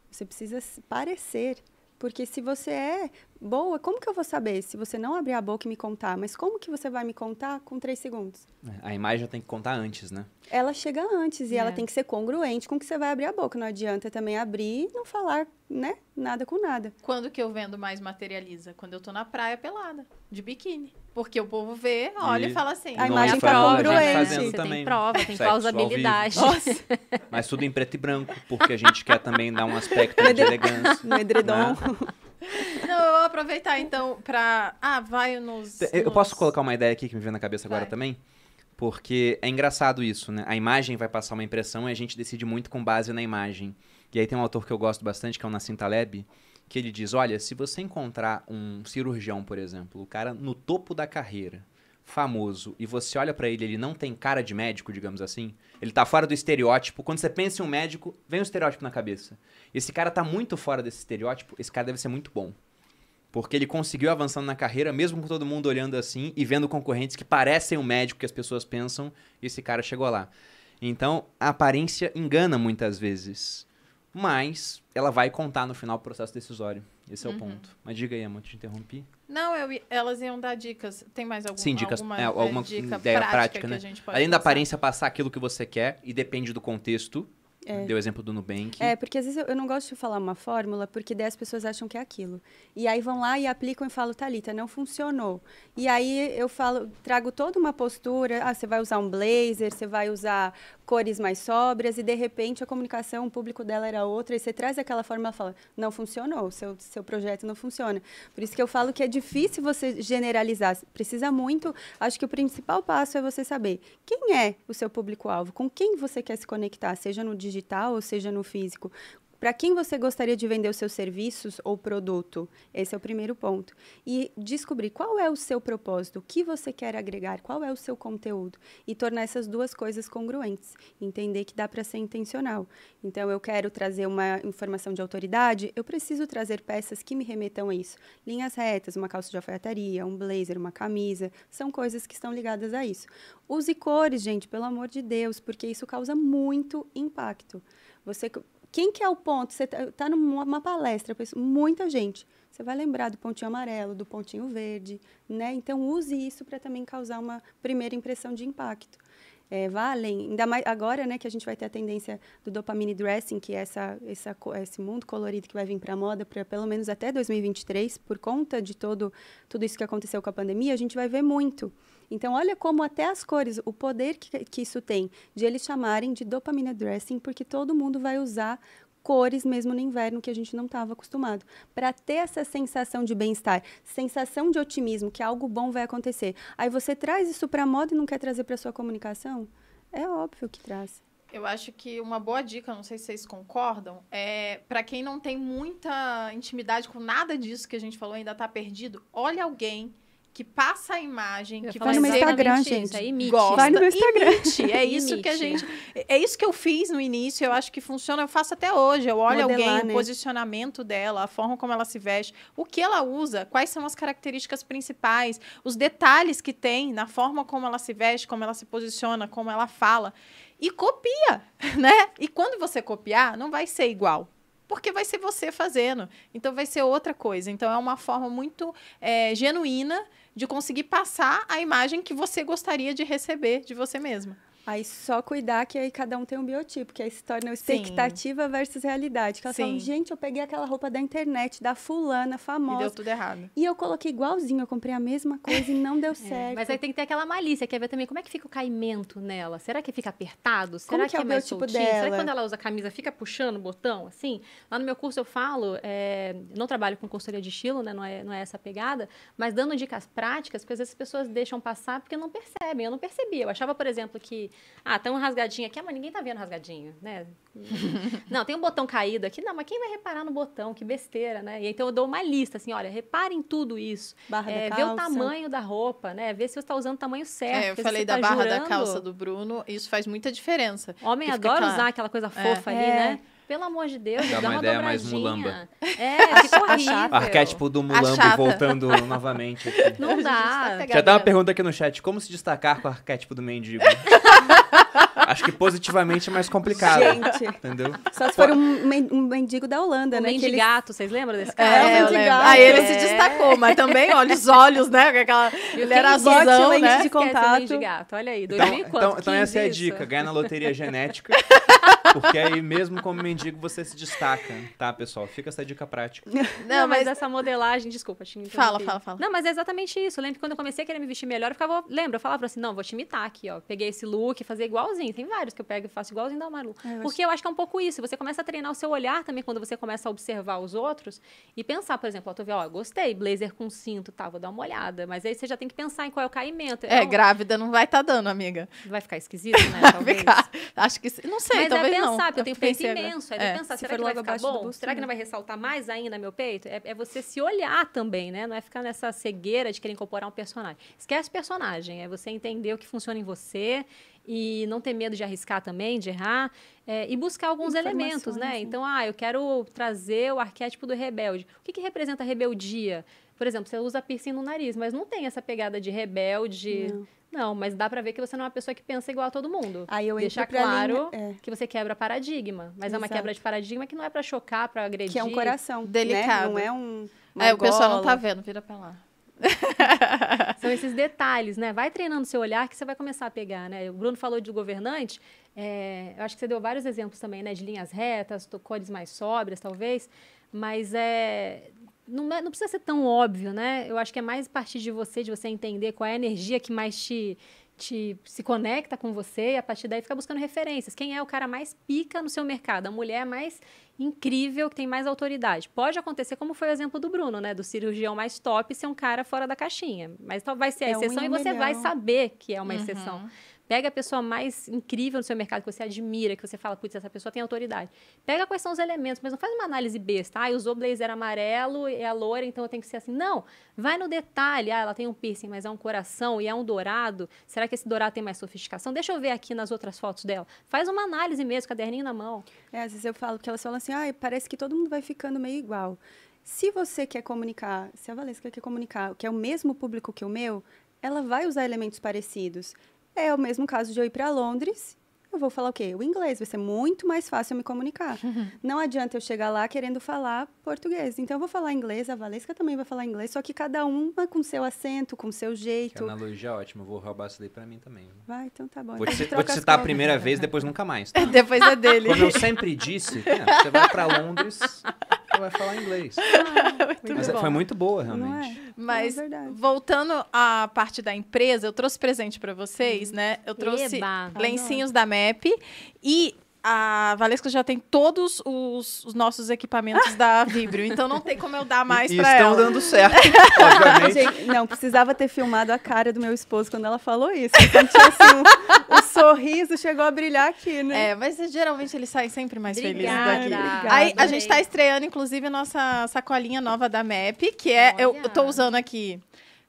você precisa parecer. Porque se você é boa, como que eu vou saber se você não abrir a boca e me contar? Mas como que você vai me contar com três segundos? É, a imagem já tem que contar antes, né? Ela chega antes e é. ela tem que ser congruente com que você vai abrir a boca. Não adianta também abrir e não falar, né? Nada com nada. Quando que eu vendo mais materializa? Quando eu tô na praia pelada, de biquíni. Porque o povo vê, olha e, e fala assim. A é imagem está congruente. Você também. tem prova, tem Sexo plausibilidade. *laughs* Mas tudo em preto e branco, porque a gente quer também dar um aspecto de elegância. No edredom. Né? Não, eu vou aproveitar então para... Ah, vai nos... Eu posso colocar uma ideia aqui que me veio na cabeça vai. agora também? Porque é engraçado isso, né? A imagem vai passar uma impressão e a gente decide muito com base na imagem. E aí tem um autor que eu gosto bastante, que é o Nassim Taleb, que ele diz: olha, se você encontrar um cirurgião, por exemplo, o cara no topo da carreira, famoso, e você olha para ele, ele não tem cara de médico, digamos assim, ele tá fora do estereótipo. Quando você pensa em um médico, vem um estereótipo na cabeça. Esse cara tá muito fora desse estereótipo, esse cara deve ser muito bom. Porque ele conseguiu avançando na carreira, mesmo com todo mundo olhando assim e vendo concorrentes que parecem um médico que as pessoas pensam, esse cara chegou lá. Então, a aparência engana muitas vezes. Mas ela vai contar no final o processo decisório. Esse uhum. é o uhum. ponto. Mas diga aí, Amanda, te interrompi. Não, eu, elas iam dar dicas. Tem mais alguma? Sim, dicas, alguma, é, é, alguma dica ideia prática, prática né? Além da aparência, passar aquilo que você quer e depende do contexto. É. Deu exemplo do Nubank. É, porque às vezes eu, eu, não gosto de falar uma fórmula, porque daí as pessoas acham que é aquilo. E aí vão lá e aplicam e falam, Thalita, não funcionou. E aí eu falo, trago toda uma postura, ah, você vai usar um blazer, você vai usar cores mais sóbrias e de repente a comunicação, o público dela era outra e você traz aquela forma, ela fala, não funcionou, seu, seu projeto não funciona. Por isso que eu falo que é difícil você generalizar, precisa muito, acho que o principal passo é você saber quem é o seu público-alvo, com quem você quer se conectar, seja no digital ou seja no físico, para quem você gostaria de vender os seus serviços ou produto? Esse é o primeiro ponto. E descobrir qual é o seu propósito, o que você quer agregar, qual é o seu conteúdo e tornar essas duas coisas congruentes. Entender que dá para ser intencional. Então, eu quero trazer uma informação de autoridade, eu preciso trazer peças que me remetam a isso. Linhas retas, uma calça de alfaiataria, um blazer, uma camisa, são coisas que estão ligadas a isso. Use cores, gente, pelo amor de Deus, porque isso causa muito impacto. Você quem que é o ponto? Você está tá numa palestra, muita gente. Você vai lembrar do pontinho amarelo, do pontinho verde, né? Então, use isso para também causar uma primeira impressão de impacto. É, ainda mais agora, né, que a gente vai ter a tendência do dopamine dressing, que é essa, essa, esse mundo colorido que vai vir para a moda para pelo menos até 2023, por conta de todo, tudo isso que aconteceu com a pandemia, a gente vai ver muito então, olha como até as cores, o poder que, que isso tem de eles chamarem de dopamina dressing, porque todo mundo vai usar cores mesmo no inverno que a gente não estava acostumado, para ter essa sensação de bem-estar, sensação de otimismo que algo bom vai acontecer. Aí você traz isso para moda e não quer trazer para sua comunicação? É óbvio que traz. Eu acho que uma boa dica, não sei se vocês concordam, é para quem não tem muita intimidade com nada disso que a gente falou, ainda está perdido, olha alguém que passa a imagem eu que vai no meu Instagram, gente. É gosta, vai no meu Instagram. Imite. É *laughs* isso imite. que a gente. É isso que eu fiz no início. Eu acho que funciona. Eu faço até hoje. Eu olho Modelar, alguém, né? o posicionamento dela, a forma como ela se veste, o que ela usa, quais são as características principais, os detalhes que tem na forma como ela se veste, como ela se posiciona, como ela fala. E copia, *laughs* né? E quando você copiar, não vai ser igual porque vai ser você fazendo. Então vai ser outra coisa. Então é uma forma muito é, genuína de conseguir passar a imagem que você gostaria de receber de você mesma. Aí só cuidar que aí cada um tem um biotipo, que aí se torna expectativa Sim. versus realidade. Que elas Sim. falam, gente, eu peguei aquela roupa da internet, da fulana, famosa. E deu tudo errado. E eu coloquei igualzinho, eu comprei a mesma coisa e não deu *laughs* é, certo. É, mas aí tem que ter aquela malícia, quer ver também como é que fica o caimento nela. Será que fica apertado? Será como que, é, é o mais soltinho? Dela? Será que quando ela usa a camisa fica puxando o botão, assim? Lá no meu curso eu falo, é, não trabalho com consultoria de estilo, né? Não é, não é essa pegada, mas dando dicas práticas, porque às vezes as pessoas deixam passar porque não percebem. Eu não percebia. Eu achava, por exemplo, que ah, tem um rasgadinho aqui, ah, mas ninguém tá vendo rasgadinho, né? *laughs* não, tem um botão caído aqui, não, mas quem vai reparar no botão? Que besteira, né? E então eu dou uma lista, assim, olha, reparem tudo isso. Barra é, da calça. Vê o tamanho da roupa, né? Vê se você tá usando o tamanho certo. É, eu falei da tá barra jurando. da calça do Bruno, isso faz muita diferença. Homem adora usar aquela coisa é. fofa né? é. ali, é. né? pelo amor de Deus, dá, dá uma, ideia mais mulamba. É, *laughs* ficou horrível. Arquétipo do Mulamba voltando *laughs* novamente. Aqui. Não dá. Já dá uma pergunta aqui no chat, como se destacar com o arquétipo do mendigo? Acho que positivamente é mais complicado. Gente. Entendeu? Só se for um, men- um mendigo da Holanda, né? Mendigato, vocês lembram desse é, cara? É, eu mendigato. Aí ele é. se destacou, mas também, olha, os olhos, né? Aquela, ele era bote é azulão, né? de contato. mendigato, olha aí, Então, 2004. então, então, então essa é a dica. Ganha na loteria genética. *laughs* Porque aí, mesmo como mendigo, você se destaca, tá, pessoal? Fica essa dica prática. *laughs* Não, mas... essa modelagem, desculpa, te Fala, fala, fala. Não, mas é exatamente isso. Eu lembro que quando eu comecei a querer me vestir melhor, eu ficava. Lembra, eu falava assim: não, vou te imitar aqui, ó. Peguei esse look, fazer igualzinho. Tem vários que eu pego e faço igualzinho da uma É, eu Porque acho... eu acho que é um pouco isso. Você começa a treinar o seu olhar também quando você começa a observar os outros e pensar, por exemplo, ó, tô vendo ó, gostei, blazer com cinto, tá, vou dar uma olhada. Mas aí você já tem que pensar em qual é o caimento. É, é então um... grávida não vai estar tá dando, amiga. Vai ficar esquisito, né? *laughs* Talvez. Ficar... Acho que. Não sei, Mas é talvez pensar, não. porque eu, eu tenho peito imenso. Agora. é, é pensar, será que vai ficar bom? Será que não vai ressaltar mais ainda meu peito? É, é, você se olhar também, né? Não é ficar nessa cegueira de querer incorporar um personagem. Esquece personagem, é você entender o que funciona em você e não ter medo de arriscar também, de errar, é, e buscar alguns elementos, né? né? Então, ah, eu quero trazer o arquétipo do rebelde. O que, que representa a rebeldia? Por exemplo, você usa piercing no nariz, mas não tem essa pegada de rebelde. Não. não mas dá para ver que você não é uma pessoa que pensa igual a todo mundo. Aí eu Deixar claro linha, é. que você quebra paradigma. Mas Exato. é uma quebra de paradigma que não é para chocar, para agredir. Que é um coração. Né? Delicado. Né? Não é um. É, o pessoal não tá vendo, vira pra lá. *laughs* São esses detalhes, né? Vai treinando seu olhar que você vai começar a pegar, né? O Bruno falou de governante, é, eu acho que você deu vários exemplos também, né? De linhas retas, cores mais sóbrias, talvez, mas é, não, é, não, precisa ser tão óbvio, né? Eu acho que é mais a partir de você, de você entender qual é a energia que mais te, te se conecta com você e a partir daí ficar buscando referências. Quem é o cara mais pica no seu mercado? A mulher mais incrível, que tem mais autoridade. Pode acontecer, como foi o exemplo do Bruno, né? Do cirurgião mais top ser um cara fora da caixinha. Mas então, vai ser a é exceção um e você vai saber que é uma uhum. exceção. Pega a pessoa mais incrível no seu mercado, que você admira, que você fala, putz, essa pessoa tem autoridade. Pega quais são os elementos, mas não faz uma análise besta. Ah, usou blazer amarelo, é loira, então eu tenho que ser assim. Não, vai no detalhe. Ah, ela tem um piercing, mas é um coração e é um dourado. Será que esse dourado tem mais sofisticação? Deixa eu ver aqui nas outras fotos dela. Faz uma análise mesmo, caderninho na mão. É, às vezes eu falo que elas falam assim, ah, parece que todo mundo vai ficando meio igual. Se você quer comunicar, se a Valesca quer comunicar, que é o mesmo público que o meu, ela vai usar elementos parecidos. É o mesmo caso de eu ir para Londres. Eu vou falar o quê? O inglês. Vai ser muito mais fácil eu me comunicar. *laughs* Não adianta eu chegar lá querendo falar português. Então, eu vou falar inglês. A Valesca também vai falar inglês. Só que cada uma com seu acento, com seu jeito. Que analogia é ótima. Vou roubar isso daí pra mim também. Vai, então tá bom. Vou então te, vou te citar a primeira então, vez, né? depois nunca mais. *laughs* Tá? depois é dele. Como eu sempre disse, é, você vai para Londres *laughs* vai falar inglês. *laughs* Ah, muito Mas é, bom. foi muito boa, é? realmente. É? Mas, é voltando à parte da empresa, eu trouxe presente para vocês, hum. né? Eu trouxe Eba. lencinhos da MEP e a Valesca já tem todos os, os nossos equipamentos da Vibrio, então não tem como eu dar mais para ela. estão dando certo, Gente, não, precisava ter filmado a cara do meu esposo quando ela falou isso. Então tinha tipo assim, o, o sorriso chegou a brilhar aqui, né? É, mas geralmente ele sai sempre mais Obrigada. feliz daqui. Obrigada, Aí a gente está estreando, inclusive, a nossa sacolinha nova da MAP, que é, Olha. eu tô usando aqui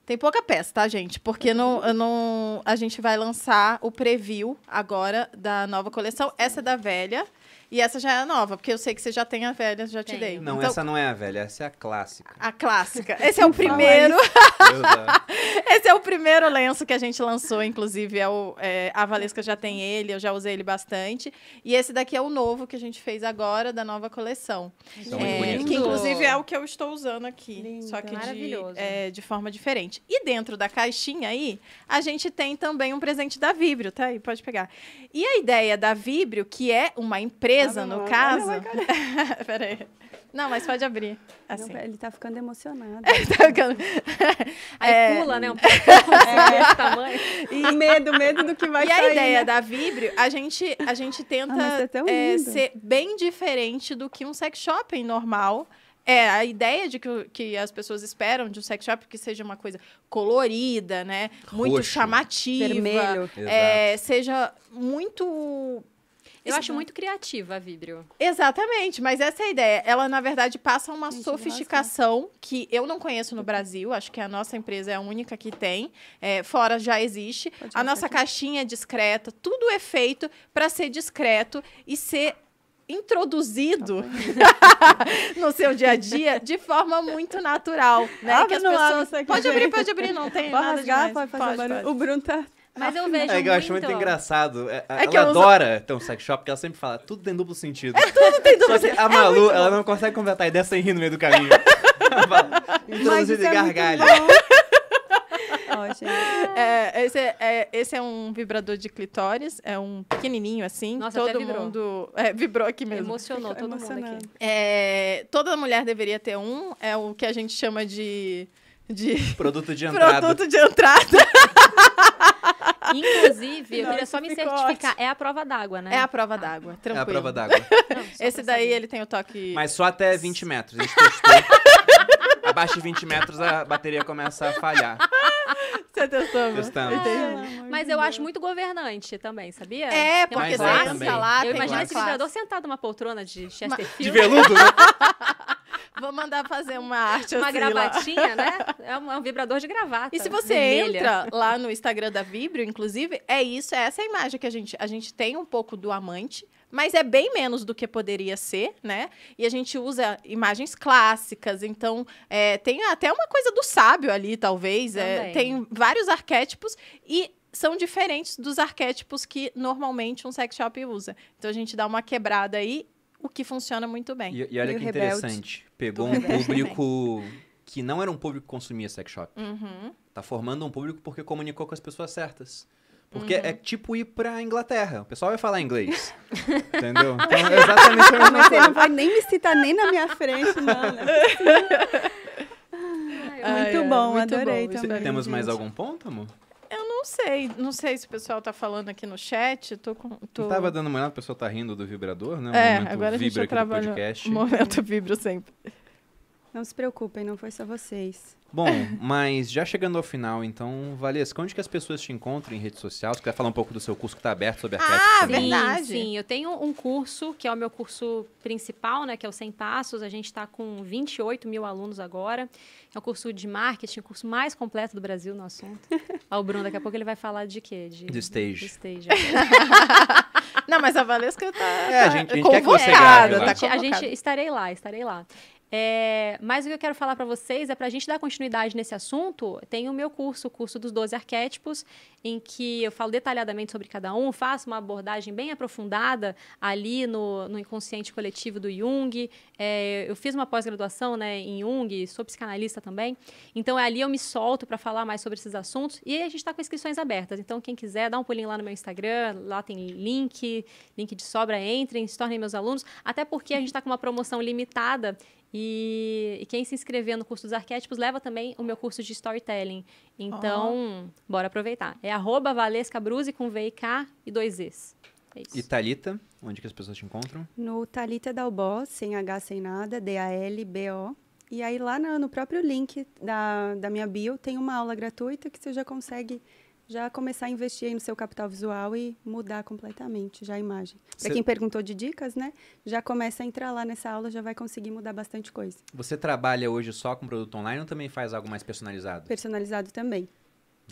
tem pouca peça, tá, gente? Porque não, não, a gente vai lançar o preview agora da nova coleção. Essa é da velha. E essa já é a nova, porque eu sei que você já tem a velha, já te dei. Não, então, essa não é a velha, essa é a clássica. A clássica. Esse é o primeiro. *laughs* Esse é o primeiro lenço que a gente lançou, inclusive. É o, é, a Valesca já tem ele, eu já usei ele bastante. E esse daqui é o novo que a gente fez agora, da nova coleção. Então, é, que inclusive é o que eu estou usando aqui. Lindo, só que de, é, de forma diferente. E dentro da caixinha aí, a gente tem também um presente da Vibrio, tá aí, pode pegar. E a ideia da Vibrio, que é uma empresa, no caso. Não, *laughs* Peraí. Não, mas pode abrir. Assim. ele tá ficando emocionado. Ele *laughs* tá ficando... Aí é... pula, né? Um pouco é. *laughs* tamanho. E medo, medo do que vai e sair. E a ideia né? da Vibrio, a gente, a gente tenta ah, é é, ser bem diferente do que um sex shopping normal. É, a ideia de que, que as pessoas esperam de um sex shop que seja uma coisa colorida, né? Muito chamativa. Vermelho. É, seja muito eu acho muito criativa a Vibrio. Exatamente, mas essa é a ideia. Ela, na verdade, passa uma Gente, sofisticação que eu não conheço no Brasil. Acho que a nossa empresa é a única que tem. É, fora já existe. Pode a nossa aqui. caixinha é discreta. Tudo é feito para ser discreto e ser introduzido tá *laughs* no seu dia a dia de forma muito natural, né? Abre, que as pessoas abre, pode abrir, pode abrir, não tem pode nada rasgar, Pode fazer pode, pode. O Bruno tá mas eu vejo. É muito... eu acho muito engraçado. É, é ela adora uso... ter um sex shop, porque ela sempre fala, tudo tem duplo sentido. É, tudo tem duplo sentido. A é Malu, ela não consegue completar a ideia sem rir no meio do caminho. *laughs* Introduzir é gargalho. *laughs* É, esse, é, é, esse, é, um vibrador de clitóris, é um pequenininho assim. Nossa, todo mundo é, vibrou aqui mesmo. Emocionou todo mundo aqui. É, toda mulher deveria ter um, é o que a gente chama de. de... Produto de *laughs* entrada. Produto de entrada. *laughs* Inclusive, eu queria só me certificar. Ótimo. É a prova d'água, né? É a prova d'água, tranquilo. É a prova d'água. Esse daí, ele tem o toque... Mas só até 20 metros. Isso que eu Abaixo de 20 metros a bateria começa a falhar. Você testou? Testamos. Ah, mas eu acho muito governante também, sabia? É, porque tem uma lá, assim. eu imagino esse ditador sentado numa poltrona de Chesterfield. De veludo, né? *laughs* Vou mandar fazer uma arte Uma assim, gravatinha, lá. né? *laughs* É um, é um, vibrador de gravata. E se né? você vermelha. entra lá no Instagram da Vibrio, inclusive, é isso, é essa imagem que a gente, a gente tem um pouco do amante, mas é bem menos do que poderia ser, né? E a gente usa imagens clássicas, então é, tem até uma coisa do sábio ali, talvez. É, tem vários arquétipos e são diferentes dos arquétipos que normalmente um sex shop usa. Então a gente dá uma quebrada aí o que funciona muito bem. E, e olha e que interessante, pegou um público que não era um público que consumia sex shop. Uhum. Tá formando um público porque comunicou com as pessoas certas. Porque uhum. é tipo ir pra Inglaterra. O pessoal vai falar inglês. *laughs* entendeu? Então, é exatamente a mesma Mas coisa. Você não vai nem me citar nem na minha frente, não. Né? *laughs* Ai, muito Ai, bom, adorei também. Temos gente. mais algum ponto, amor? Eu não sei. Não sei se o pessoal tá falando aqui no chat. Tô com, tô... Tava dando uma olhada, o pessoal tá rindo do vibrador, né? O é, agora a gente já trabalha. Podcast. O *laughs* momento vibro sempre. Não se preocupem, não foi só vocês. Bom, *laughs* mas já chegando ao final, então, Valesca, onde que as pessoas te encontram em redes sociais? Se quer falar um pouco do seu curso que está aberto sobre arquétipos. Ah, verdade! Sim, eu tenho um curso, que é o meu curso principal, né, que é o 100 Passos. A gente está com 28 mil alunos agora. É o curso de marketing, o curso mais completo do Brasil no assunto. *laughs* Ó, o Bruno, daqui a pouco ele vai falar de quê? De, do stage. Do stage. *laughs* É. Não, mas a Valesca tá, é, tá a gente, a gente convocada. Quer que você tá grave, Tá A gente estarei lá, estarei lá. É, mas o que eu quero falar para vocês é para a gente dar continuidade nesse assunto, tem o meu curso, o curso dos 12 arquétipos, em que eu falo detalhadamente sobre cada um, faço uma abordagem bem aprofundada ali no, no inconsciente coletivo do Jung. É, eu fiz uma pós-graduação né, em Jung, sou psicanalista também, então é ali eu me solto para falar mais sobre esses assuntos e a gente está com inscrições abertas. Então, quem quiser, dá um pulinho lá no meu Instagram, lá tem link, link de sobra, entrem, se tornem meus alunos, até porque a gente está com uma promoção limitada e, e, quem se inscrever no curso dos arquétipos leva também o meu curso de storytelling. Então, oh. bora aproveitar. É arroba Valesca com V e K e dois Zs. É isso. E Thalita, onde que as pessoas te encontram? No Thalita Dalbó, sem H, sem nada, D-A-L-B-O. E aí lá no, no próprio link da, da minha bio tem uma aula gratuita que você já consegue já começar a investir aí no seu capital visual e mudar completamente já a imagem. Para quem perguntou de dicas, né? Já começa a entrar lá nessa aula, já vai conseguir mudar bastante coisa. Você trabalha hoje só com produto online ou também faz algo mais personalizado? Personalizado também.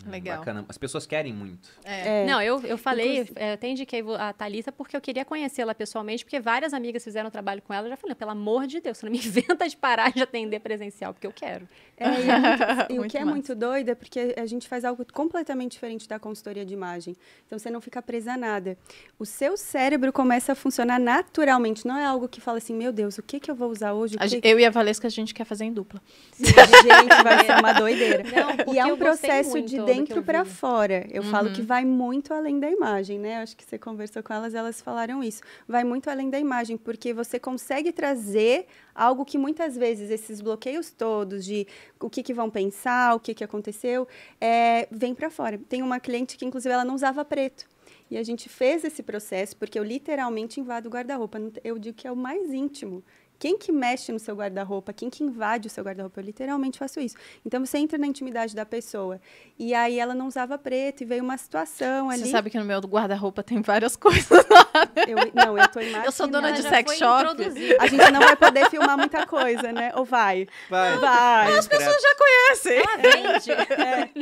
Legal. Bacana. As pessoas querem muito. É. É. Não, eu, eu falei, Inclusive... É, eu até indiquei a Thalita porque eu queria conhecê-la pessoalmente, porque várias amigas fizeram trabalho com ela. Eu já falei, pelo amor de Deus, você não me *laughs* inventa de parar de atender presencial, porque eu quero. É, e, é muito, *laughs* e o que é muito doido é porque a gente faz algo completamente diferente da consultoria de imagem. Então você não fica presa a nada. O seu cérebro começa a funcionar naturalmente. Não é algo que fala assim, meu Deus, o que, que eu vou usar hoje? Que eu que... e a Valesca, a gente quer fazer em dupla. Sim, gente, vai é ser uma doideira. Não, e é um processo de de dentro para fora. Eu uhum. falo que uhum. vai muito além da imagem, né? Acho que você conversou com elas, elas falaram isso. Vai muito além da imagem, porque você consegue trazer algo que muitas vezes esses bloqueios todos de o que, que vão pensar, o que, que aconteceu, é, vem para fora. Tem uma cliente que, inclusive, ela não usava preto. E a gente fez esse processo porque eu literalmente invado o guarda-roupa. Eu digo que é o mais íntimo quem que mexe no seu guarda-roupa? Quem que invade o seu guarda-roupa? Eu literalmente faço isso. Então você entra na intimidade da pessoa. E aí ela não usava preto e veio uma situação ali. Você sabe que no meu guarda-roupa tem várias *laughs* coisas lá. Né? Eu, não, eu tô imaginando. Eu sou dona de sex shop. A gente não vai poder filmar muita coisa, né? Ou vai? Vai. vai. As pessoas já conhecem. Ela vende. *laughs* É.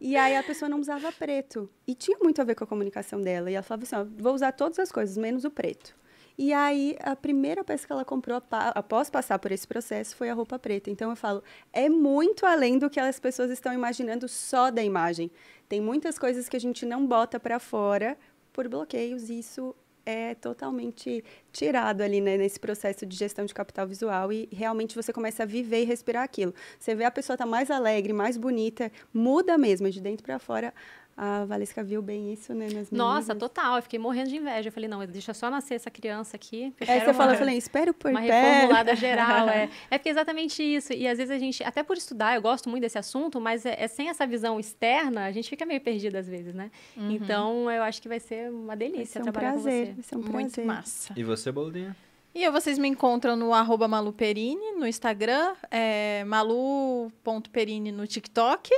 E aí a pessoa não usava preto. E tinha muito a ver com a comunicação dela. E ela falava assim: ó, vou usar todas as coisas, menos o preto. E aí, a primeira peça que ela comprou após passar por esse processo foi a roupa preta. Então, eu falo, é muito além do que as pessoas estão imaginando só da imagem. Tem muitas coisas que a gente não bota para fora por bloqueios, e isso é totalmente tirado ali né, nesse processo de gestão de capital visual e realmente você começa a viver e respirar aquilo. Você vê a pessoa tá mais alegre, mais bonita, muda mesmo de dentro para fora a Valesca viu bem isso, né? Nas Nossa, total. Eu fiquei morrendo de inveja. Eu falei, não, deixa só nascer essa criança aqui. É, você falou, eu falei, espero o puerpério. Uma reformulada geral, é. *laughs* É porque é exatamente isso. E às vezes a gente, até por estudar, eu gosto muito desse assunto, mas é, é sem essa visão externa, a gente fica meio perdida às vezes, né? Uhum. Então, eu acho que vai ser uma delícia vai ser um trabalhar prazer, com você. Vai ser um prazer. Muito massa. E você, Boldinha? E vocês me encontram no arroba maluperini no Instagram, é, malu.perini no TikTok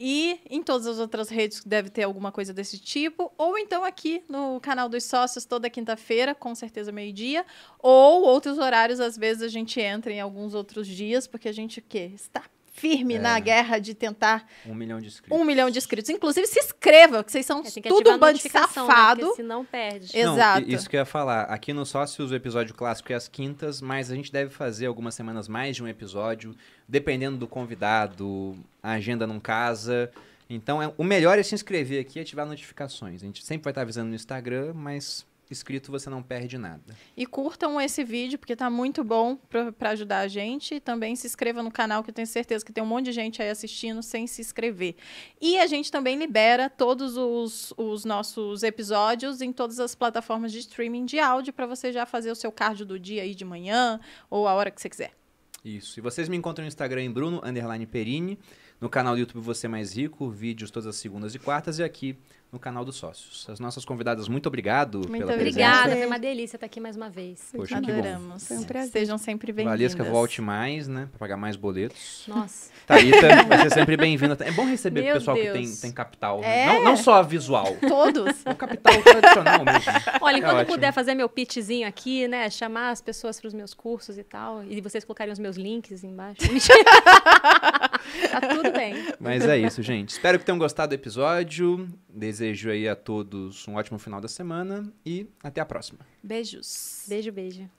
e em todas as outras redes que deve ter alguma coisa desse tipo. Ou então aqui no canal dos sócios toda quinta-feira, com certeza meio-dia. Ou outros horários, às vezes a gente entra em alguns outros dias, porque a gente o quê? Está firme é. na guerra de tentar. Um milhão de inscritos. Um milhão de inscritos. Inclusive, se inscreva, que vocês são é, tudo um bando de safado. Né? Se não perde. Exato. Não, isso que eu ia falar. Aqui no Sócios, o episódio clássico é as quintas, mas a gente deve fazer algumas semanas mais de um episódio, dependendo do convidado, a agenda não casa. Então, é, o melhor é se inscrever aqui e ativar notificações. A gente sempre vai estar avisando no Instagram, mas inscrito, você não perde nada. E curtam esse vídeo, porque está muito bom para ajudar a gente. E também se inscreva no canal, que eu tenho certeza que tem um monte de gente aí assistindo sem se inscrever. E a gente também libera todos os, os nossos episódios em todas as plataformas de streaming de áudio para você já fazer o seu cardio do dia aí de manhã ou a hora que você quiser. Isso. E vocês me encontram no Instagram em Bruno Perini, no canal do YouTube Você é Mais Rico, vídeos todas as segundas e quartas e aqui no canal dos sócios. As nossas convidadas, muito obrigado muito pela obrigada, presença. foi uma delícia estar aqui mais uma vez. Poxa, Adoramos. Foi um prazer. Sejam sempre bem-vindas. Valesca, volte mais, né? para pagar mais boletos. Nossa. Thalita, vai ser sempre bem-vinda. É bom receber Meu pessoal Deus. que tem, tem capital. Né? É. Não, não só visual. Todos. O capital tradicional mesmo. Olha, é enquanto é puder fazer meu pitchzinho aqui, né? Chamar as pessoas para os meus cursos e tal. E vocês colocarem os meus links embaixo. *laughs* tá tudo bem. Mas é isso, gente. Espero que tenham gostado do episódio. Desejo aí a todos um ótimo final da semana e até a próxima. Beijos. Beijo, beijo.